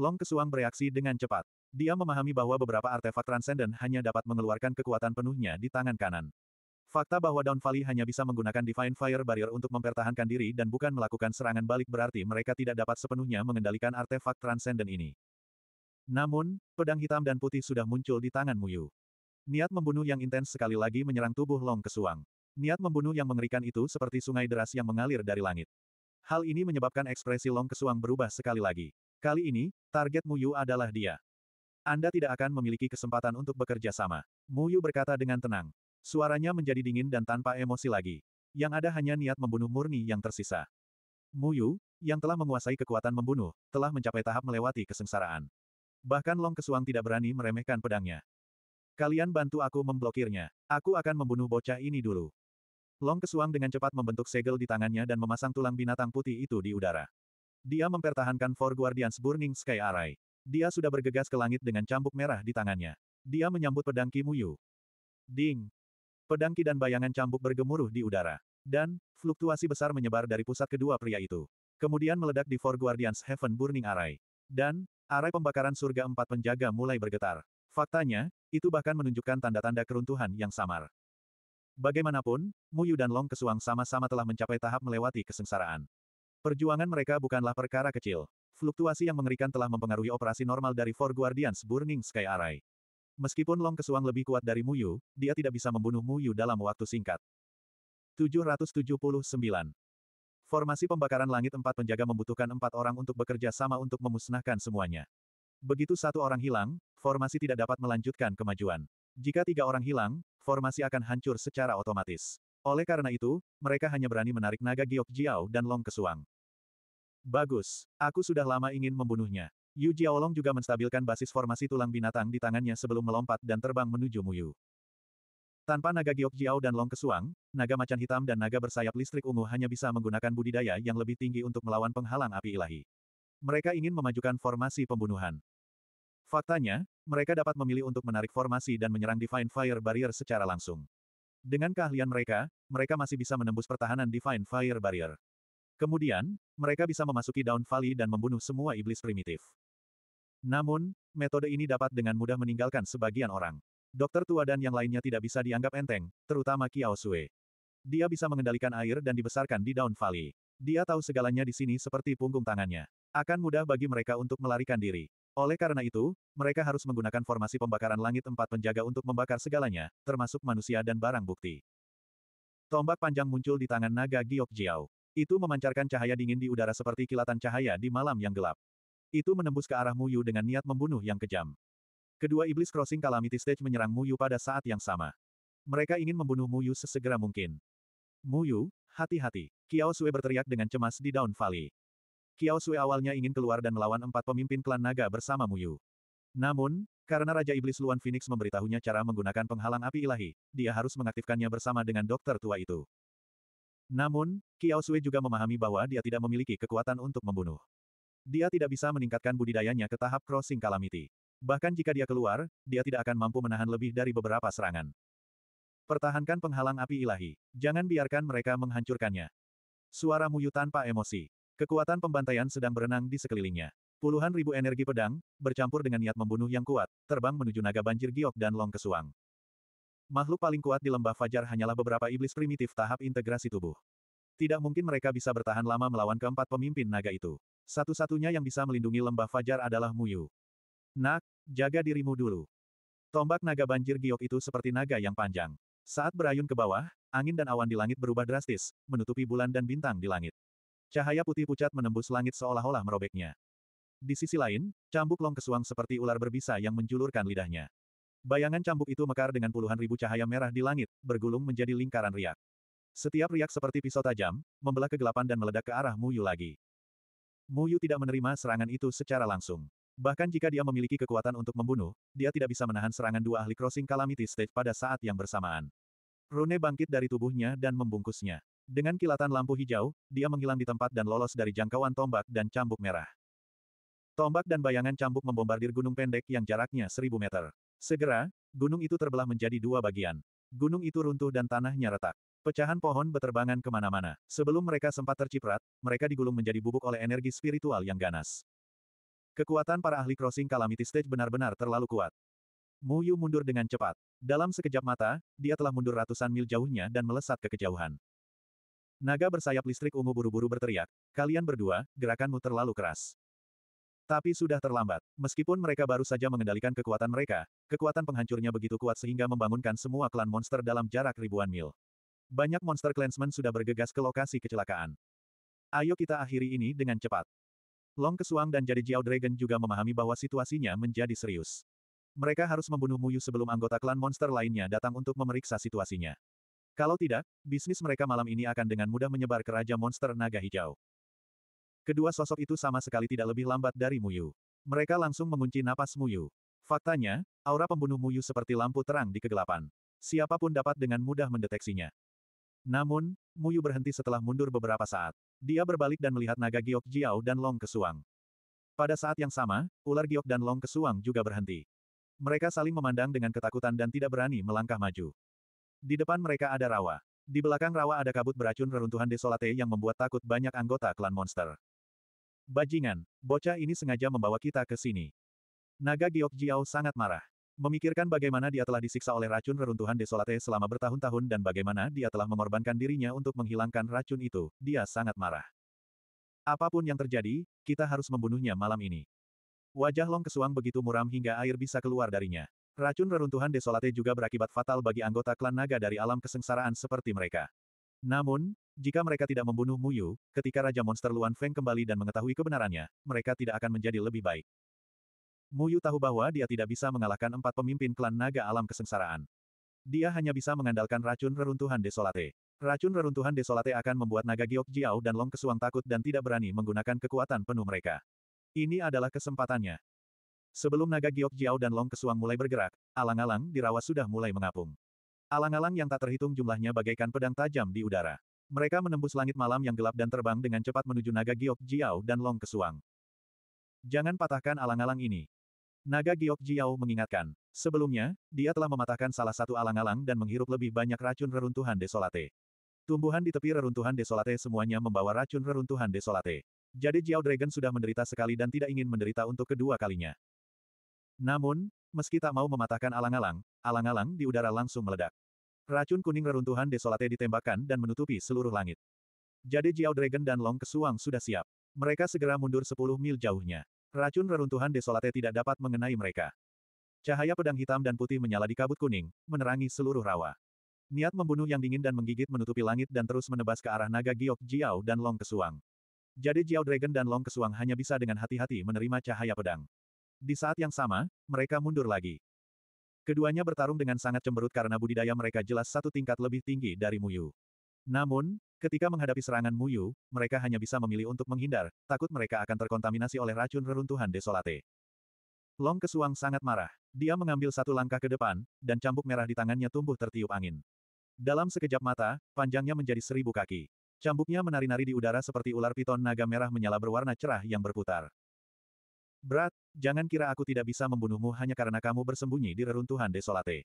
Long Kesuang bereaksi dengan cepat. Dia memahami bahwa beberapa artefak transenden hanya dapat mengeluarkan kekuatan penuhnya di tangan kanan. Fakta bahwa Down Valley hanya bisa menggunakan Divine Fire Barrier untuk mempertahankan diri dan bukan melakukan serangan balik berarti mereka tidak dapat sepenuhnya mengendalikan artefak transenden ini. Namun, pedang hitam dan putih sudah muncul di tangan Muyu. Niat membunuh yang intens sekali lagi menyerang tubuh Long Kesuang. Niat membunuh yang mengerikan itu seperti sungai deras yang mengalir dari langit. Hal ini menyebabkan ekspresi Long Kesuang berubah sekali lagi. Kali ini, target Muyu adalah dia. Anda tidak akan memiliki kesempatan untuk bekerja sama. Muyu berkata dengan tenang. Suaranya menjadi dingin dan tanpa emosi lagi. Yang ada hanya niat membunuh murni yang tersisa. Muyu, yang telah menguasai kekuatan membunuh, telah mencapai tahap melewati kesengsaraan. Bahkan Long Kesuang tidak berani meremehkan pedangnya. Kalian bantu aku memblokirnya. Aku akan membunuh bocah ini dulu. Long Kesuang dengan cepat membentuk segel di tangannya dan memasang tulang binatang putih itu di udara. Dia mempertahankan Four Guardians Burning Sky Array. Dia sudah bergegas ke langit dengan cambuk merah di tangannya. Dia menyambut pedang Kimuyu. Ding! Pedang ki dan bayangan cambuk bergemuruh di udara. Dan, fluktuasi besar menyebar dari pusat kedua pria itu. Kemudian meledak di Four Guardians Heaven Burning Array. Dan, array pembakaran surga empat penjaga mulai bergetar. Faktanya, itu bahkan menunjukkan tanda-tanda keruntuhan yang samar. Bagaimanapun, Muyu dan Long Kesuang sama-sama telah mencapai tahap melewati kesengsaraan. Perjuangan mereka bukanlah perkara kecil. Fluktuasi yang mengerikan telah mempengaruhi operasi normal dari Four Guardians Burning Sky Array. Meskipun Long Kesuang lebih kuat dari Muyu, dia tidak bisa membunuh Muyu dalam waktu singkat. 779. Formasi pembakaran langit empat penjaga membutuhkan empat orang untuk bekerja sama untuk memusnahkan semuanya. Begitu satu orang hilang, formasi tidak dapat melanjutkan kemajuan. Jika tiga orang hilang, formasi akan hancur secara otomatis. Oleh karena itu, mereka hanya berani menarik naga Giok Jiao dan Long Kesuang. Bagus, aku sudah lama ingin membunuhnya. Yu Jiaolong juga menstabilkan basis formasi tulang binatang di tangannya sebelum melompat dan terbang menuju Muyu. Tanpa naga giok Jiao dan long kesuang, naga macan hitam dan naga bersayap listrik ungu hanya bisa menggunakan budidaya yang lebih tinggi untuk melawan penghalang api ilahi. Mereka ingin memajukan formasi pembunuhan. Faktanya, mereka dapat memilih untuk menarik formasi dan menyerang Divine Fire Barrier secara langsung. Dengan keahlian mereka, mereka masih bisa menembus pertahanan Divine Fire Barrier. Kemudian, mereka bisa memasuki Down Valley dan membunuh semua iblis primitif. Namun, metode ini dapat dengan mudah meninggalkan sebagian orang. Dokter tua dan yang lainnya tidak bisa dianggap enteng, terutama Kiao Sui. Dia bisa mengendalikan air dan dibesarkan di Down Valley. Dia tahu segalanya di sini seperti punggung tangannya. Akan mudah bagi mereka untuk melarikan diri. Oleh karena itu, mereka harus menggunakan formasi pembakaran langit empat penjaga untuk membakar segalanya, termasuk manusia dan barang bukti. Tombak panjang muncul di tangan naga Giok Jiao. Itu memancarkan cahaya dingin di udara seperti kilatan cahaya di malam yang gelap. Itu menembus ke arah Muyu dengan niat membunuh yang kejam. Kedua iblis crossing Calamity Stage menyerang Muyu pada saat yang sama. Mereka ingin membunuh Muyu sesegera mungkin. Muyu, hati-hati. Kiao Sue berteriak dengan cemas di Down Valley. Kiao Sue awalnya ingin keluar dan melawan empat pemimpin klan naga bersama Muyu. Namun, karena Raja Iblis Luan Phoenix memberitahunya cara menggunakan penghalang api ilahi, dia harus mengaktifkannya bersama dengan dokter tua itu. Namun, Kiao Sui juga memahami bahwa dia tidak memiliki kekuatan untuk membunuh. Dia tidak bisa meningkatkan budidayanya ke tahap crossing calamity. Bahkan jika dia keluar, dia tidak akan mampu menahan lebih dari beberapa serangan. Pertahankan penghalang api ilahi. Jangan biarkan mereka menghancurkannya. Suara Muyu tanpa emosi. Kekuatan pembantaian sedang berenang di sekelilingnya. Puluhan ribu energi pedang, bercampur dengan niat membunuh yang kuat, terbang menuju naga banjir giok dan long kesuang. Makhluk paling kuat di lembah Fajar hanyalah beberapa iblis primitif tahap integrasi tubuh. Tidak mungkin mereka bisa bertahan lama melawan keempat pemimpin naga itu. Satu-satunya yang bisa melindungi lembah Fajar adalah Muyu. Nak, jaga dirimu dulu. Tombak naga banjir giok itu seperti naga yang panjang. Saat berayun ke bawah, angin dan awan di langit berubah drastis, menutupi bulan dan bintang di langit. Cahaya putih pucat menembus langit seolah-olah merobeknya. Di sisi lain, cambuk long kesuang seperti ular berbisa yang menjulurkan lidahnya. Bayangan cambuk itu mekar dengan puluhan ribu cahaya merah di langit, bergulung menjadi lingkaran riak. Setiap riak seperti pisau tajam, membelah kegelapan dan meledak ke arah Muyu lagi. Muyu tidak menerima serangan itu secara langsung. Bahkan jika dia memiliki kekuatan untuk membunuh, dia tidak bisa menahan serangan dua ahli crossing calamity State pada saat yang bersamaan. Rune bangkit dari tubuhnya dan membungkusnya. Dengan kilatan lampu hijau, dia menghilang di tempat dan lolos dari jangkauan tombak dan cambuk merah. Tombak dan bayangan cambuk membombardir gunung pendek yang jaraknya seribu meter. Segera, gunung itu terbelah menjadi dua bagian. Gunung itu runtuh dan tanahnya retak. Pecahan pohon beterbangan kemana-mana. Sebelum mereka sempat terciprat, mereka digulung menjadi bubuk oleh energi spiritual yang ganas. Kekuatan para ahli crossing Calamity Stage benar-benar terlalu kuat. Mu Yu mundur dengan cepat. Dalam sekejap mata, dia telah mundur ratusan mil jauhnya dan melesat ke kejauhan. Naga bersayap listrik ungu buru-buru berteriak, kalian berdua, gerakanmu terlalu keras. Tapi sudah terlambat. Meskipun mereka baru saja mengendalikan kekuatan mereka, kekuatan penghancurnya begitu kuat sehingga membangunkan semua klan monster dalam jarak ribuan mil. Banyak monster clansmen sudah bergegas ke lokasi kecelakaan. Ayo kita akhiri ini dengan cepat. Long Kesuang dan Jadi Jiao Dragon juga memahami bahwa situasinya menjadi serius. Mereka harus membunuh Muyu sebelum anggota klan monster lainnya datang untuk memeriksa situasinya. Kalau tidak, bisnis mereka malam ini akan dengan mudah menyebar ke Raja Monster Naga Hijau. Kedua sosok itu sama sekali tidak lebih lambat dari Muyu. Mereka langsung mengunci napas Muyu. Faktanya, aura pembunuh Muyu seperti lampu terang di kegelapan. Siapapun dapat dengan mudah mendeteksinya. Namun, Muyu berhenti setelah mundur beberapa saat. Dia berbalik dan melihat naga giok Jiao dan Long Kesuang. Pada saat yang sama, ular giok dan Long Kesuang juga berhenti. Mereka saling memandang dengan ketakutan dan tidak berani melangkah maju. Di depan mereka ada rawa. Di belakang rawa ada kabut beracun reruntuhan desolate yang membuat takut banyak anggota klan monster. Bajingan, bocah ini sengaja membawa kita ke sini. Naga Giok Jiao sangat marah. Memikirkan bagaimana dia telah disiksa oleh racun reruntuhan Desolate selama bertahun-tahun dan bagaimana dia telah mengorbankan dirinya untuk menghilangkan racun itu, dia sangat marah. Apapun yang terjadi, kita harus membunuhnya malam ini. Wajah Long Kesuang begitu muram hingga air bisa keluar darinya. Racun reruntuhan Desolate juga berakibat fatal bagi anggota klan naga dari alam kesengsaraan seperti mereka. Namun, jika mereka tidak membunuh Muyu, ketika Raja Monster Luan Feng kembali dan mengetahui kebenarannya, mereka tidak akan menjadi lebih baik. Muyu tahu bahwa dia tidak bisa mengalahkan empat pemimpin klan naga alam kesengsaraan. Dia hanya bisa mengandalkan racun reruntuhan desolate. Racun reruntuhan desolate akan membuat naga Giok Jiao dan Long Kesuang takut dan tidak berani menggunakan kekuatan penuh mereka. Ini adalah kesempatannya. Sebelum naga Giok Jiao dan Long Kesuang mulai bergerak, alang-alang di rawa sudah mulai mengapung. Alang-alang yang tak terhitung jumlahnya bagaikan pedang tajam di udara. Mereka menembus langit malam yang gelap dan terbang dengan cepat menuju naga Giok Jiao dan Long Kesuang. Jangan patahkan alang-alang ini. Naga Giok Jiao mengingatkan, sebelumnya, dia telah mematahkan salah satu alang-alang dan menghirup lebih banyak racun reruntuhan desolate. Tumbuhan di tepi reruntuhan desolate semuanya membawa racun reruntuhan desolate. Jadi Jiao Dragon sudah menderita sekali dan tidak ingin menderita untuk kedua kalinya. Namun, meski tak mau mematahkan alang-alang, alang-alang di udara langsung meledak. Racun kuning reruntuhan desolate ditembakkan dan menutupi seluruh langit. Jadi Jiao Dragon dan Long Kesuang sudah siap. Mereka segera mundur 10 mil jauhnya. Racun reruntuhan desolate tidak dapat mengenai mereka. Cahaya pedang hitam dan putih menyala di kabut kuning, menerangi seluruh rawa. Niat membunuh yang dingin dan menggigit menutupi langit dan terus menebas ke arah naga Giok Jiao dan Long Kesuang. Jadi Jiao Dragon dan Long Kesuang hanya bisa dengan hati-hati menerima cahaya pedang. Di saat yang sama, mereka mundur lagi. Keduanya bertarung dengan sangat cemberut karena budidaya mereka jelas satu tingkat lebih tinggi dari Muyu. Namun, ketika menghadapi serangan Muyu, mereka hanya bisa memilih untuk menghindar, takut mereka akan terkontaminasi oleh racun reruntuhan desolate. Long Kesuang sangat marah. Dia mengambil satu langkah ke depan, dan cambuk merah di tangannya tumbuh tertiup angin. Dalam sekejap mata, panjangnya menjadi seribu kaki. Cambuknya menari-nari di udara seperti ular piton naga merah menyala berwarna cerah yang berputar. Berat, jangan kira aku tidak bisa membunuhmu hanya karena kamu bersembunyi di reruntuhan desolate.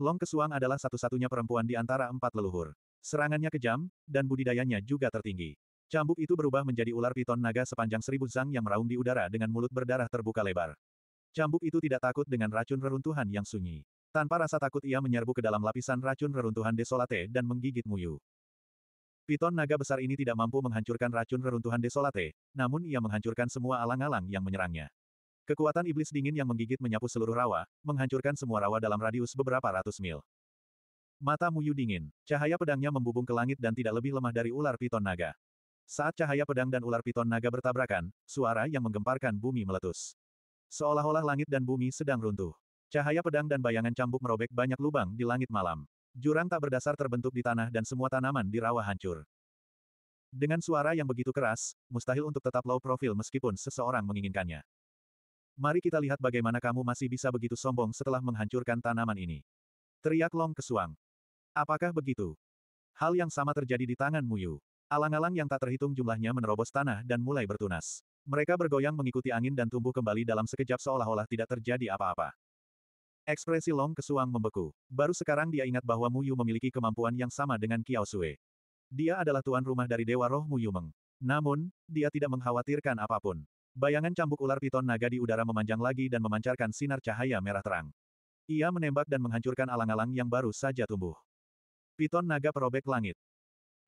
Long Kesuang adalah satu-satunya perempuan di antara empat leluhur. Serangannya kejam, dan budidayanya juga tertinggi. Cambuk itu berubah menjadi ular piton naga sepanjang seribu zang yang meraung di udara dengan mulut berdarah terbuka lebar. Cambuk itu tidak takut dengan racun reruntuhan yang sunyi. Tanpa rasa takut ia menyerbu ke dalam lapisan racun reruntuhan desolate dan menggigit Muyu. Piton naga besar ini tidak mampu menghancurkan racun reruntuhan desolate, namun ia menghancurkan semua alang-alang yang menyerangnya. Kekuatan iblis dingin yang menggigit menyapu seluruh rawa, menghancurkan semua rawa dalam radius beberapa ratus mil. Mata Muyu dingin. Cahaya pedangnya membubung ke langit dan tidak lebih lemah dari ular piton naga. Saat cahaya pedang dan ular piton naga bertabrakan, suara yang menggemparkan bumi meletus. Seolah-olah langit dan bumi sedang runtuh. Cahaya pedang dan bayangan cambuk merobek banyak lubang di langit malam. Jurang tak berdasar terbentuk di tanah dan semua tanaman di rawa hancur. Dengan suara yang begitu keras, mustahil untuk tetap low profil meskipun seseorang menginginkannya. Mari kita lihat bagaimana kamu masih bisa begitu sombong setelah menghancurkan tanaman ini. Teriak Long Kesuang. Apakah begitu? Hal yang sama terjadi di tangan Muyu. Alang-alang yang tak terhitung jumlahnya menerobos tanah dan mulai bertunas. Mereka bergoyang mengikuti angin dan tumbuh kembali dalam sekejap seolah-olah tidak terjadi apa-apa. Ekspresi Long Kesuang membeku. Baru sekarang dia ingat bahwa Muyu memiliki kemampuan yang sama dengan Kiao Sue. Dia adalah tuan rumah dari Dewa Roh Muyu Meng. Namun, dia tidak mengkhawatirkan apapun. Bayangan cambuk ular piton naga di udara memanjang lagi dan memancarkan sinar cahaya merah terang. Ia menembak dan menghancurkan alang-alang yang baru saja tumbuh. Piton naga perobek langit.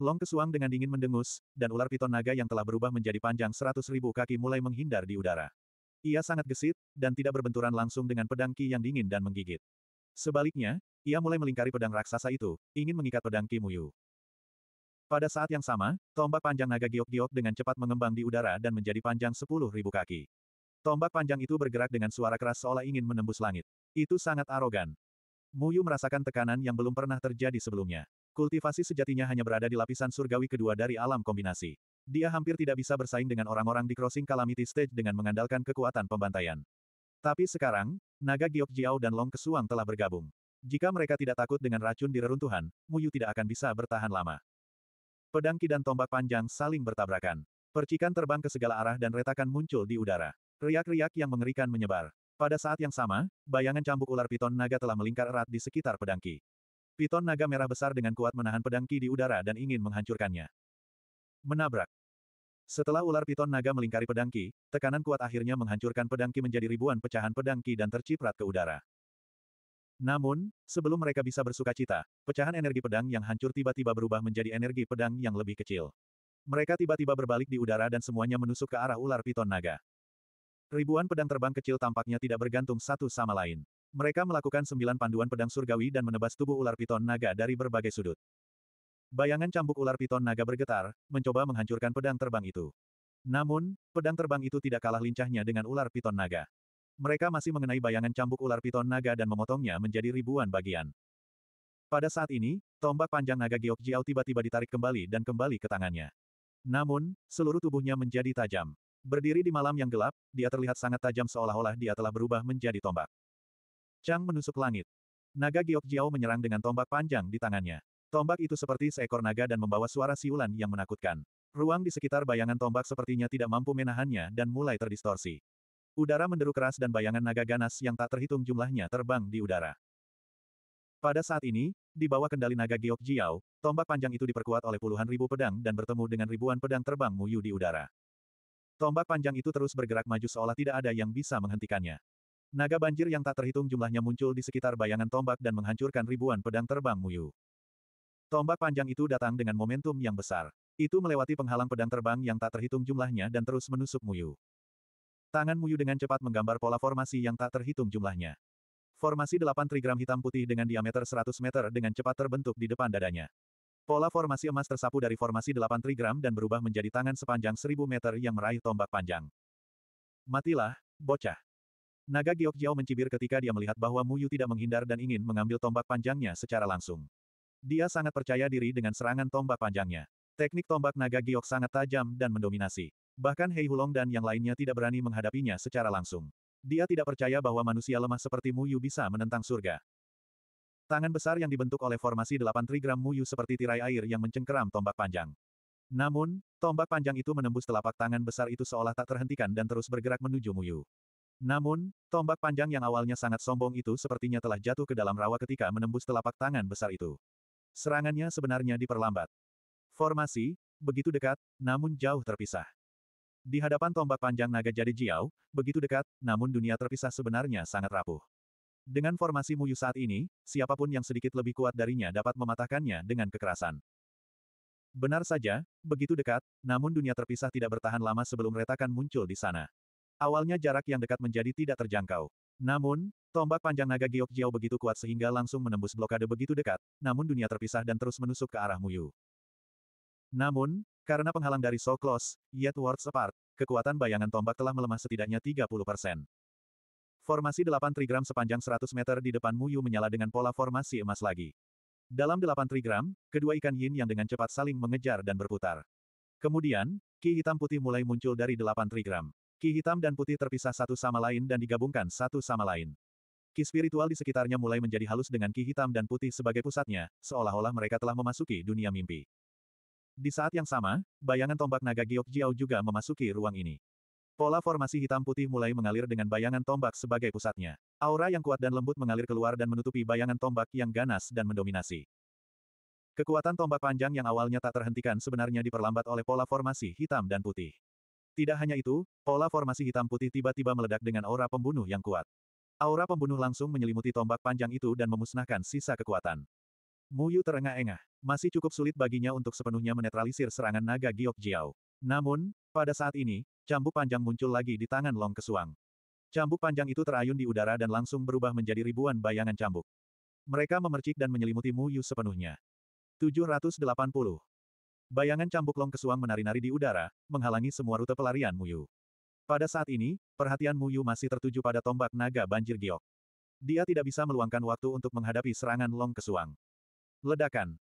Long kesuang dengan dingin mendengus, dan ular piton naga yang telah berubah menjadi panjang seratus ribu kaki mulai menghindar di udara. Ia sangat gesit, dan tidak berbenturan langsung dengan pedang Ki yang dingin dan menggigit. Sebaliknya, ia mulai melingkari pedang raksasa itu, ingin mengikat pedang Ki Muyu. Pada saat yang sama, tombak panjang naga giok-giok dengan cepat mengembang di udara dan menjadi panjang sepuluh ribu kaki. Tombak panjang itu bergerak dengan suara keras seolah ingin menembus langit. Itu sangat arogan. Muyu merasakan tekanan yang belum pernah terjadi sebelumnya. Kultivasi sejatinya hanya berada di lapisan surgawi kedua dari alam kombinasi. Dia hampir tidak bisa bersaing dengan orang-orang di crossing calamity stage dengan mengandalkan kekuatan pembantaian. Tapi sekarang, naga Giok Jiao dan Long Kesuang telah bergabung. Jika mereka tidak takut dengan racun di reruntuhan, Muyu tidak akan bisa bertahan lama. Pedang Ki dan tombak panjang saling bertabrakan. Percikan terbang ke segala arah dan retakan muncul di udara. Riak-riak yang mengerikan menyebar. Pada saat yang sama, bayangan cambuk ular piton naga telah melingkar erat di sekitar pedangki. Piton naga merah besar dengan kuat menahan pedangki di udara dan ingin menghancurkannya. Menabrak. Setelah ular piton naga melingkari pedangki, tekanan kuat akhirnya menghancurkan pedangki menjadi ribuan pecahan pedangki dan terciprat ke udara. Namun, sebelum mereka bisa bersuka cita, pecahan energi pedang yang hancur tiba-tiba berubah menjadi energi pedang yang lebih kecil. Mereka tiba-tiba berbalik di udara dan semuanya menusuk ke arah ular piton naga. Ribuan pedang terbang kecil tampaknya tidak bergantung satu sama lain. Mereka melakukan sembilan panduan pedang surgawi dan menebas tubuh ular piton naga dari berbagai sudut. Bayangan cambuk ular piton naga bergetar, mencoba menghancurkan pedang terbang itu. Namun, pedang terbang itu tidak kalah lincahnya dengan ular piton naga. Mereka masih mengenai bayangan cambuk ular piton naga dan memotongnya menjadi ribuan bagian. Pada saat ini, tombak panjang naga Giok Jiao tiba-tiba ditarik kembali dan kembali ke tangannya. Namun, seluruh tubuhnya menjadi tajam. Berdiri di malam yang gelap, dia terlihat sangat tajam seolah-olah dia telah berubah menjadi tombak. Chang menusuk langit. Naga Giok Jiao menyerang dengan tombak panjang di tangannya. Tombak itu seperti seekor naga dan membawa suara siulan yang menakutkan. Ruang di sekitar bayangan tombak sepertinya tidak mampu menahannya dan mulai terdistorsi. Udara menderu keras dan bayangan naga ganas yang tak terhitung jumlahnya terbang di udara. Pada saat ini, di bawah kendali naga Giok Jiao, tombak panjang itu diperkuat oleh puluhan ribu pedang dan bertemu dengan ribuan pedang terbang Muyu di udara. Tombak panjang itu terus bergerak maju seolah tidak ada yang bisa menghentikannya. Naga banjir yang tak terhitung jumlahnya muncul di sekitar bayangan tombak dan menghancurkan ribuan pedang terbang Muyu. Tombak panjang itu datang dengan momentum yang besar. Itu melewati penghalang pedang terbang yang tak terhitung jumlahnya dan terus menusuk Muyu. Tangan Muyu dengan cepat menggambar pola formasi yang tak terhitung jumlahnya. Formasi delapan trigram hitam putih dengan diameter 100 meter dengan cepat terbentuk di depan dadanya. Pola formasi emas tersapu dari formasi 8 trigram dan berubah menjadi tangan sepanjang 1000 meter yang meraih tombak panjang. Matilah, bocah. Naga Giok Jiao mencibir ketika dia melihat bahwa Mu Yu tidak menghindar dan ingin mengambil tombak panjangnya secara langsung. Dia sangat percaya diri dengan serangan tombak panjangnya. Teknik tombak naga Giok sangat tajam dan mendominasi. Bahkan Hei Hulong dan yang lainnya tidak berani menghadapinya secara langsung. Dia tidak percaya bahwa manusia lemah seperti Mu Yu bisa menentang surga. Tangan besar yang dibentuk oleh formasi delapan trigram Muyu seperti tirai air yang mencengkeram tombak panjang. Namun, tombak panjang itu menembus telapak tangan besar itu seolah tak terhentikan dan terus bergerak menuju Muyu. Namun, tombak panjang yang awalnya sangat sombong itu sepertinya telah jatuh ke dalam rawa ketika menembus telapak tangan besar itu. Serangannya sebenarnya diperlambat. Formasi, begitu dekat, namun jauh terpisah. Di hadapan tombak panjang naga jadi Jiao, begitu dekat, namun dunia terpisah sebenarnya sangat rapuh. Dengan formasi Muyu saat ini, siapapun yang sedikit lebih kuat darinya dapat mematahkannya dengan kekerasan. Benar saja, begitu dekat, namun dunia terpisah tidak bertahan lama sebelum retakan muncul di sana. Awalnya jarak yang dekat menjadi tidak terjangkau. Namun, tombak panjang naga Giok Jiao begitu kuat sehingga langsung menembus blokade begitu dekat, namun dunia terpisah dan terus menusuk ke arah Muyu. Namun, karena penghalang dari So Close, Yet Words Apart, kekuatan bayangan tombak telah melemah setidaknya 30%. Formasi 8 trigram sepanjang 100 meter di depan Muyu menyala dengan pola formasi emas lagi. Dalam 8 trigram, kedua ikan yin yang dengan cepat saling mengejar dan berputar. Kemudian, ki hitam putih mulai muncul dari 8 trigram. Ki hitam dan putih terpisah satu sama lain dan digabungkan satu sama lain. Ki spiritual di sekitarnya mulai menjadi halus dengan ki hitam dan putih sebagai pusatnya, seolah-olah mereka telah memasuki dunia mimpi. Di saat yang sama, bayangan tombak naga Giok Jiao juga memasuki ruang ini. Pola formasi hitam putih mulai mengalir dengan bayangan tombak sebagai pusatnya. Aura yang kuat dan lembut mengalir keluar dan menutupi bayangan tombak yang ganas dan mendominasi. Kekuatan tombak panjang yang awalnya tak terhentikan sebenarnya diperlambat oleh pola formasi hitam dan putih. Tidak hanya itu, pola formasi hitam putih tiba-tiba meledak dengan aura pembunuh yang kuat. Aura pembunuh langsung menyelimuti tombak panjang itu dan memusnahkan sisa kekuatan. Muyu terengah-engah. Masih cukup sulit baginya untuk sepenuhnya menetralisir serangan naga Giok Jiao. Namun, pada saat ini, cambuk panjang muncul lagi di tangan Long Kesuang. Cambuk panjang itu terayun di udara dan langsung berubah menjadi ribuan bayangan cambuk. Mereka memercik dan menyelimuti Mu Yu sepenuhnya. 780. Bayangan cambuk Long Kesuang menari-nari di udara, menghalangi semua rute pelarian Mu Yu. Pada saat ini, perhatian Mu Yu masih tertuju pada tombak naga banjir giok. Dia tidak bisa meluangkan waktu untuk menghadapi serangan Long Kesuang. Ledakan.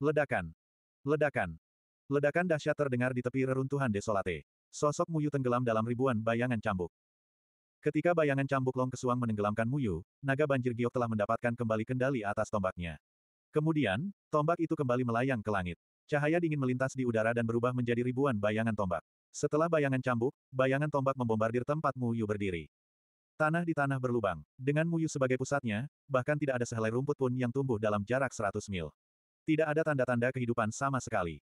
Ledakan. Ledakan. Ledakan dahsyat terdengar di tepi reruntuhan desolate. Sosok Muyu tenggelam dalam ribuan bayangan cambuk. Ketika bayangan cambuk Long Kesuang menenggelamkan Muyu, naga banjir giok telah mendapatkan kembali kendali atas tombaknya. Kemudian, tombak itu kembali melayang ke langit. Cahaya dingin melintas di udara dan berubah menjadi ribuan bayangan tombak. Setelah bayangan cambuk, bayangan tombak membombardir tempat Muyu berdiri. Tanah di tanah berlubang. Dengan Muyu sebagai pusatnya, bahkan tidak ada sehelai rumput pun yang tumbuh dalam jarak 100 mil. Tidak ada tanda-tanda kehidupan sama sekali.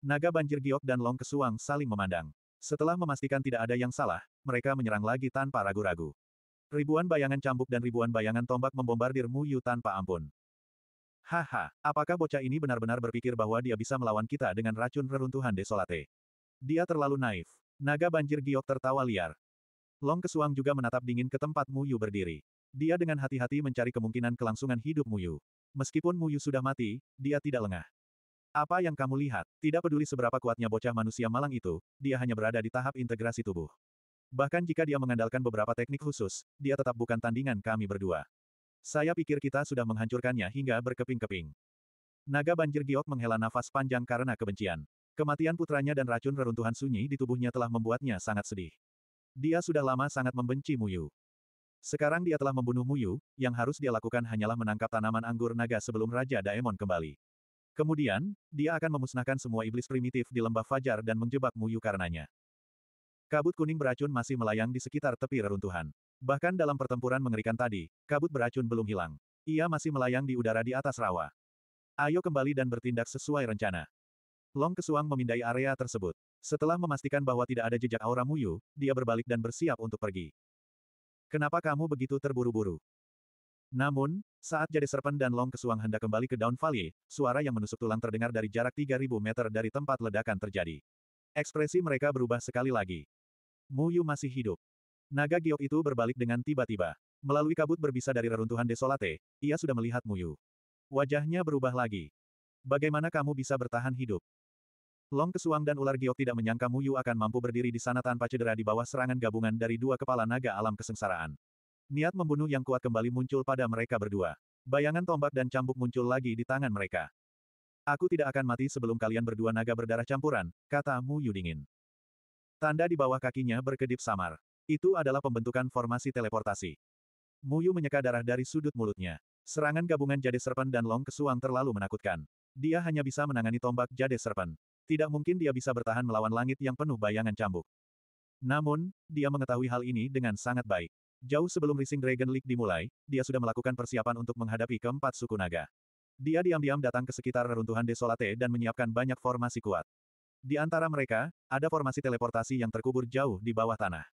Naga banjir giok dan long kesuang saling memandang. Setelah memastikan tidak ada yang salah, mereka menyerang lagi tanpa ragu-ragu. Ribuan bayangan cambuk dan ribuan bayangan tombak membombardir Mu Yu tanpa ampun. Haha, apakah bocah ini benar-benar berpikir bahwa dia bisa melawan kita dengan racun reruntuhan desolate? Dia terlalu naif. Naga banjir giok tertawa liar. Long Kesuang juga menatap dingin ke tempat Mu Yu berdiri. Dia dengan hati-hati mencari kemungkinan kelangsungan hidup Mu Yu. Meskipun Mu Yu sudah mati, dia tidak lengah. Apa yang kamu lihat? Tidak peduli seberapa kuatnya bocah manusia malang itu, dia hanya berada di tahap integrasi tubuh. Bahkan jika dia mengandalkan beberapa teknik khusus, dia tetap bukan tandingan kami berdua. Saya pikir kita sudah menghancurkannya hingga berkeping-keping. Naga banjir giok menghela nafas panjang karena kebencian. Kematian putranya dan racun reruntuhan sunyi di tubuhnya telah membuatnya sangat sedih. Dia sudah lama sangat membenci Muyu. Sekarang dia telah membunuh Muyu, yang harus dia lakukan hanyalah menangkap tanaman anggur naga sebelum Raja Daemon kembali. Kemudian, dia akan memusnahkan semua iblis primitif di lembah Fajar dan menjebak Muyu karenanya. Kabut kuning beracun masih melayang di sekitar tepi reruntuhan. Bahkan dalam pertempuran mengerikan tadi, kabut beracun belum hilang. Ia masih melayang di udara di atas rawa. Ayo kembali dan bertindak sesuai rencana. Long Kesuang memindai area tersebut. Setelah memastikan bahwa tidak ada jejak aura Muyu, dia berbalik dan bersiap untuk pergi. Kenapa kamu begitu terburu-buru? Namun, saat Jade Serpen dan Long Kesuang hendak kembali ke Down Valley, suara yang menusuk tulang terdengar dari jarak 3000 meter dari tempat ledakan terjadi. Ekspresi mereka berubah sekali lagi. Mu Yu masih hidup. Naga giok itu berbalik dengan tiba-tiba. Melalui kabut berbisa dari reruntuhan desolate, ia sudah melihat Mu Yu. Wajahnya berubah lagi. Bagaimana kamu bisa bertahan hidup? Long Kesuang dan ular giok tidak menyangka Mu Yu akan mampu berdiri di sana tanpa cedera di bawah serangan gabungan dari dua kepala naga alam kesengsaraan. Niat membunuh yang kuat kembali muncul pada mereka berdua. Bayangan tombak dan cambuk muncul lagi di tangan mereka. Aku tidak akan mati sebelum kalian berdua naga berdarah campuran, kata Mu Yu dingin. Tanda di bawah kakinya berkedip samar. Itu adalah pembentukan formasi teleportasi. Mu Yu menyeka darah dari sudut mulutnya. Serangan gabungan Jade Serpen dan Long Kesuang terlalu menakutkan. Dia hanya bisa menangani tombak Jade Serpen. Tidak mungkin dia bisa bertahan melawan langit yang penuh bayangan cambuk. Namun, dia mengetahui hal ini dengan sangat baik. Jauh sebelum Rising Dragon League dimulai, dia sudah melakukan persiapan untuk menghadapi keempat suku naga. Dia diam-diam datang ke sekitar reruntuhan Desolate dan menyiapkan banyak formasi kuat. Di antara mereka, ada formasi teleportasi yang terkubur jauh di bawah tanah.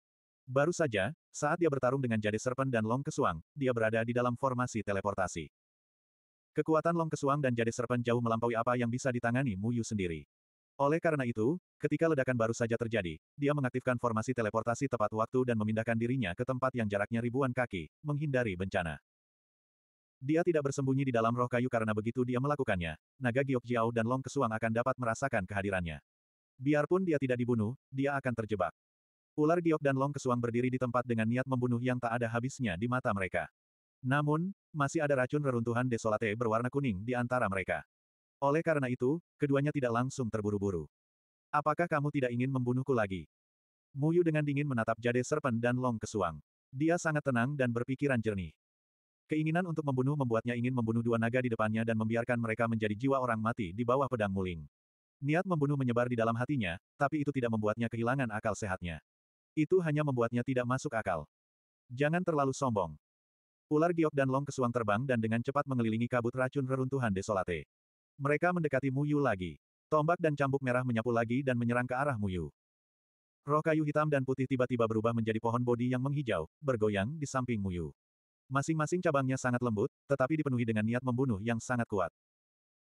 Baru saja, saat dia bertarung dengan Jade Serpent dan Long Kesuang, dia berada di dalam formasi teleportasi. Kekuatan Long Kesuang dan Jade Serpent jauh melampaui apa yang bisa ditangani Muyu sendiri. Oleh karena itu, ketika ledakan baru saja terjadi, dia mengaktifkan formasi teleportasi tepat waktu dan memindahkan dirinya ke tempat yang jaraknya ribuan kaki, menghindari bencana. Dia tidak bersembunyi di dalam roh kayu karena begitu dia melakukannya, naga Giok Jiao dan Long Kesuang akan dapat merasakan kehadirannya. Biarpun dia tidak dibunuh, dia akan terjebak. Ular Giok dan Long Kesuang berdiri di tempat dengan niat membunuh yang tak ada habisnya di mata mereka. Namun, masih ada racun reruntuhan desolate berwarna kuning di antara mereka. Oleh karena itu, keduanya tidak langsung terburu-buru. Apakah kamu tidak ingin membunuhku lagi? Muyu dengan dingin menatap Jade Serpent dan Long Kesuang. Dia sangat tenang dan berpikiran jernih. Keinginan untuk membunuh membuatnya ingin membunuh dua naga di depannya dan membiarkan mereka menjadi jiwa orang mati di bawah pedang muling. Niat membunuh menyebar di dalam hatinya, tapi itu tidak membuatnya kehilangan akal sehatnya. Itu hanya membuatnya tidak masuk akal. Jangan terlalu sombong. Ular giok dan long kesuang terbang dan dengan cepat mengelilingi kabut racun reruntuhan desolate. Mereka mendekati Muyu lagi. Tombak dan cambuk merah menyapu lagi dan menyerang ke arah Muyu. Roh kayu hitam dan putih tiba-tiba berubah menjadi pohon bodi yang menghijau, bergoyang di samping Muyu. Masing-masing cabangnya sangat lembut, tetapi dipenuhi dengan niat membunuh yang sangat kuat.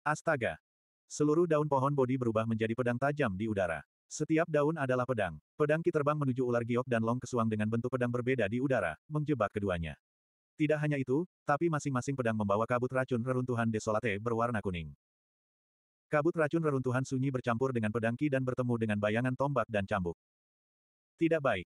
Astaga! Seluruh daun pohon bodi berubah menjadi pedang tajam di udara. Setiap daun adalah pedang. Pedang Ki terbang menuju ular giok dan long kesuang dengan bentuk pedang berbeda di udara, menjebak keduanya. Tidak hanya itu, tapi masing-masing pedang membawa kabut racun reruntuhan desolate berwarna kuning. Kabut racun reruntuhan sunyi bercampur dengan pedangki dan bertemu dengan bayangan tombak dan cambuk. Tidak baik.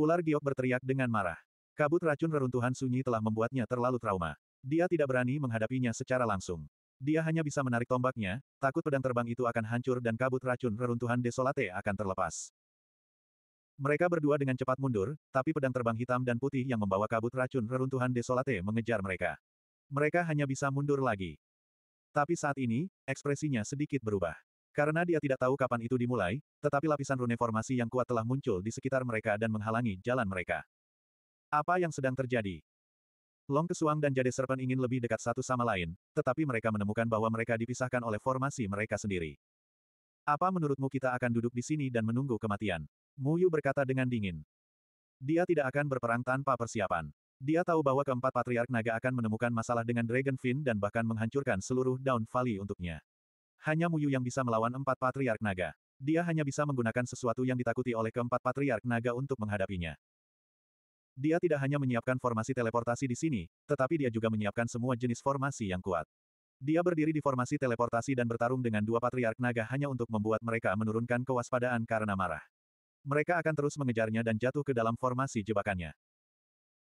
Ular giok berteriak dengan marah. Kabut racun reruntuhan sunyi telah membuatnya terlalu trauma. Dia tidak berani menghadapinya secara langsung. Dia hanya bisa menarik tombaknya, takut pedang terbang itu akan hancur dan kabut racun reruntuhan desolate akan terlepas. Mereka berdua dengan cepat mundur, tapi pedang terbang hitam dan putih yang membawa kabut racun reruntuhan desolate mengejar mereka. Mereka hanya bisa mundur lagi. Tapi saat ini, ekspresinya sedikit berubah. Karena dia tidak tahu kapan itu dimulai, tetapi lapisan rune formasi yang kuat telah muncul di sekitar mereka dan menghalangi jalan mereka. Apa yang sedang terjadi? Long Kesuang dan Jade Serpent ingin lebih dekat satu sama lain, tetapi mereka menemukan bahwa mereka dipisahkan oleh formasi mereka sendiri. Apa menurutmu kita akan duduk di sini dan menunggu kematian? Mu Yu berkata dengan dingin. Dia tidak akan berperang tanpa persiapan. Dia tahu bahwa keempat patriark naga akan menemukan masalah dengan Dragonfin dan bahkan menghancurkan seluruh Down Valley untuknya. Hanya Muyu yang bisa melawan empat patriark naga. Dia hanya bisa menggunakan sesuatu yang ditakuti oleh keempat patriark naga untuk menghadapinya. Dia tidak hanya menyiapkan formasi teleportasi di sini, tetapi dia juga menyiapkan semua jenis formasi yang kuat. Dia berdiri di formasi teleportasi dan bertarung dengan dua patriark naga hanya untuk membuat mereka menurunkan kewaspadaan karena marah. Mereka akan terus mengejarnya dan jatuh ke dalam formasi jebakannya.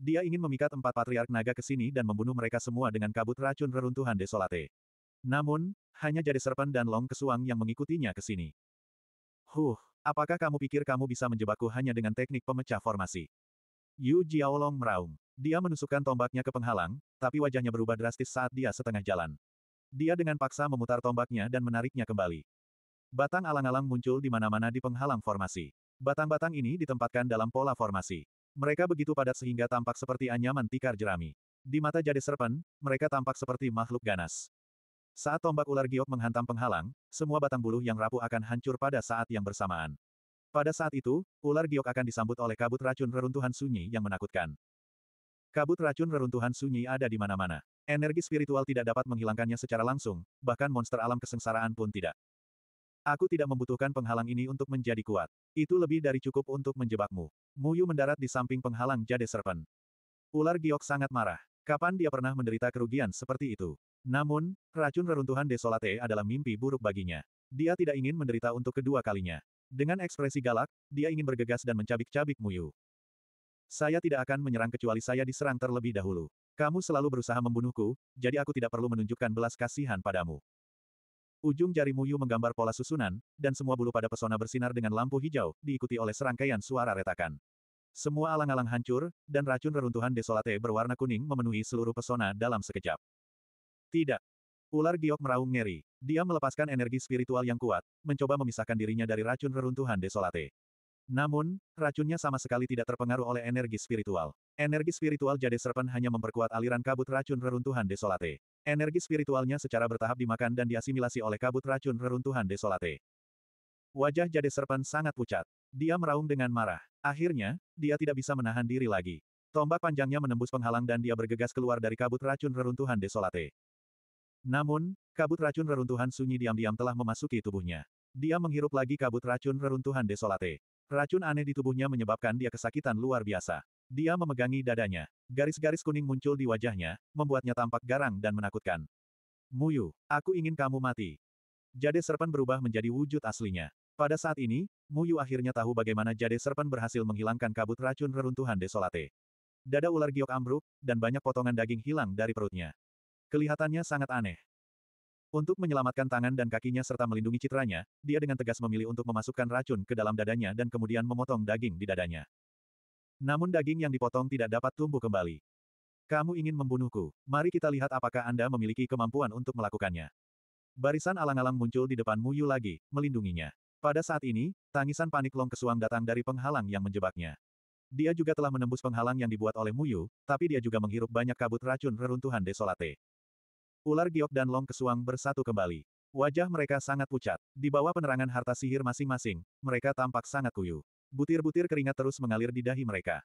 Dia ingin memikat empat patriark naga ke sini dan membunuh mereka semua dengan kabut racun reruntuhan desolate. Namun, hanya jadi serpen dan long kesuang yang mengikutinya ke sini. Huh, apakah kamu pikir kamu bisa menjebakku hanya dengan teknik pemecah formasi? Yu Jiaolong meraung. Dia menusukkan tombaknya ke penghalang, tapi wajahnya berubah drastis saat dia setengah jalan. Dia dengan paksa memutar tombaknya dan menariknya kembali. Batang alang-alang muncul di mana-mana di penghalang formasi. Batang-batang ini ditempatkan dalam pola formasi. Mereka begitu padat sehingga tampak seperti anyaman tikar jerami. Di mata Jade Serpen, mereka tampak seperti makhluk ganas. Saat tombak ular giok menghantam penghalang, semua batang buluh yang rapuh akan hancur pada saat yang bersamaan. Pada saat itu, ular giok akan disambut oleh kabut racun reruntuhan sunyi yang menakutkan. Kabut racun reruntuhan sunyi ada di mana-mana. Energi spiritual tidak dapat menghilangkannya secara langsung, bahkan monster alam kesengsaraan pun tidak. Aku tidak membutuhkan penghalang ini untuk menjadi kuat. Itu lebih dari cukup untuk menjebakmu. Muyu mendarat di samping penghalang Jade Serpent. Ular giok sangat marah. Kapan dia pernah menderita kerugian seperti itu? Namun, racun reruntuhan Desolate adalah mimpi buruk baginya. Dia tidak ingin menderita untuk kedua kalinya. Dengan ekspresi galak, dia ingin bergegas dan mencabik-cabik Muyu. Saya tidak akan menyerang kecuali saya diserang terlebih dahulu. Kamu selalu berusaha membunuhku, jadi aku tidak perlu menunjukkan belas kasihan padamu. Ujung jari Muyu menggambar pola susunan, dan semua bulu pada pesona bersinar dengan lampu hijau, diikuti oleh serangkaian suara retakan. Semua alang-alang hancur, dan racun reruntuhan desolate berwarna kuning memenuhi seluruh pesona dalam sekejap. Tidak. Ular giok meraung ngeri. Dia melepaskan energi spiritual yang kuat, mencoba memisahkan dirinya dari racun reruntuhan desolate. Namun, racunnya sama sekali tidak terpengaruh oleh energi spiritual. Energi spiritual Jade Serpent hanya memperkuat aliran kabut racun reruntuhan desolate. Energi spiritualnya secara bertahap dimakan dan diasimilasi oleh kabut racun reruntuhan desolate. Wajah jade serpan sangat pucat. Dia meraung dengan marah. Akhirnya, dia tidak bisa menahan diri lagi. Tombak panjangnya menembus penghalang dan dia bergegas keluar dari kabut racun reruntuhan desolate. Namun, kabut racun reruntuhan sunyi diam-diam telah memasuki tubuhnya. Dia menghirup lagi kabut racun reruntuhan desolate. Racun aneh di tubuhnya menyebabkan dia kesakitan luar biasa. Dia memegangi dadanya. Garis-garis kuning muncul di wajahnya, membuatnya tampak garang dan menakutkan. Muyu, aku ingin kamu mati. Jade Serpen berubah menjadi wujud aslinya. Pada saat ini, Muyu akhirnya tahu bagaimana Jade Serpen berhasil menghilangkan kabut racun reruntuhan Desolate. Dada ular giok ambruk, dan banyak potongan daging hilang dari perutnya. Kelihatannya sangat aneh. Untuk menyelamatkan tangan dan kakinya serta melindungi citranya, dia dengan tegas memilih untuk memasukkan racun ke dalam dadanya dan kemudian memotong daging di dadanya. Namun daging yang dipotong tidak dapat tumbuh kembali. Kamu ingin membunuhku, mari kita lihat apakah Anda memiliki kemampuan untuk melakukannya. Barisan alang-alang muncul di depan Muyu lagi, melindunginya. Pada saat ini, tangisan panik Long Kesuang datang dari penghalang yang menjebaknya. Dia juga telah menembus penghalang yang dibuat oleh Muyu, tapi dia juga menghirup banyak kabut racun reruntuhan desolate. Ular giok dan Long Kesuang bersatu kembali. Wajah mereka sangat pucat. Di bawah penerangan harta sihir masing-masing, mereka tampak sangat kuyuh. Butir-butir keringat terus mengalir di dahi mereka.